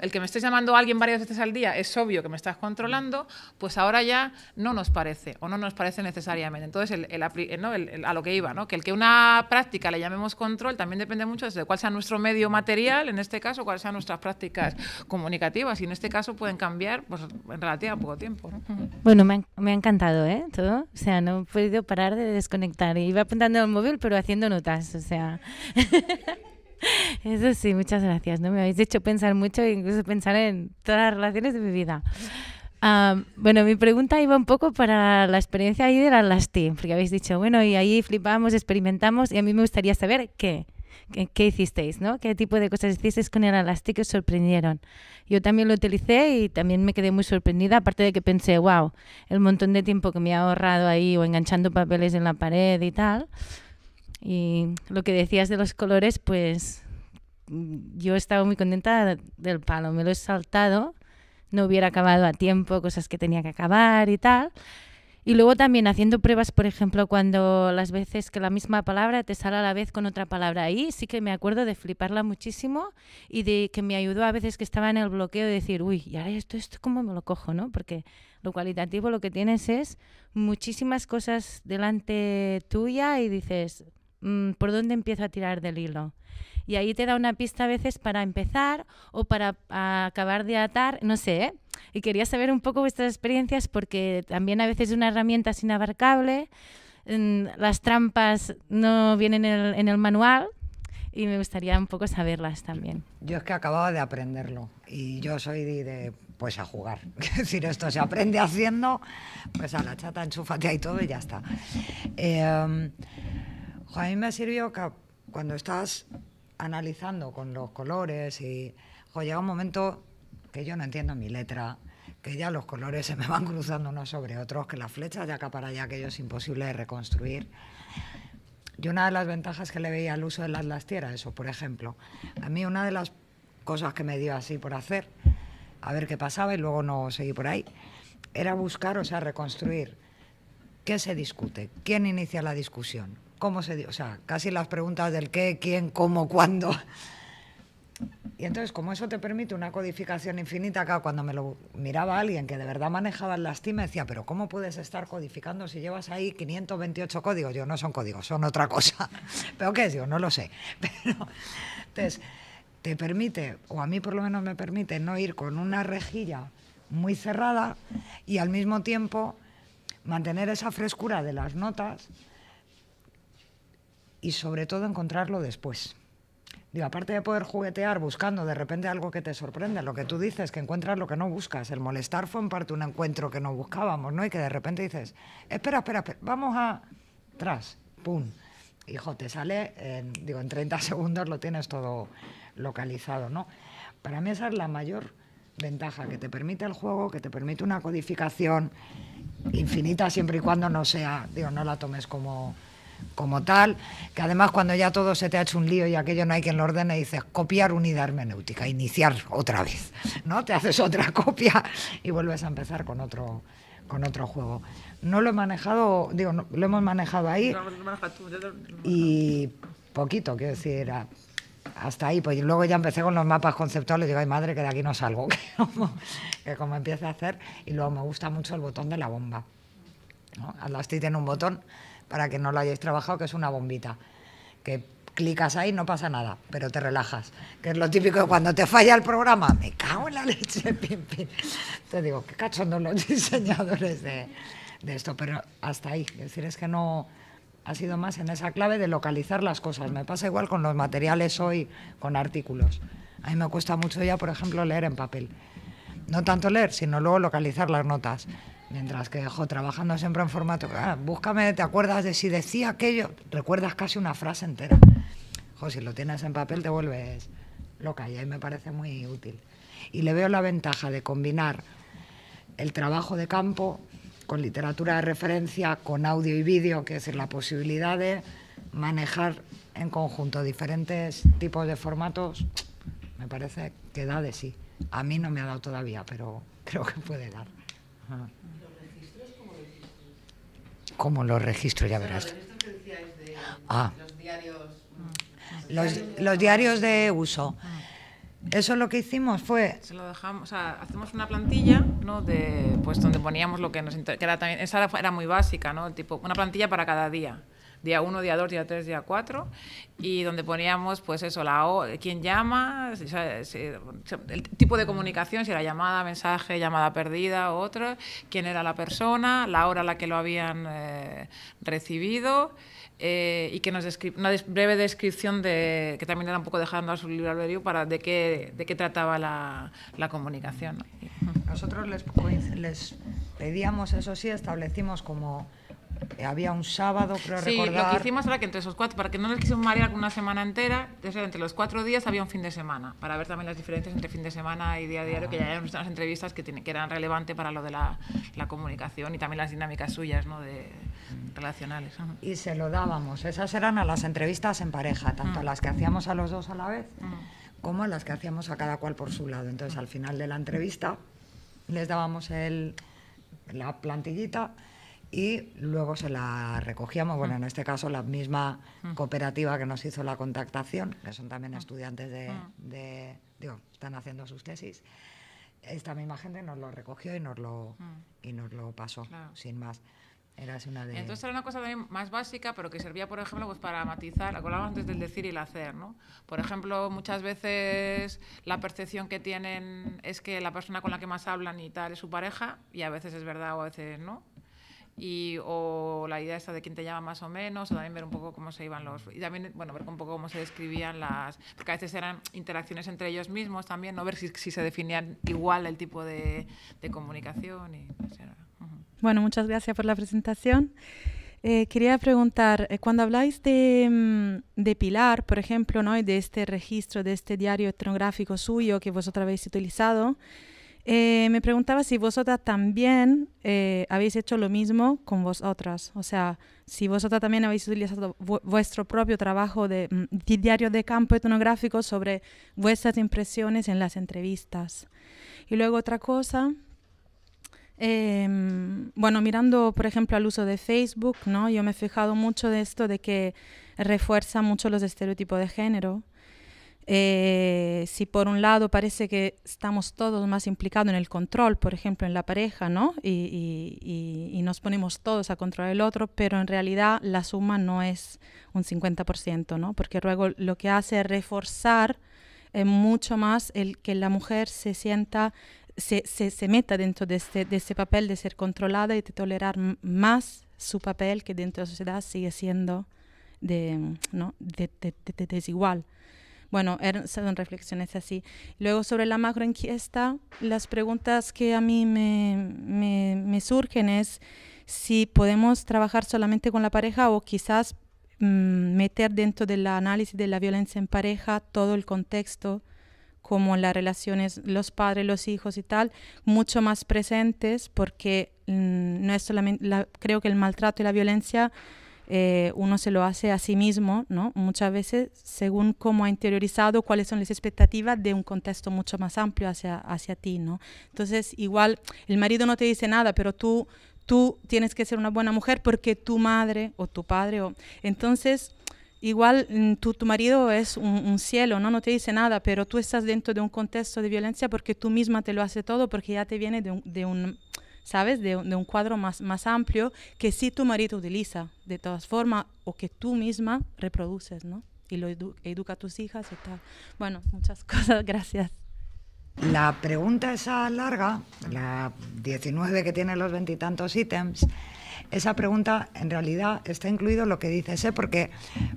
[SPEAKER 3] el que me estés llamando a alguien varias veces al día, es obvio que me estás controlando, pues ahora ya no nos parece o no nos parece necesariamente. Entonces, a lo que iba, ¿no? que el que una práctica le llamemos control también depende mucho de cuál sea nuestro medio material, en este caso, cuáles sean nuestras prácticas comunicativas y en este caso pueden cambiar pues, en a poco tiempo.
[SPEAKER 6] Bueno, me ha, encantado ¿eh? todo. O sea, no he podido parar de desconectar. Iba apuntando al móvil, pero haciendo notas. O sea. Eso sí, muchas gracias. ¿no? Me habéis hecho pensar mucho e incluso pensar en todas las relaciones de mi vida. Ah, bueno, mi pregunta iba un poco para la experiencia ahí de las LASTI, porque habéis dicho, bueno, y ahí flipamos, experimentamos, y a mí me gustaría saber qué. ¿Qué, hicisteis? ¿no? ¿Qué tipo de cosas hicisteis con el Elastic que os sorprendieron? Yo también lo utilicé y también me quedé muy sorprendida, aparte de que pensé, wow, el montón de tiempo que me ha ahorrado ahí o enganchando papeles en la pared y tal. Y lo que decías de los colores, pues mm, yo estaba muy contenta del palo, me lo he saltado, no hubiera acabado a tiempo cosas que tenía que acabar y tal. Y luego también haciendo pruebas, por ejemplo, cuando las veces que la misma palabra te sale a la vez con otra palabra. Ahí sí que me acuerdo de fliparla muchísimo y de que me ayudó a veces que estaba en el bloqueo de decir, uy, y ahora esto, esto, ¿cómo me lo cojo? ¿no? Porque lo cualitativo lo que tienes es muchísimas cosas delante tuya y dices, mm, ¿por dónde empiezo a tirar del hilo? Y ahí te da una pista a veces para empezar o para acabar de atar, no sé, ¿eh? y quería saber un poco vuestras experiencias porque también a veces una herramienta es inabarcable, mm, las trampas no vienen en el, manual, y me gustaría un poco saberlas también.
[SPEAKER 2] Yo es que acababa de aprenderlo y yo soy de, pues a jugar. Es decir, esto se aprende haciendo, pues a la chata enchúfate y todo y ya está. Em, a mí me sirvió que cuando estás analizando con los colores y llega un momento que yo no entiendo mi letra, que ya los colores se me van cruzando unos sobre otros, que las flechas de acá para allá, que ello es imposible de reconstruir. Y una de las ventajas que le veía al uso de las lastieras, eso, por ejemplo, a mí una de las cosas que me dio así por hacer, a ver qué pasaba y luego no seguí por ahí, era buscar, o sea, reconstruir qué se discute, quién inicia la discusión, cómo se, dio, o sea, casi las preguntas del qué, quién, cómo, cuándo y entonces, como eso te permite una codificación infinita, acá cuando me lo miraba alguien que de verdad manejaba el lastime decía, pero ¿cómo puedes estar codificando si llevas ahí 528 códigos? Yo, no son códigos, son otra cosa. ¿Pero qué es? Yo no lo sé. entonces, te permite, o a mí por lo menos me permite, no ir con una rejilla muy cerrada y al mismo tiempo mantener esa frescura de las notas y sobre todo encontrarlo después aparte de poder juguetear buscando de repente algo que te sorprende, lo que tú dices, que encuentras lo que no buscas. El molestar fue en parte un encuentro que no buscábamos, ¿no? Y que de repente dices, espera, espera, vamos a. Tras, pum. Hijo, te sale, digo, en 30 segundos lo tienes todo localizado, ¿no? Para mí esa es la mayor ventaja que te permite el juego, que te permite una codificación infinita siempre y cuando no sea, digo, no la tomes como como tal, que además cuando ya todo se te ha hecho un lío y aquello no hay quien lo ordene, dices copiar unidad hermenéutica, iniciar otra vez, ¿no? Te haces otra copia y vuelves a empezar con otro con otro juego. No lo he manejado, digo, lo hemos manejado ahí y poquito, quiero decir, era hasta ahí, pues luego ya empecé con los mapas conceptuales, digo, ay madre, que de aquí no salgo, que como, empieza a hacer, y luego me gusta mucho el botón de la bomba. ¿no? tiene un botón para que no lo hayáis trabajado, que es una bombita. Que clicas ahí, no pasa nada, pero te relajas. Que es lo típico de cuando te falla el programa, me cago en la leche, pim, pim. Te digo, qué cachondos los diseñadores de, de, esto, pero hasta ahí. Es decir, es que no ha sido más en esa clave de localizar las cosas. Me pasa igual con los materiales hoy, con artículos. A mí me cuesta mucho ya, por ejemplo, leer en papel. No tanto leer, sino luego localizar las notas. Mientras que, jo, trabajando siempre en formato, ah, búscame, ¿te acuerdas de si decía aquello? Recuerdas casi una frase entera. Jo, si lo tienes en papel te vuelves loca y ahí me parece muy útil. Y le veo la ventaja de combinar el trabajo de campo con literatura de referencia, con audio y vídeo, que es la posibilidad de manejar en conjunto diferentes tipos de formatos, me parece que da de sí. A mí no me ha dado todavía, pero creo que puede dar. ¿Cómo lo registro? Ya verás. Ah. Mm. Los, los, diarios de uso. Ah. Eso lo que hicimos fue...
[SPEAKER 3] Se lo dejamos, o sea, hacemos una plantilla, ¿no? De, pues donde poníamos lo que nos... Que también, esa era, muy básica, ¿no? Tipo, una plantilla para cada día día 1, día 2, día 3, día 4, y donde poníamos, pues eso, la quién llama, el tipo de comunicación, si era llamada, mensaje, llamada perdida o otra, quién era la persona, la hora a la que lo habían eh, recibido. Eh, y que nos una breve descripción de que también era un poco dejando a su libro albedrío para de qué de qué trataba la, la comunicación.
[SPEAKER 2] Nosotros les, les pedíamos, eso sí, establecimos como había un sábado, creo sí, lo que
[SPEAKER 3] hicimos era que entre esos cuatro, para que no les quisimos marear una semana entera, entonces entre los cuatro días había un fin de semana, para ver también las diferencias entre fin de semana y día a día, que ya eran unas entrevistas que, que eran relevantes para lo de la, comunicación y también las dinámicas suyas, ¿no? De, relacionales.
[SPEAKER 2] Y se lo dábamos. Esas eran a las entrevistas en pareja, tanto mm. las que hacíamos a los dos a la vez, mm. como las que hacíamos a cada cual por su lado. Entonces, al final de la entrevista, les dábamos el, la plantillita y luego se la recogíamos, bueno, en mm. este caso la misma mm. cooperativa que nos hizo la contactación, que son también mm. estudiantes de, digo, están haciendo sus tesis, esta misma gente nos lo recogió y nos lo, y nos lo pasó, sin más. Era una de... Entonces
[SPEAKER 3] era una cosa también más básica, pero que servía, por ejemplo, pues para matizar, hablábamos antes del decir y el hacer, ¿no? Por ejemplo, muchas veces la percepción que tienen es que la persona con la que más hablan y tal es su pareja, y a veces es verdad o a veces no y o la idea esa de quién te llama más o menos, o también ver un poco cómo se iban los... Y también, bueno, ver un poco cómo se describían las... Porque a veces eran interacciones entre ellos mismos también, no ver si, si se definían igual el tipo de, de comunicación.
[SPEAKER 7] Y, Bueno, muchas gracias por la presentación. Eh, quería preguntar, eh, cuando habláis de, mm, de, Pilar, por ejemplo, ¿no? de este registro, de este diario etnográfico suyo que vosotros habéis utilizado, eh, me preguntaba si vosotras también eh, habéis hecho lo mismo con vosotras, o sea, si vosotras también habéis utilizado vuestro propio trabajo de, mm, diario de campo etnográfico sobre vuestras impresiones en las entrevistas. Y luego otra cosa, em, bueno, mirando por ejemplo al uso de Facebook, yo me he fijado mucho de esto de que refuerza mucho los estereotipos de género. Eh, si por un lado parece que estamos todos más implicados en el control, por ejemplo, en la pareja, ¿no? Y, nos ponemos todos a controlar el otro, pero en realidad la suma no es un 50%, ¿no? Porque luego lo que hace es reforzar eh, mucho más el que la mujer se sienta se, se, meta dentro de este, papel de ser controlada y de tolerar más su papel que dentro de la sociedad sigue siendo de, desigual. Bueno, son reflexiones así. Luego sobre la macroencuesta, las preguntas que a mí me, me, surgen es si podemos trabajar solamente con la pareja o quizás mm, meter dentro del análisis de la violencia en pareja todo el contexto como las relaciones, los padres, los hijos y tal, mucho más presentes porque mm, no es solamente, creo que el maltrato y la violencia eh, uno se lo hace a sí mismo, ¿no? Muchas veces según cómo ha interiorizado, cuáles son las expectativas de un contexto mucho más amplio hacia, hacia ti, ¿no? Entonces, igual el marido no te dice nada, pero tú, tú tienes que ser una buena mujer porque tu madre o tu padre o... Entonces, igual mm, tu, tu marido es un, cielo, ¿no? no te dice nada, pero tú estás dentro de un contexto de violencia porque tú misma te lo hace todo, porque ya te viene de un ¿sabes? De, un cuadro más, amplio que si tu marido utiliza, de todas formas, o que tú misma reproduces, ¿no? Y lo educa a tus hijas y tal. Bueno, muchas cosas, gracias.
[SPEAKER 2] La pregunta esa larga, la 19 que tiene los veintitantos ítems, esa pregunta en realidad está incluido lo que dice ese, ¿eh? porque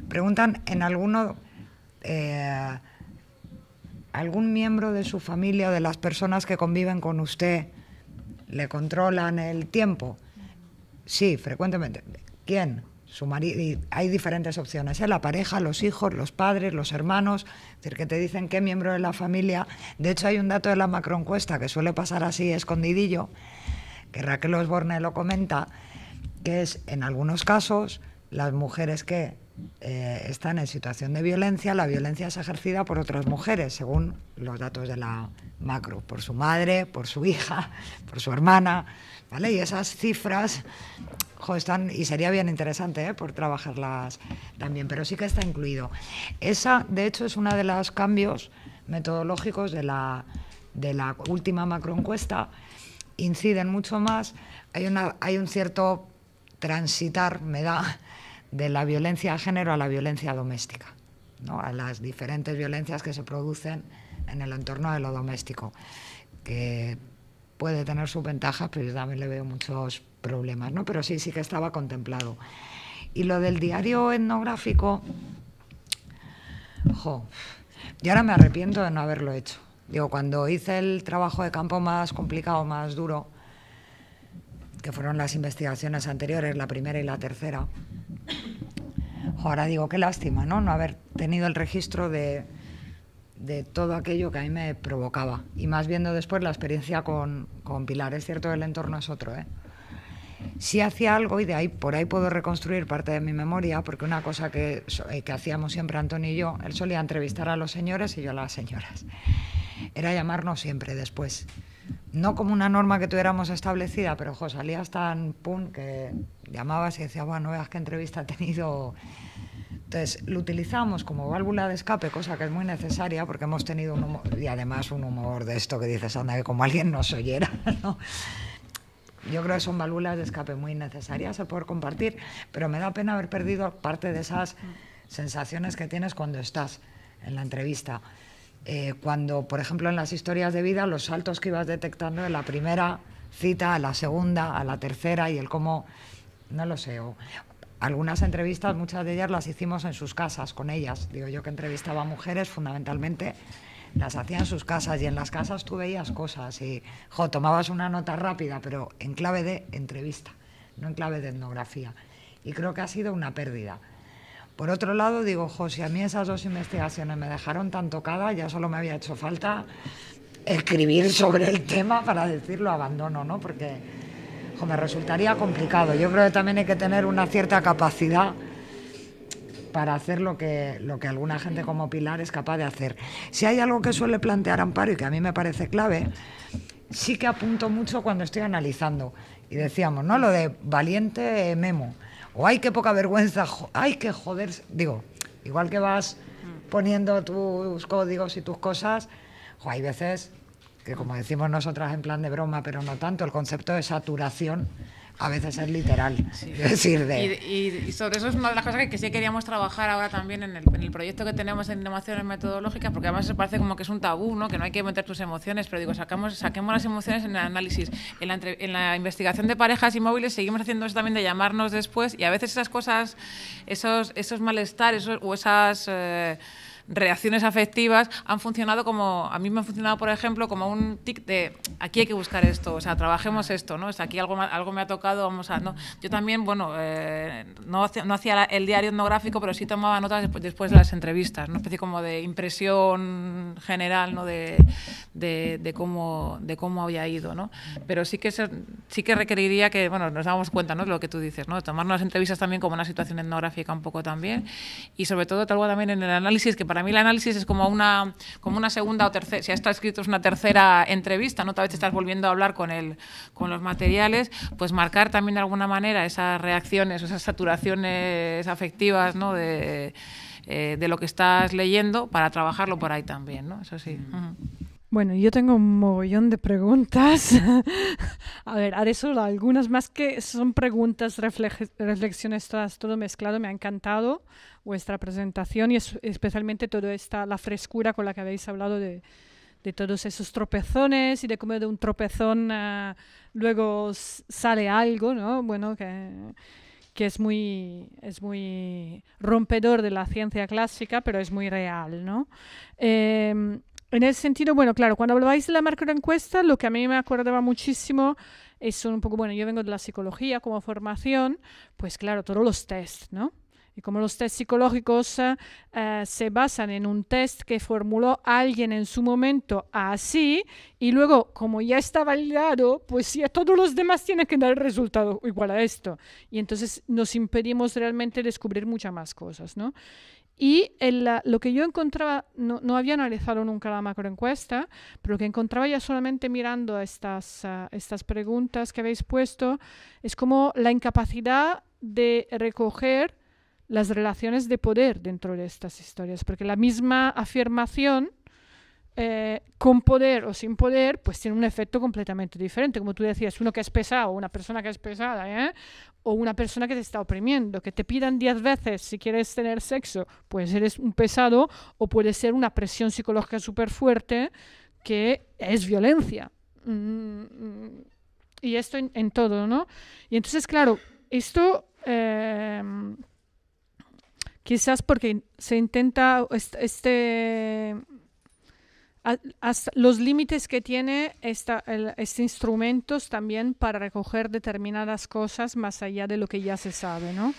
[SPEAKER 2] preguntan en alguno... Eh, algún miembro de su familia o de las personas que conviven con usted le controlan el tiempo. Sí, frecuentemente. ¿Quién? Su marido. hay diferentes opciones: ¿eh? la pareja, los hijos, los padres, los hermanos. Es decir, que te dicen qué miembro de la familia. De hecho, hay un dato de la macroencuesta que suele pasar así escondidillo, que Raquel Osborne lo comenta, que es en algunos casos las mujeres que eh, están en situación de violencia, la violencia es ejercida por otras mujeres, según los datos de la macro, por su madre, por su hija, por su hermana, ¿vale? Y esas cifras jo, están, y sería bien interesante ¿eh? por trabajarlas también, pero sí que está incluido. Esa, de hecho, es una de los cambios metodológicos de la, de la última macroencuesta, inciden mucho más, hay, una, hay un cierto transitar, me da de la violencia de género a la violencia doméstica, ¿no? a las diferentes violencias que se producen en el entorno de lo doméstico, que puede tener sus ventajas, pero yo también le veo muchos problemas, ¿no? pero sí, sí que estaba contemplado. Y lo del diario etnográfico, jo, yo ahora me arrepiento de no haberlo hecho. Digo, cuando hice el trabajo de campo más complicado, más duro, que fueron las investigaciones anteriores, la primera y la tercera. Ahora digo, qué lástima, ¿no? No haber tenido el registro de, todo aquello que a mí me provocaba. Y más viendo después la experiencia con, con Pilar. Es cierto el entorno es otro, ¿eh? Sí hacía algo y de ahí por ahí puedo reconstruir parte de mi memoria, porque una cosa que, eh, que hacíamos siempre Antonio y yo, él solía entrevistar a los señores y yo a las señoras, era llamarnos siempre después no como una norma que tuviéramos establecida, pero jo, salías tan pum que llamabas y decías, bueno, veas qué entrevista ha tenido. Entonces, lo utilizamos como válvula de escape, cosa que es muy necesaria porque hemos tenido un humor, y además un humor de esto que dices, anda, que como alguien nos oyera, Yo creo que son válvulas de escape muy necesarias a poder compartir, pero me da pena haber perdido parte de esas sensaciones que tienes cuando estás en la entrevista. Eh, cuando, por ejemplo, en las historias de vida, los saltos que ibas detectando de la primera cita a la segunda, a la tercera y el cómo, no lo sé, algunas entrevistas, muchas de ellas las hicimos en sus casas con ellas. Digo yo que entrevistaba a mujeres fundamentalmente las hacía en sus casas y en las casas tú veías cosas y tomabas una nota rápida, pero en clave de entrevista, no en clave de etnografía. Y creo que ha sido una pérdida. Por otro lado, digo, si a mí esas dos investigaciones me dejaron tan tocada, ya solo me había hecho falta escribir sobre el tema para decirlo abandono, ¿no? Porque me resultaría complicado. Yo creo que también hay que tener una cierta capacidad para hacer lo que, lo que alguna gente como Pilar es capaz de hacer. Si hay algo que suele plantear Amparo y que a mí me parece clave, sí que apunto mucho cuando estoy analizando. Y decíamos, ¿no? Lo de valiente Memo o hay que poca vergüenza, ay, qué joder. Digo, igual que vas poniendo tus códigos y tus cosas, o hay veces que, como decimos nosotras en plan de broma, pero no tanto, el concepto de saturación a veces es literal. y,
[SPEAKER 3] y, sobre eso es una de las cosas que, sí queríamos trabajar ahora también en el, proyecto que tenemos en innovaciones metodológicas, porque además se parece como que es un tabú, ¿no? que no hay que meter tus emociones, pero digo, sacamos, saquemos las emociones en el análisis. En la, en la investigación de parejas inmóviles seguimos haciendo eso también de llamarnos después y a veces esas cosas, esos, esos malestares o esas... Eh, reacciones afectivas han funcionado como, a mí me han funcionado, por ejemplo, como un tic de aquí hay que buscar esto, o sea, trabajemos esto, ¿no? O sea, aquí algo, algo me ha tocado, vamos a... ¿no? Yo también, bueno, eh, no, hacía, no hacía el diario etnográfico, pero sí tomaba notas después, después de las entrevistas, ¿no? una especie como de impresión general, ¿no? De, de, cómo, de cómo había ido, ¿no? Pero sí que, sí que requeriría que, bueno, nos damos cuenta, ¿no? Lo que tú dices, ¿no? Tomarnos las entrevistas también como una situación etnográfica un poco también y sobre todo tal vez también en el análisis que para a mí el análisis es como una, como una segunda o tercera, si está escrito es una tercera entrevista, ¿no? Tal vez te estás volviendo a hablar con, con los materiales, pues marcar también de alguna manera esas reacciones, esas saturaciones afectivas, ¿no? Eh, de, lo que estás leyendo para trabajarlo por ahí también, ¿no? Eso sí.
[SPEAKER 4] Mm. Bueno, yo tengo un mogollón de preguntas. a ver, haré solo algunas más que son preguntas, reflexiones, todas, todo mezclado, me ha encantado vuestra presentación y es, especialmente toda esta, la frescura con la que habéis hablado de, de todos esos tropezones y de cómo de un tropezón ah, luego sale algo, ¿no? Bueno, que, que es, muy, es muy rompedor de la ciencia clásica, pero es muy real, ¿no? Em, en ese sentido, bueno, claro, cuando habláis de la marca de encuesta, lo que a mí me acordaba muchísimo es un poco, bueno, yo vengo de la psicología como formación, pues claro, todos los test, ¿no? Y como los test psicológicos ah, ah, se basan en un test que formuló alguien en su momento así, y luego como ya está validado, pues a todos los demás tienen que dar el resultado igual a esto. Y entonces nos impedimos realmente descubrir muchas más cosas, ¿no? Y lo que yo encontraba, no, había analizado nunca la macroencuesta, pero lo que encontraba ya solamente mirando estas, ah, estas preguntas que habéis puesto, es como la incapacidad de recoger las relaciones de poder dentro de estas historias, porque la misma afirmación eh, con poder o sin poder, pues tiene un efecto completamente diferente. Como tú decías, uno que es pesado, una persona que es pesada, ¿eh? o una persona que te está oprimiendo, que te pidan diez veces si quieres tener sexo, pues eres un pesado, o puede ser una presión psicológica súper fuerte que es violencia. Mm, mm. y esto en, todo, ¿no? Y entonces, claro, esto... Eh, Quizás porque se intenta este los límites que tiene esta, este instrumentos también para recoger determinadas cosas más allá de lo que ya se sabe, ¿no?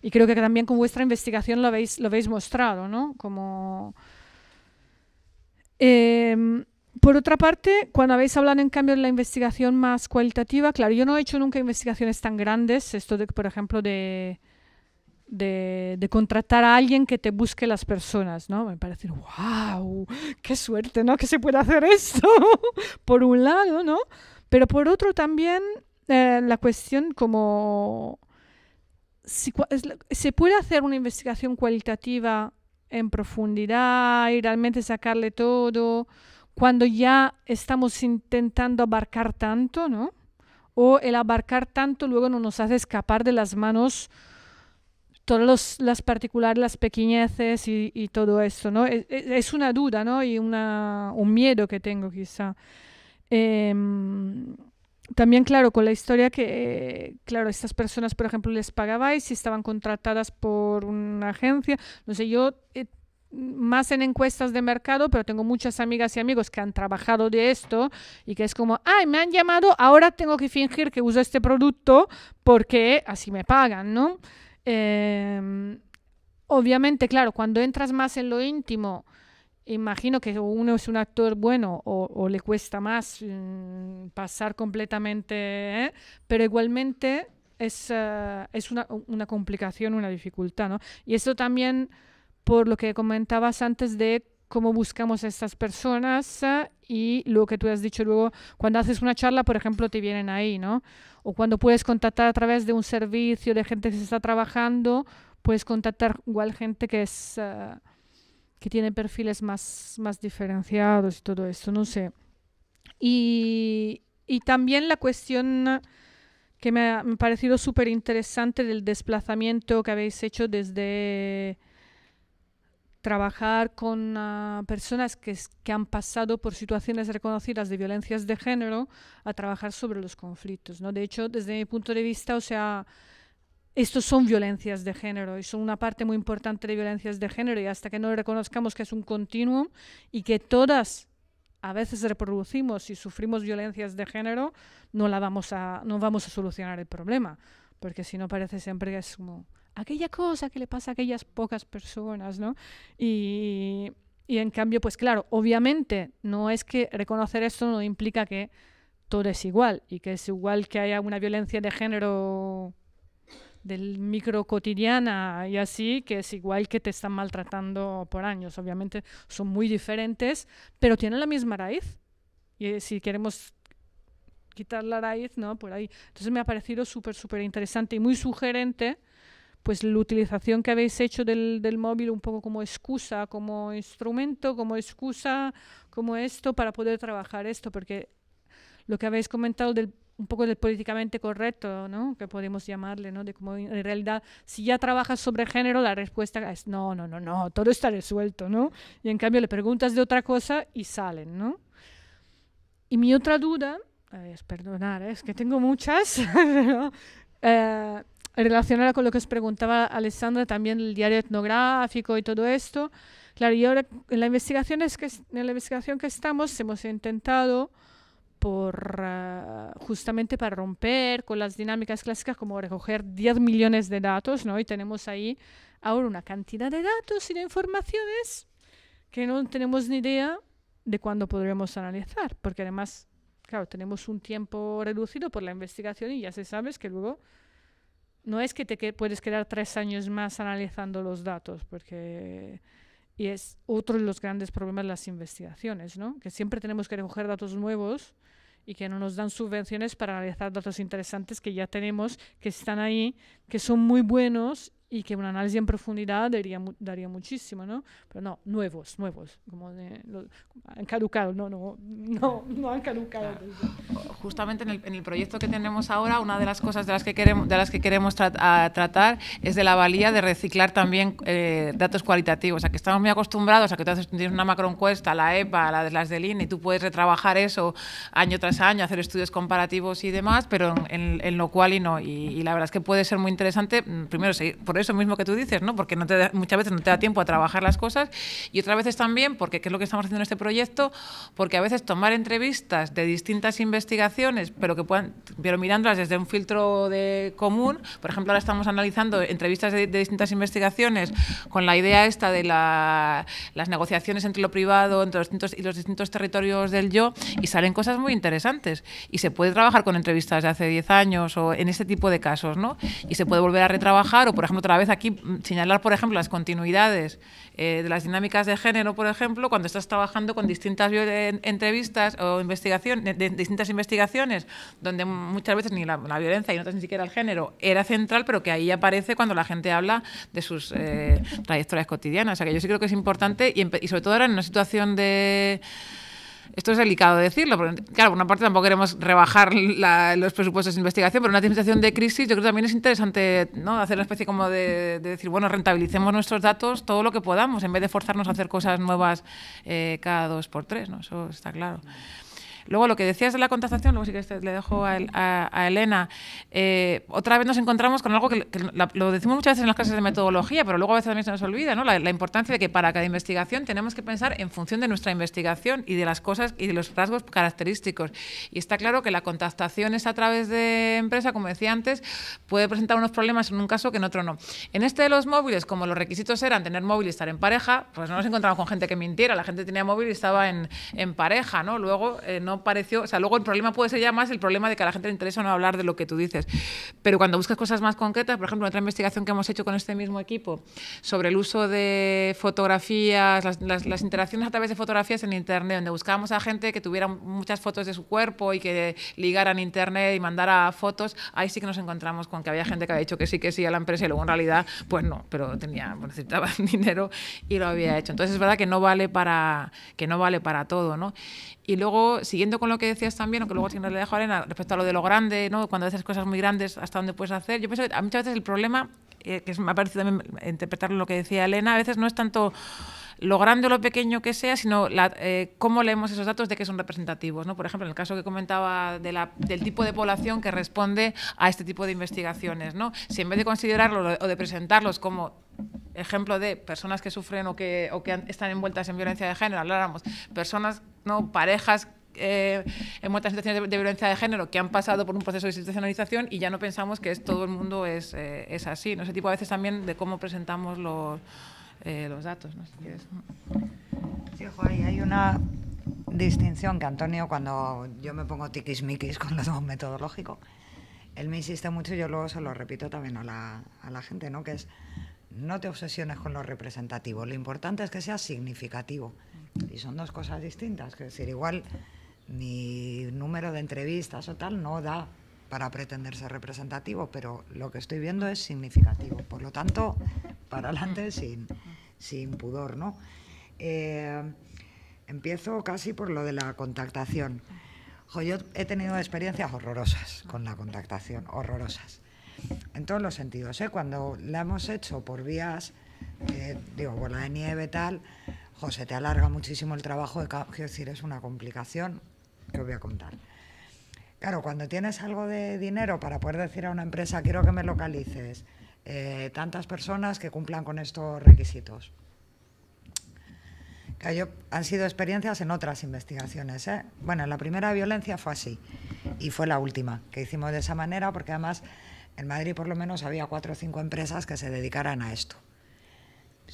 [SPEAKER 4] Y creo que también con vuestra investigación lo habéis, lo habéis mostrado, ¿no? Como... Em, por otra parte, cuando habéis hablado en cambio de la investigación más cualitativa, claro, yo no he hecho nunca investigaciones tan grandes, esto de, por ejemplo, de de, contratar a alguien que te busque las personas, ¿no? Me parece, wow, qué suerte, ¿no? Que se puede hacer esto, por un lado, ¿no? Pero por otro también eh, la cuestión como... ¿Se puede hacer una investigación cualitativa en profundidad y realmente sacarle todo cuando ya estamos intentando abarcar tanto, ¿no? O el abarcar tanto luego no nos hace escapar de las manos todas las particulares, las pequeñeces y, todo eso, ¿no? Es, una duda, ¿no? Y una, un miedo que tengo quizá. Em, también, claro, con la historia que, claro, estas personas, por ejemplo, les pagabais si estaban contratadas por una agencia. No sé, yo eh, más en encuestas de mercado, pero tengo muchas amigas y amigos que han trabajado de esto y que es como, ay, me han llamado, ahora tengo que fingir que uso este producto porque así me pagan, ¿no? Em, obviamente, claro, cuando entras más en lo íntimo, imagino que uno es un actor bueno o, le cuesta más mm, pasar completamente, ¿eh? pero igualmente es, eh, una, complicación, una dificultad, ¿no? Y eso también por lo que comentabas antes de cómo buscamos a estas personas ¿eh? y lo que tú has dicho luego, cuando haces una charla, por ejemplo, te vienen ahí, ¿no? O cuando puedes contactar a través de un servicio de gente que se está trabajando, puedes contactar igual gente que es eh, que tiene perfiles más, más diferenciados y todo esto, no sé. Y, y también la cuestión que me ha, me ha parecido súper interesante del desplazamiento que habéis hecho desde trabajar con ah, personas que, han pasado por situaciones reconocidas de violencias de género a trabajar sobre los conflictos. De hecho, desde mi punto de vista, o sea, estos son violencias de género y son una parte muy importante de violencias de género y hasta que no reconozcamos que es un continuum y que todas a veces reproducimos y sufrimos violencias de género, no, la vamos, a, no vamos a solucionar el problema, porque si no parece siempre que es como aquella cosa que le pasa a aquellas pocas personas, ¿no? Y, en cambio, pues claro, obviamente no es que reconocer esto no implica que todo es igual y que es igual que haya una violencia de género del micro cotidiana y así, que es igual que te están maltratando por años. Obviamente son muy diferentes, pero tienen la misma raíz. Y eh, si queremos quitar la raíz, ¿no? Por ahí. Entonces me ha parecido súper, súper interesante y muy sugerente pues la utilización que habéis hecho del, móvil un poco como excusa, como instrumento, como excusa, como esto, para poder trabajar esto, porque lo que habéis comentado un poco del políticamente correcto, ¿no? Que podemos llamarle, ¿no? De cómo en realidad, si ya trabajas sobre género, la respuesta es no, no, no, no, todo está resuelto, ¿no? Y en cambio le preguntas de otra cosa y salen, ¿no? Y mi otra duda, es eh, perdonar, eh, es que tengo muchas, eh, relacionada con lo que os preguntaba Alessandra, también el diario etnográfico y todo esto. Claro, y ahora en la investigación, es que, en la investigación que estamos hemos intentado por ah, justamente para romper con las dinámicas clásicas como recoger 10 millones de datos, ¿no? Y tenemos ahí ahora una cantidad de datos y de informaciones que no tenemos ni idea de cuándo podremos analizar, porque además, claro, tenemos un tiempo reducido por la investigación y ya se sabe que luego no es que te puedes quedar tres años más analizando los datos, porque y es otro de los grandes problemas de las investigaciones, ¿no? que siempre tenemos que recoger datos nuevos y que no nos dan subvenciones para analizar datos interesantes que ya tenemos, que están ahí, que son muy buenos y que un análisis en profundidad daría, daría muchísimo, ¿no? Pero no, nuevos, nuevos, como han caducado, no, no, no, no han caducado.
[SPEAKER 3] Justamente en el, en el, proyecto que tenemos ahora, una de las cosas de las que queremos, de las que queremos tratar es de la valía de reciclar también eh, datos cualitativos, o sea, que estamos muy acostumbrados a que tú tienes una encuesta, la EPA, la, las del INE, y tú puedes retrabajar eso año tras año, hacer estudios comparativos y demás, pero en, lo cual y no, y, la verdad es que puede ser muy interesante, mm, primero, seguir, por eso mismo que tú dices, ¿no? Porque no te muchas veces no te da tiempo a trabajar las cosas y otras veces también, porque qué es lo que estamos haciendo en este proyecto, porque a veces tomar entrevistas de distintas investigaciones, pero que puedan, pero mirándolas desde un filtro de común, por ejemplo, ahora estamos analizando entrevistas de, distintas investigaciones con la idea esta de las negociaciones entre lo privado, entre los distintos, y los distintos territorios del yo, y salen cosas muy interesantes. Y se puede trabajar con entrevistas de hace 10 años o en este tipo de casos, ¿no? Y se puede volver a retrabajar o, por ejemplo, la vez aquí mm, señalar, por ejemplo, las continuidades eh, de las dinámicas de género, por ejemplo, cuando estás trabajando con distintas eh, entrevistas o investigación, de, distintas investigaciones, donde muchas veces ni la, violencia y no ni siquiera el género era central, pero que ahí aparece cuando la gente habla de sus eh, trayectorias cotidianas. O sea, que yo sí creo que es importante y, y sobre todo ahora en una situación de esto es delicado decirlo, porque claro, por una parte tampoco queremos rebajar los presupuestos de investigación, pero una situación de crisis yo creo que también es interesante ¿no? hacer una especie como de, decir, bueno, rentabilicemos nuestros datos todo lo que podamos, en vez de forzarnos a hacer cosas nuevas eh, cada dos por tres, ¿no? eso está claro. Luego, lo que decías de la contestación, luego sí que este le dejo a, Elena. Eh, otra vez nos encontramos con algo que, lo decimos muchas veces en las clases de metodología, pero luego a veces también se nos olvida, ¿no? La, importancia de que para cada investigación tenemos que pensar en función de nuestra investigación y de las cosas y de los rasgos característicos. Y está claro que la contactación es a través de empresa, como decía antes, puede presentar unos problemas en un caso que en otro no. En este de los móviles, como los requisitos eran tener móvil y estar en pareja, pues no nos encontramos con gente que mintiera. La gente tenía móvil y estaba en, en pareja, ¿no? Luego eh, no no pareció, o sea, luego el problema puede ser ya más el problema de que a la gente le interesa no hablar de lo que tú dices, pero cuando buscas cosas más concretas, por ejemplo, otra investigación que hemos hecho con este mismo equipo sobre el uso de fotografías, las, interacciones a través de fotografías en Internet, donde buscábamos a gente que tuviera muchas fotos de su cuerpo y que ligaran Internet y mandara fotos, ahí sí que nos encontramos con que había gente que había dicho que sí, que sí a la empresa y luego en realidad, pues no, pero tenía, pues, necesitaba dinero y lo había hecho. Entonces es verdad que no vale para, que no vale para todo, ¿no? Y luego, siguiendo con lo que decías también, aunque luego no le dejo a Elena, respecto a lo de lo grande, ¿no? cuando haces cosas muy grandes, hasta dónde puedes hacer, yo pienso que muchas veces el problema, eh, que me ha parecido también interpretar lo que decía Elena, a veces no es tanto lo grande o lo pequeño que sea, sino la, eh, cómo leemos esos datos de que son representativos. ¿no? Por ejemplo, en el caso que comentaba de la, del tipo de población que responde a este tipo de investigaciones. ¿no? Si en vez de considerarlo o de presentarlos como ejemplo de personas que sufren o que, o que están envueltas en violencia de género, habláramos personas ¿no? parejas eh, en muchas situaciones de, violencia de género que han pasado por un proceso de institucionalización y ya no pensamos que es, todo el mundo es, eh, es así. ¿no? Ese tipo a veces también de cómo presentamos los,
[SPEAKER 2] eh, los datos. hay una distinción que Antonio, cuando yo me pongo tiquismiquis con lo metodológico, él me insiste mucho y yo luego se lo repito también a la, a la gente, ¿no? que es no te obsesiones con lo representativo, lo importante es que sea significativo. Y son dos cosas distintas, que es decir, igual mi número de entrevistas o tal no da para pretender ser representativo, pero lo que estoy viendo es significativo. Por lo tanto, para adelante sin, pudor, ¿no? Eh, empiezo casi por lo de la contactación. yo he tenido experiencias horrorosas con la contactación, horrorosas, en todos los sentidos. ¿eh? Cuando la hemos hecho por vías, eh, digo, bola de nieve, tal, José, te alarga muchísimo el trabajo de decir, es una complicación que os voy a contar. Claro, cuando tienes algo de dinero para poder decir a una empresa, quiero que me localices eh, tantas personas que cumplan con estos requisitos. han sido experiencias en otras investigaciones. ¿eh? Bueno, la primera violencia fue así y fue la última que hicimos de esa manera porque además en Madrid por lo menos había cuatro o cinco empresas que se dedicaran a esto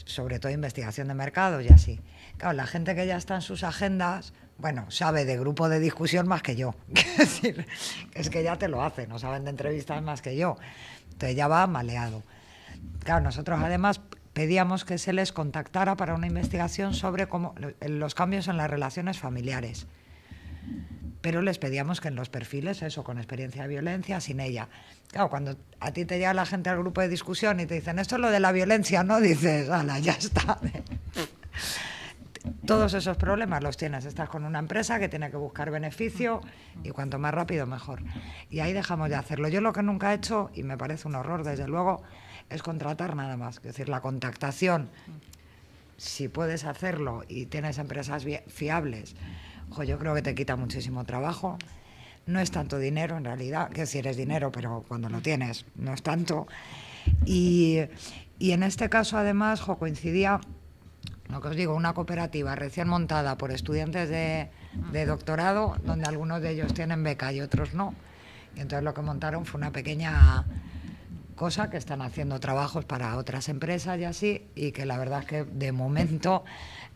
[SPEAKER 2] sobre todo investigación de mercado y así. Claro, la gente que ya está en sus agendas, bueno, sabe de grupo de discusión más que yo. es decir, es que ya te lo hace no saben de entrevistas más que yo. Entonces ya va maleado. Claro, nosotros además pedíamos que se les contactara para una investigación sobre cómo, los cambios en las relaciones familiares pero les pedíamos que en los perfiles, eso, con experiencia de violencia, sin ella. Claro, cuando a ti te llega la gente al grupo de discusión y te dicen, esto es lo de la violencia, ¿no? Dices, ala, ya está. Todos esos problemas los tienes. Estás con una empresa que tiene que buscar beneficio y cuanto más rápido, mejor. Y ahí dejamos de hacerlo. Yo lo que nunca he hecho, y me parece un horror, desde luego, es contratar nada más. Es decir, la contactación, si puedes hacerlo y tienes empresas fiables yo creo que te quita muchísimo trabajo. No es tanto dinero en realidad, que si eres dinero, pero cuando lo tienes no es tanto. Y, y en este caso además coincidía, lo que os digo, una cooperativa recién montada por estudiantes de doctorado, donde algunos de ellos tienen beca y otros no. Y entonces lo que montaron fue una pequeña cosa que están haciendo trabajos para otras empresas y así, y que la verdad es que de momento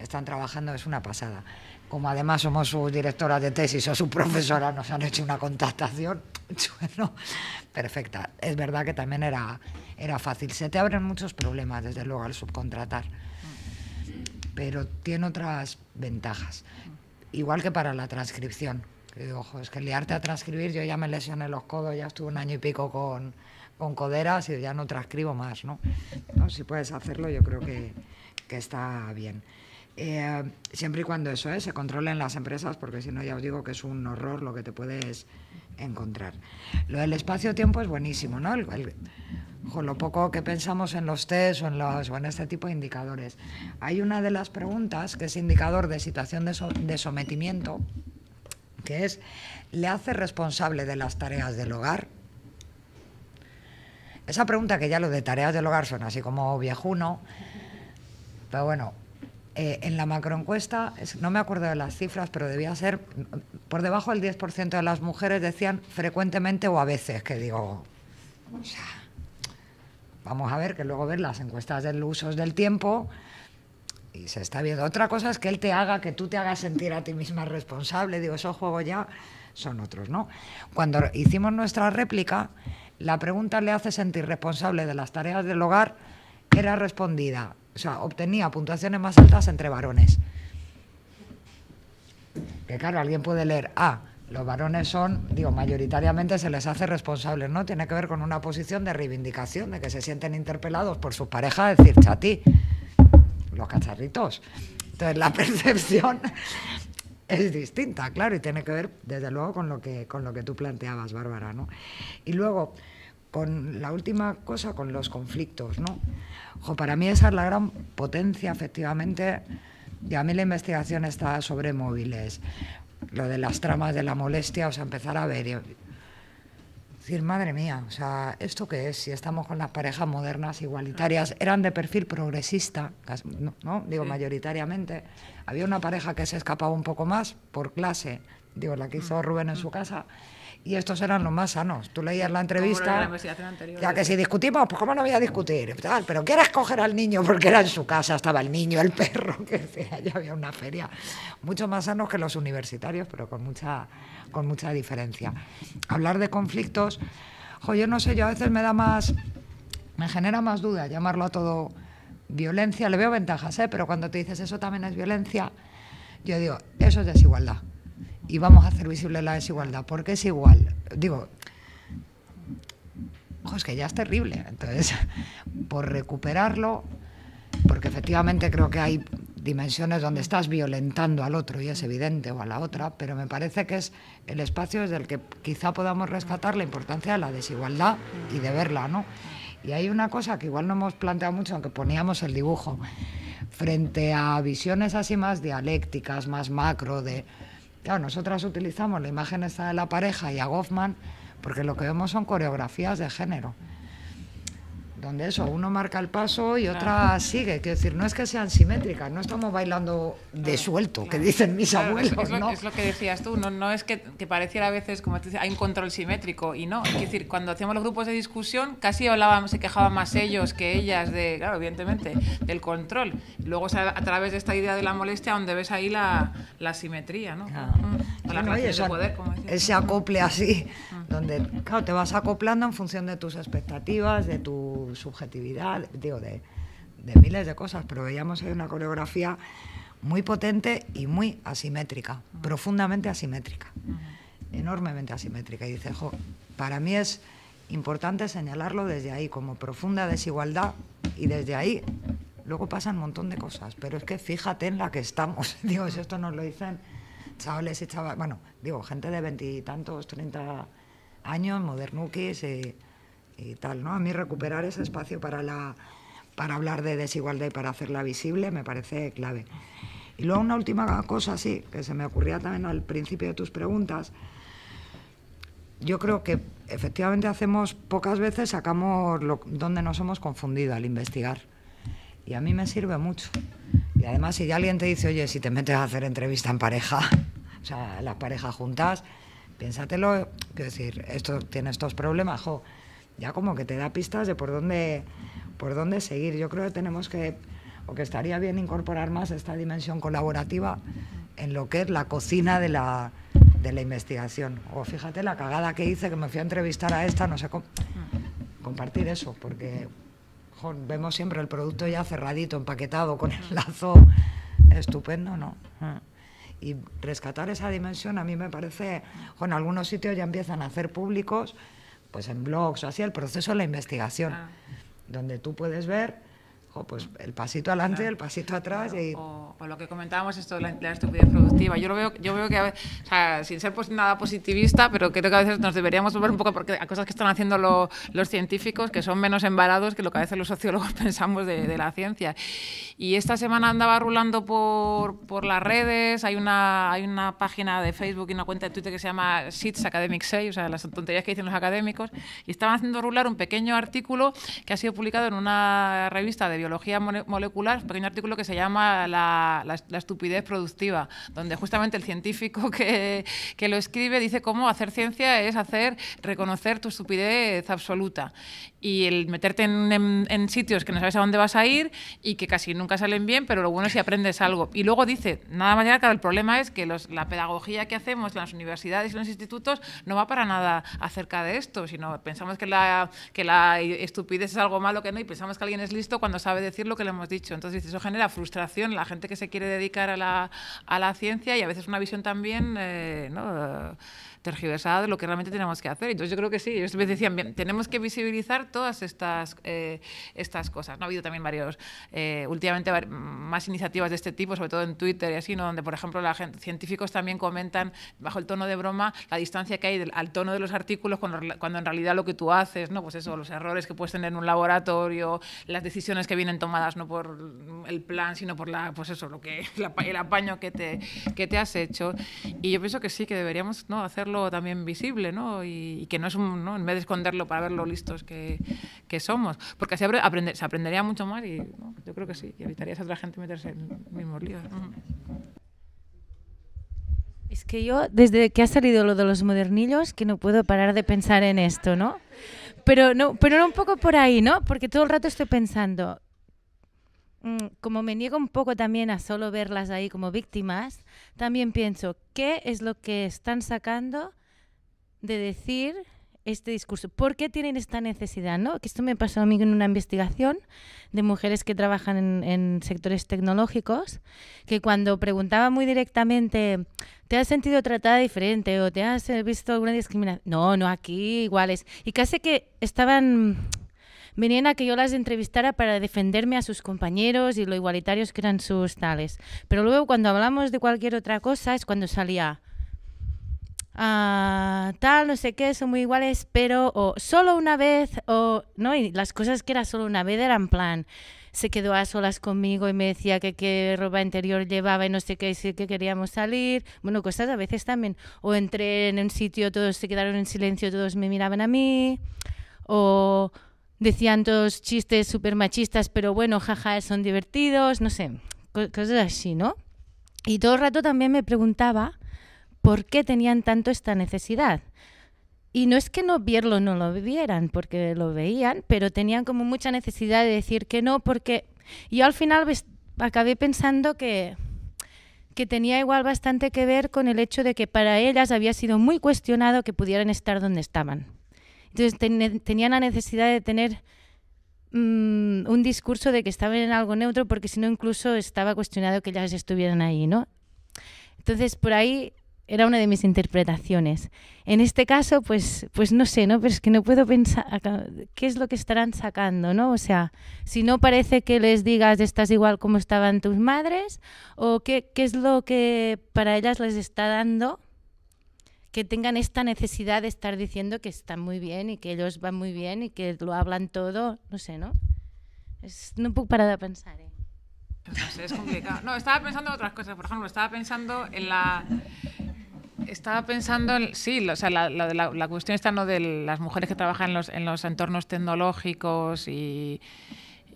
[SPEAKER 2] están trabajando, es una pasada como además somos sus directoras de tesis o su profesora, nos han hecho una contactación perfecta. Es verdad que también era, fácil. Se te abren muchos problemas, desde luego, al subcontratar, pero tiene otras ventajas. Igual que para la transcripción. ojo, es que liarte a transcribir, yo ya me lesioné los codos, ya estuve un año y pico con, coderas y ya no transcribo más, Si puedes hacerlo, yo creo que está bien. Eh, siempre y cuando eso es eh, se en las empresas, porque si no ya os digo que es un horror lo que te puedes encontrar. Lo del espacio-tiempo es buenísimo, ¿no? con lo poco que pensamos en los test o en, los, o en este tipo de indicadores. Hay una de las preguntas que es indicador de situación de sometimiento, que es, ¿le hace responsable de las tareas del hogar? Esa pregunta que ya lo de tareas del hogar son así como viejuno, pero bueno, eh, en la macroencuesta, no me acuerdo de las cifras, pero debía ser por debajo del 10% de las mujeres decían frecuentemente o a veces, que digo, vamos a ver, que luego ver las encuestas de los usos del tiempo y se está viendo. Otra cosa es que él te haga, que tú te hagas sentir a ti misma responsable, digo, esos juegos ya son otros, ¿no? Cuando hicimos nuestra réplica, la pregunta le hace sentir responsable de las tareas del hogar era respondida o sea, obtenía puntuaciones más altas entre varones. Que claro, alguien puede leer, ah, los varones son, digo, mayoritariamente se les hace responsables, ¿no? Tiene que ver con una posición de reivindicación, de que se sienten interpelados por sus parejas, decir, chati, los cacharritos. Entonces, la percepción es distinta, claro, y tiene que ver, desde luego, con lo que, con lo que tú planteabas, Bárbara, ¿no? Y luego, con la última cosa, con los conflictos, ¿no? Ojo, para mí esa es la gran potencia, efectivamente. Y a mí la investigación está sobre móviles. Lo de las tramas de la molestia, o sea, empezar a ver. Y decir, madre mía, o sea, ¿esto qué es? Si estamos con las parejas modernas, igualitarias, eran de perfil progresista, ¿No? Digo, mayoritariamente. Había una pareja que se escapaba un poco más por clase, digo, la que hizo mm. Rubén en mm. su casa y estos eran los más sanos. Tú leías la entrevista, ya que si discutimos, pues cómo no voy a discutir, pero ¿quieres coger al niño? Porque era en su casa, estaba el niño, el perro, que sea, ya había una feria. Mucho más sanos que los universitarios, pero con mucha, con mucha diferencia. Hablar de conflictos, yo no sé, yo a veces me da más, me genera más duda llamarlo a todo violencia, le veo ventajas, ¿eh? pero cuando te dices eso también es violencia, yo digo, eso es desigualdad y vamos a hacer visible la desigualdad, porque es igual. Digo, ojo, es que ya es terrible. Entonces, por recuperarlo, porque efectivamente creo que hay dimensiones donde estás violentando al otro y es evidente o a la otra, pero me parece que es el espacio desde el que quizá podamos rescatar la importancia de la desigualdad y de verla, ¿no? Y hay una cosa que igual no hemos planteado mucho, aunque poníamos el dibujo, frente a visiones así más dialécticas, más macro, de Claro, nosotras utilizamos la imagen esta de la pareja y a Goffman porque lo que vemos son coreografías de género donde eso, uno marca el paso y otra sigue. Quiero decir, no es que sean simétricas, no estamos bailando de suelto, que dicen mis abuelos. lo, ¿no? es
[SPEAKER 3] lo, que decías tú, no, es que, pareciera a veces como hay un control simétrico y no. Es decir, cuando hacíamos los grupos de discusión, casi hablábamos se quejaban más ellos que ellas de, claro, evidentemente, del control. Luego, a, través de esta idea de la molestia, donde ves ahí la, simetría, ¿no?
[SPEAKER 2] Mm, ese acople así, mm. donde, claro, te vas acoplando en función de tus expectativas, de tu subjetividad, digo, de, miles de cosas, pero veíamos ahí una coreografía muy potente y muy asimétrica, profundamente asimétrica, enormemente asimétrica. Y dice, jo, para mí es importante señalarlo desde ahí, como profunda desigualdad, y desde ahí luego pasan un montón de cosas, pero es que fíjate en la que estamos. digo, si esto nos lo dicen chavales y chavales, bueno, digo, gente de veintitantos, treinta años, modernukis, y tal, ¿no? A mí recuperar ese espacio para, la, para hablar de desigualdad y para hacerla visible me parece clave. Y luego una última cosa, sí, que se me ocurría también al principio de tus preguntas. Yo creo que efectivamente hacemos, pocas veces sacamos lo, donde nos hemos confundido al investigar. Y a mí me sirve mucho. Y además, si ya alguien te dice, oye, si te metes a hacer entrevista en pareja, o sea, las parejas juntas, piénsatelo, quiero decir, esto tiene estos problemas, jo, ya como que te da pistas de por dónde, por dónde seguir. Yo creo que tenemos que, o que estaría bien incorporar más esta dimensión colaborativa en lo que es la cocina de la, investigación. O fíjate la cagada que hice, que me fui a entrevistar a esta, no sé cómo. Compartir eso, porque vemos siempre el producto ya cerradito, empaquetado, con el lazo estupendo, ¿no? Y rescatar esa dimensión a mí me parece, en algunos sitios ya empiezan a hacer públicos pues en blogs o así, el proceso de la investigación, ah. donde tú puedes ver pues el pasito adelante, el pasito atrás. Y... O,
[SPEAKER 3] lo que comentábamos, esto de la, estupidez productiva. Yo lo veo, yo veo que, sin ser pues nada positivista, pero creo que a veces nos deberíamos volver un poco porque a cosas que están haciendo los científicos que son menos embarados que lo que a veces los sociólogos pensamos de, la ciencia. Y esta semana andaba rulando por, por, las redes, hay una, hay una página de Facebook y una cuenta de Twitter que se llama SITS Academic 6, o sea, las tonterías que dicen los académicos, y estaban haciendo rular un pequeño artículo que ha sido publicado en una revista de biología molecular, un artículo que se llama la, la, estupidez productiva, donde justamente el científico que, que, lo escribe dice cómo hacer ciencia es hacer reconocer tu estupidez absoluta y el meterte en, sitios que no sabes a dónde vas a ir y que casi nunca salen bien, pero lo bueno es si aprendes algo. Y luego dice, nada más claro, el problema es que los, la pedagogía que hacemos en las universidades y en los institutos no va para nada acerca de esto, sino pensamos que la, que la estupidez es algo malo que no y pensamos que alguien es listo cuando sabe decir lo que le hemos dicho. Entonces, eso genera frustración la gente que se quiere dedicar a la, a la ciencia y a veces una visión también... Eh, ¿no? tergiversado de lo que realmente tenemos que hacer. Entonces yo creo que sí, ellos siempre decían, bien, tenemos que visibilizar todas estas, eh, estas cosas. ¿no? Ha habido también varios, eh, últimamente más iniciativas de este tipo, sobre todo en Twitter y así, ¿no? donde por ejemplo la científicos también comentan bajo el tono de broma la distancia que hay del, al tono de los artículos cuando, en realidad lo que tú haces, ¿no? pues eso, los errores que puedes tener en un laboratorio, las decisiones que vienen tomadas no por el plan, sino por la, pues eso, lo que, el apaño que te, que te has hecho. Y yo pienso que sí, que deberíamos ¿no? hacerlo también visible, ¿no? Y, que no es un, ¿no? en vez de esconderlo para ver lo listos que, que somos. Porque así aprende, se aprendería mucho más y yo creo que sí, y evitarías a otra gente meterse en mismos líos.
[SPEAKER 6] Es que yo, desde que ha salido lo de los modernillos, que no puedo parar de pensar en esto, ¿no? Pero no, pero un poco por ahí, ¿no? Porque todo el rato estoy pensando, mm, como me niego un poco también a solo verlas ahí como víctimas, también pienso, ¿qué es lo que están sacando de decir este discurso? ¿Por qué tienen esta necesidad? ¿no? Que esto me pasó a mí en una investigación de mujeres que trabajan en, en sectores tecnológicos, que cuando preguntaba muy directamente, ¿te has sentido tratada diferente o te has eh, visto alguna discriminación? No, no, aquí iguales. Y casi que estaban venían a que yo las entrevistara para defenderme a sus compañeros y lo igualitarios que eran sus tales. Pero luego cuando hablamos de cualquier otra cosa es cuando salía ah, tal, no sé qué, son muy iguales, pero o solo una vez o no, y las cosas que era solo una vez eran plan se quedó a solas conmigo y me decía que qué ropa interior llevaba y no sé qué, que queríamos salir. Bueno, cosas a veces también. O entré en un sitio, todos se quedaron en silencio, todos me miraban a mí. O decían todos chistes súper machistas, pero bueno, jaja, son divertidos, no sé, cosas así, ¿no? Y todo el rato también me preguntaba por qué tenían tanto esta necesidad. Y no es que no vierlo no lo vieran, porque lo veían, pero tenían como mucha necesidad de decir que no, porque yo al final acabé pensando que, que tenía igual bastante que ver con el hecho de que para ellas había sido muy cuestionado que pudieran estar donde estaban. Entonces tenían la necesidad de tener mm, un discurso de que estaban en algo neutro porque si no incluso estaba cuestionado que ellas estuvieran ahí, ¿no? Entonces por ahí era una de mis interpretaciones. En este caso, pues, pues no sé, ¿no? Pero es que no puedo pensar qué es lo que estarán sacando, ¿no? O sea, si no parece que les digas estás igual como estaban tus madres, o qué es lo que para ellas les está dando que tengan esta necesidad de estar diciendo que están muy bien y que ellos van muy bien y que lo hablan todo, no sé, ¿no? Es, no puedo parar de pensar, eh?
[SPEAKER 3] Pues no sé, es complicado. No, estaba pensando en otras cosas. Por ejemplo, estaba pensando en la... Estaba pensando, en, sí, o sea, la, la, la, cuestión está no de las mujeres que trabajan en los, en los entornos tecnológicos y,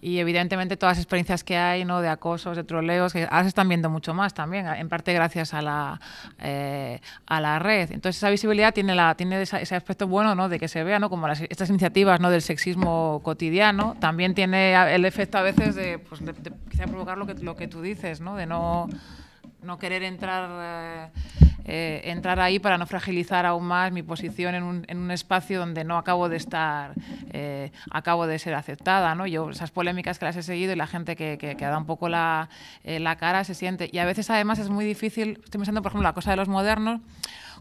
[SPEAKER 3] y evidentemente todas las experiencias que hay ¿no? de acosos, de troleos, que ahora se están viendo mucho más también, en parte gracias a la, eh, a la red. Entonces esa visibilidad tiene, la, tiene ese aspecto bueno ¿no? de que se vea, ¿no? como las, estas iniciativas ¿no? del sexismo cotidiano, también tiene el efecto a veces de, pues, provocar lo que, lo que tú dices, ¿no? de no no querer entrar, eh, eh, entrar ahí para no fragilizar aún más mi posición en un, espacio donde no acabo de estar, eh, acabo de ser aceptada. ¿no? Yo esas polémicas que las he seguido y la gente que, que, da un poco la, cara se siente. Y a veces además es muy difícil, estoy pensando por ejemplo la cosa de los modernos,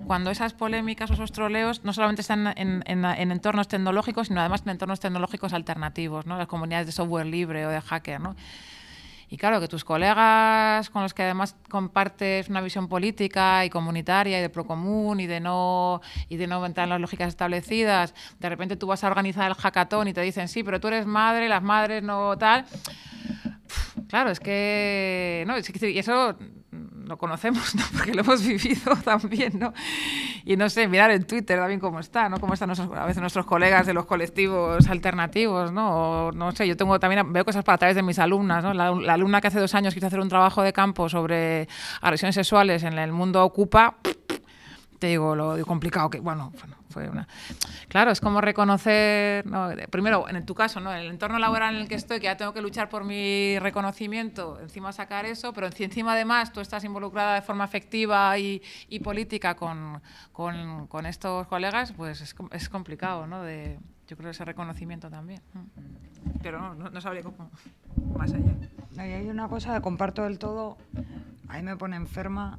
[SPEAKER 3] cuando esas polémicas o esos troleos no solamente están en, en, entornos tecnológicos, sino además en entornos tecnológicos alternativos, ¿no? las comunidades de software libre o de hacker. ¿no? Y claro, que tus colegas con los que además compartes una visión política y comunitaria y de procomún y de no y de no entrar las lógicas establecidas, de repente tú vas a organizar el jacatón y te dicen, sí, pero tú eres madre, las madres no tal. Claro, es que. No, y eso mm, lo conocemos, ¿no? Porque lo hemos vivido también, ¿no? Y no sé, mirar en Twitter también cómo está, ¿no? Cómo están a veces nuestros colegas de los colectivos alternativos, ¿no? O, no sé, yo tengo también, veo cosas para través de mis alumnas, ¿no? La, la, alumna que hace dos años quiso hacer un trabajo de campo sobre agresiones sexuales en el mundo ocupa, te digo lo complicado que, bueno, bueno Claro, es como reconocer, primero, en tu caso, ¿no? el entorno laboral en el que estoy, que ya tengo que luchar por mi reconocimiento, encima sacar eso, pero encima además tú estás involucrada de forma efectiva... y, política con, estos colegas, pues es, complicado, ¿no? De, yo creo ese reconocimiento también. Pero no, no, sabría cómo más
[SPEAKER 2] allá. hay una cosa que comparto del todo, a mí me pone enferma,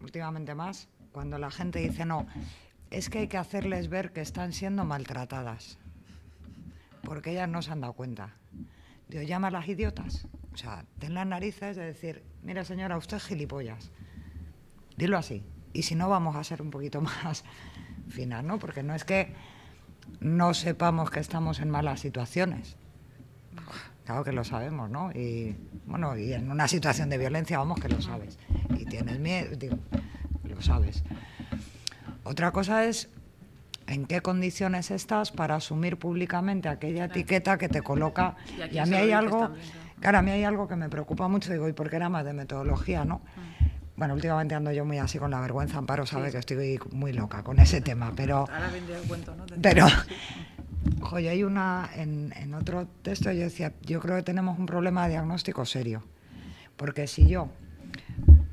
[SPEAKER 2] últimamente más, cuando la gente dice, no, es que hay que hacerles ver que están siendo maltratadas, porque ellas no se han dado cuenta. Digo, llama a las idiotas. O sea, ten las narices de decir, mira señora, usted es gilipollas. Dilo así. Y si no, vamos a ser un poquito más finas, ¿no? Porque no es que no sepamos que estamos en malas situaciones. Claro que lo sabemos, ¿no? Y bueno, y en una situación de violencia, vamos que lo sabes. Y tienes miedo, digo, lo sabes. Otra cosa es en qué condiciones estás para asumir públicamente aquella etiqueta que te coloca.
[SPEAKER 3] Y, a mí hay algo,
[SPEAKER 2] cara, a hay algo que me preocupa mucho, digo, y porque era más de metodología, ¿no? Mm. Bueno, últimamente ando yo muy así con la vergüenza, Amparo sabe que estoy muy loca con ese tema, pero... Ahora el cuento, ¿no? Pero, joya, hay una... en otro texto yo decía, yo creo que tenemos un problema de diagnóstico serio, porque si yo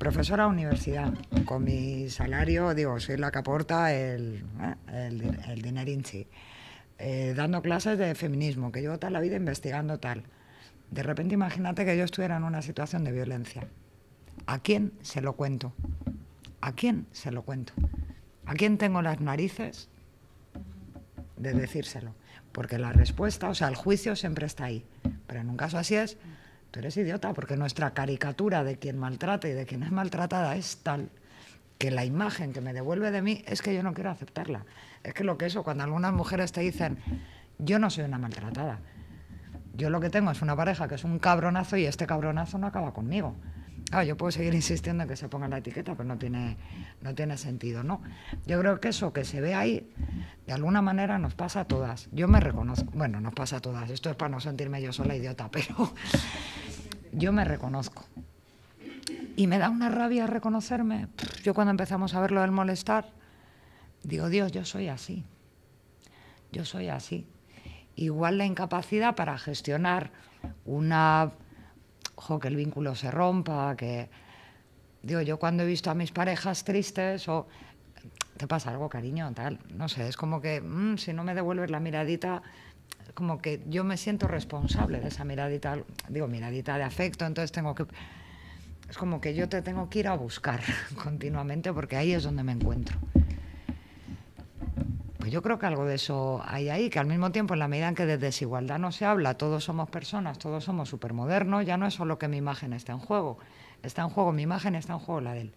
[SPEAKER 2] profesora universidad, con mi salario, digo, soy la que aporta el, eh, el, el, sí. Eh, dando clases de feminismo, que llevo toda la vida investigando tal. De repente imagínate que yo estuviera en una situación de violencia. ¿A quién se lo cuento? ¿A quién se lo cuento? ¿A quién tengo las narices de decírselo? Porque la respuesta, o sea, el juicio siempre está ahí. Pero en un caso así es, tú eres idiota, porque nuestra caricatura de quien maltrata y de quien es maltratada es tal que la imagen que me devuelve de mí es que yo no quiero aceptarla. Es que lo que eso, cuando algunas mujeres te dicen, yo no soy una maltratada, yo lo que tengo es una pareja que es un cabronazo y este cabronazo no acaba conmigo. Claro, ah, yo puedo seguir insistiendo en que se ponga la etiqueta, pero no tiene, no tiene sentido, ¿no? Yo creo que eso que se ve ahí, de alguna manera nos pasa a todas. Yo me reconozco, bueno, nos pasa a todas, esto es para no sentirme yo sola idiota, pero yo me reconozco. Y me da una rabia reconocerme. Yo cuando empezamos a ver lo del molestar, digo, Dios, yo soy así. Yo soy así. Igual la incapacidad para gestionar una ojo que el vínculo se rompa, que... Digo, yo cuando he visto a mis parejas tristes o... ¿Te pasa algo, cariño? Tal, no sé, es como que mm, si no me devuelves la miradita, como que yo me siento responsable de esa miradita, digo, miradita de afecto, entonces tengo que... Es como que yo te tengo que ir a buscar continuamente porque ahí es donde me encuentro. Pues yo creo que algo de eso hay ahí, que al mismo tiempo, en la medida en que de desigualdad no se habla, todos somos personas, todos somos supermodernos, ya no es solo que mi imagen está en juego, está en juego mi imagen, está en juego la del,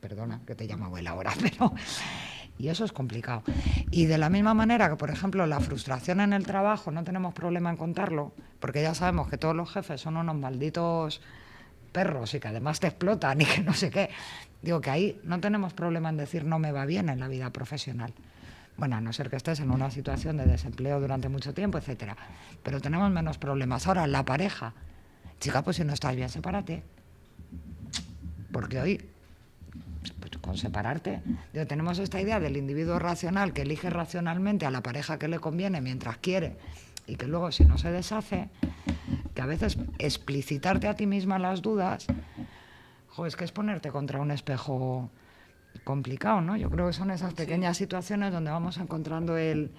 [SPEAKER 2] Perdona que te llamo abuela ahora, pero... Y eso es complicado. Y de la misma manera que, por ejemplo, la frustración en el trabajo, no tenemos problema en contarlo, porque ya sabemos que todos los jefes son unos malditos perros y que además te explotan y que no sé qué. Digo que ahí no tenemos problema en decir no me va bien en la vida profesional bueno, a no ser que estés en una situación de desempleo durante mucho tiempo, etcétera. Pero tenemos menos problemas. Ahora, la pareja, chica, pues si no estás bien, sepárate. Porque hoy, pues, con separarte, yo tenemos esta idea del individuo racional que elige racionalmente a la pareja que le conviene mientras quiere y que luego si no se deshace, que a veces explicitarte a ti misma las dudas, joder es que es ponerte contra un espejo complicado, ¿no? Yo creo que son esas pequeñas situaciones donde vamos encontrando el,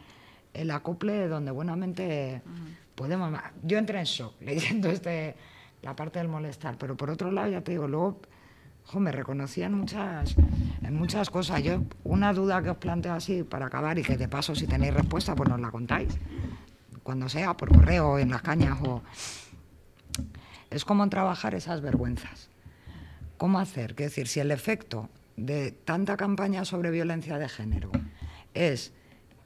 [SPEAKER 2] acople, donde buenamente podemos... Yo entré en shock leyendo este, la parte del molestar, pero por otro lado, ya te digo, luego me reconocían muchas, en muchas cosas. Yo, una duda que os planteo así para acabar y que de paso, si tenéis respuesta, pues nos la contáis, cuando sea, por correo, en las cañas o... Es cómo trabajar esas vergüenzas. ¿Cómo hacer? Es decir, si el efecto de tanta campaña sobre violencia de género es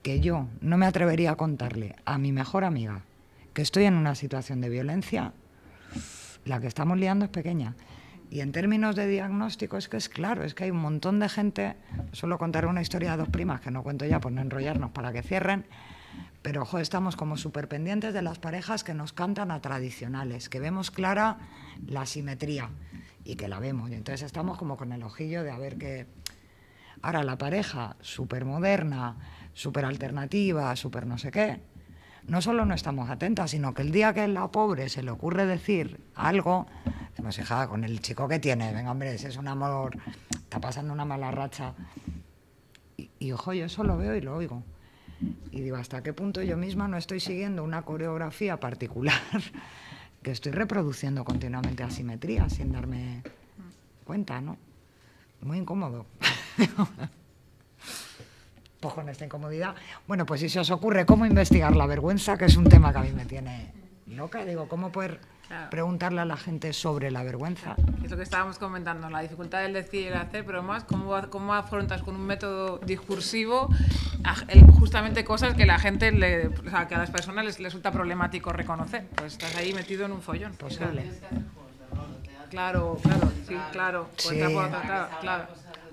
[SPEAKER 2] que yo no me atrevería a contarle a mi mejor amiga que estoy en una situación de violencia, la que estamos liando es pequeña. Y en términos de diagnóstico es que es claro, es que hay un montón de gente, solo contaré una historia de dos primas que no cuento ya por no enrollarnos para que cierren, pero ojo, estamos como superpendientes de las parejas que nos cantan a tradicionales, que vemos clara la simetría y que la vemos. Y entonces estamos como con el ojillo de a ver qué... Ahora la pareja, súper moderna, súper alternativa, súper no sé qué, no solo no estamos atentas, sino que el día que la pobre se le ocurre decir algo, decimos, hija, con el chico que tiene, venga, hombre, ese es un amor, está pasando una mala racha. Y, y, ojo, yo eso lo veo y lo oigo. Y digo, ¿hasta qué punto yo misma no estoy siguiendo una coreografía particular que estoy reproduciendo continuamente asimetría sin darme cuenta, ¿no? Muy incómodo. pues en esta incomodidad. Bueno, pues si se os ocurre cómo investigar la vergüenza, que es un tema que a mí me tiene loca, digo, ¿cómo poder Preguntarle a la gente sobre la vergüenza.
[SPEAKER 3] Es lo que estábamos comentando, la dificultad del decir y el hacer, pero más cómo, afrontas con un método discursivo justamente cosas que la gente, le, o sea, a las personas les, resulta problemático reconocer. Pues estás ahí metido en un follón. Claro, claro, sí, claro.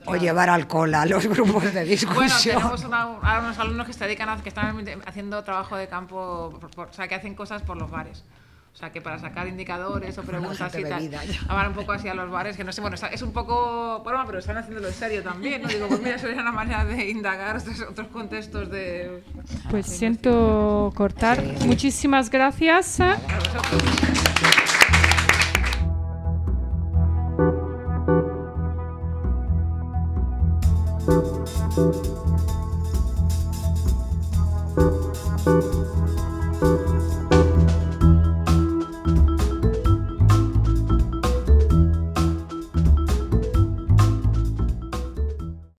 [SPEAKER 2] O llevar alcohol a los grupos de discusión. Bueno, tenemos
[SPEAKER 3] unos alumnos que se dedican que están haciendo trabajo de campo, o sea, que hacen cosas por los bares. O sea, que para sacar indicadores o preguntas y tal, hablar un poco así a los bares, que no sé, bueno, es un poco pero están haciéndolo en serio también, ¿no? Digo, pues mira, era una manera de indagar otros contextos de...
[SPEAKER 4] Pues siento cortar. Muchísimas gracias.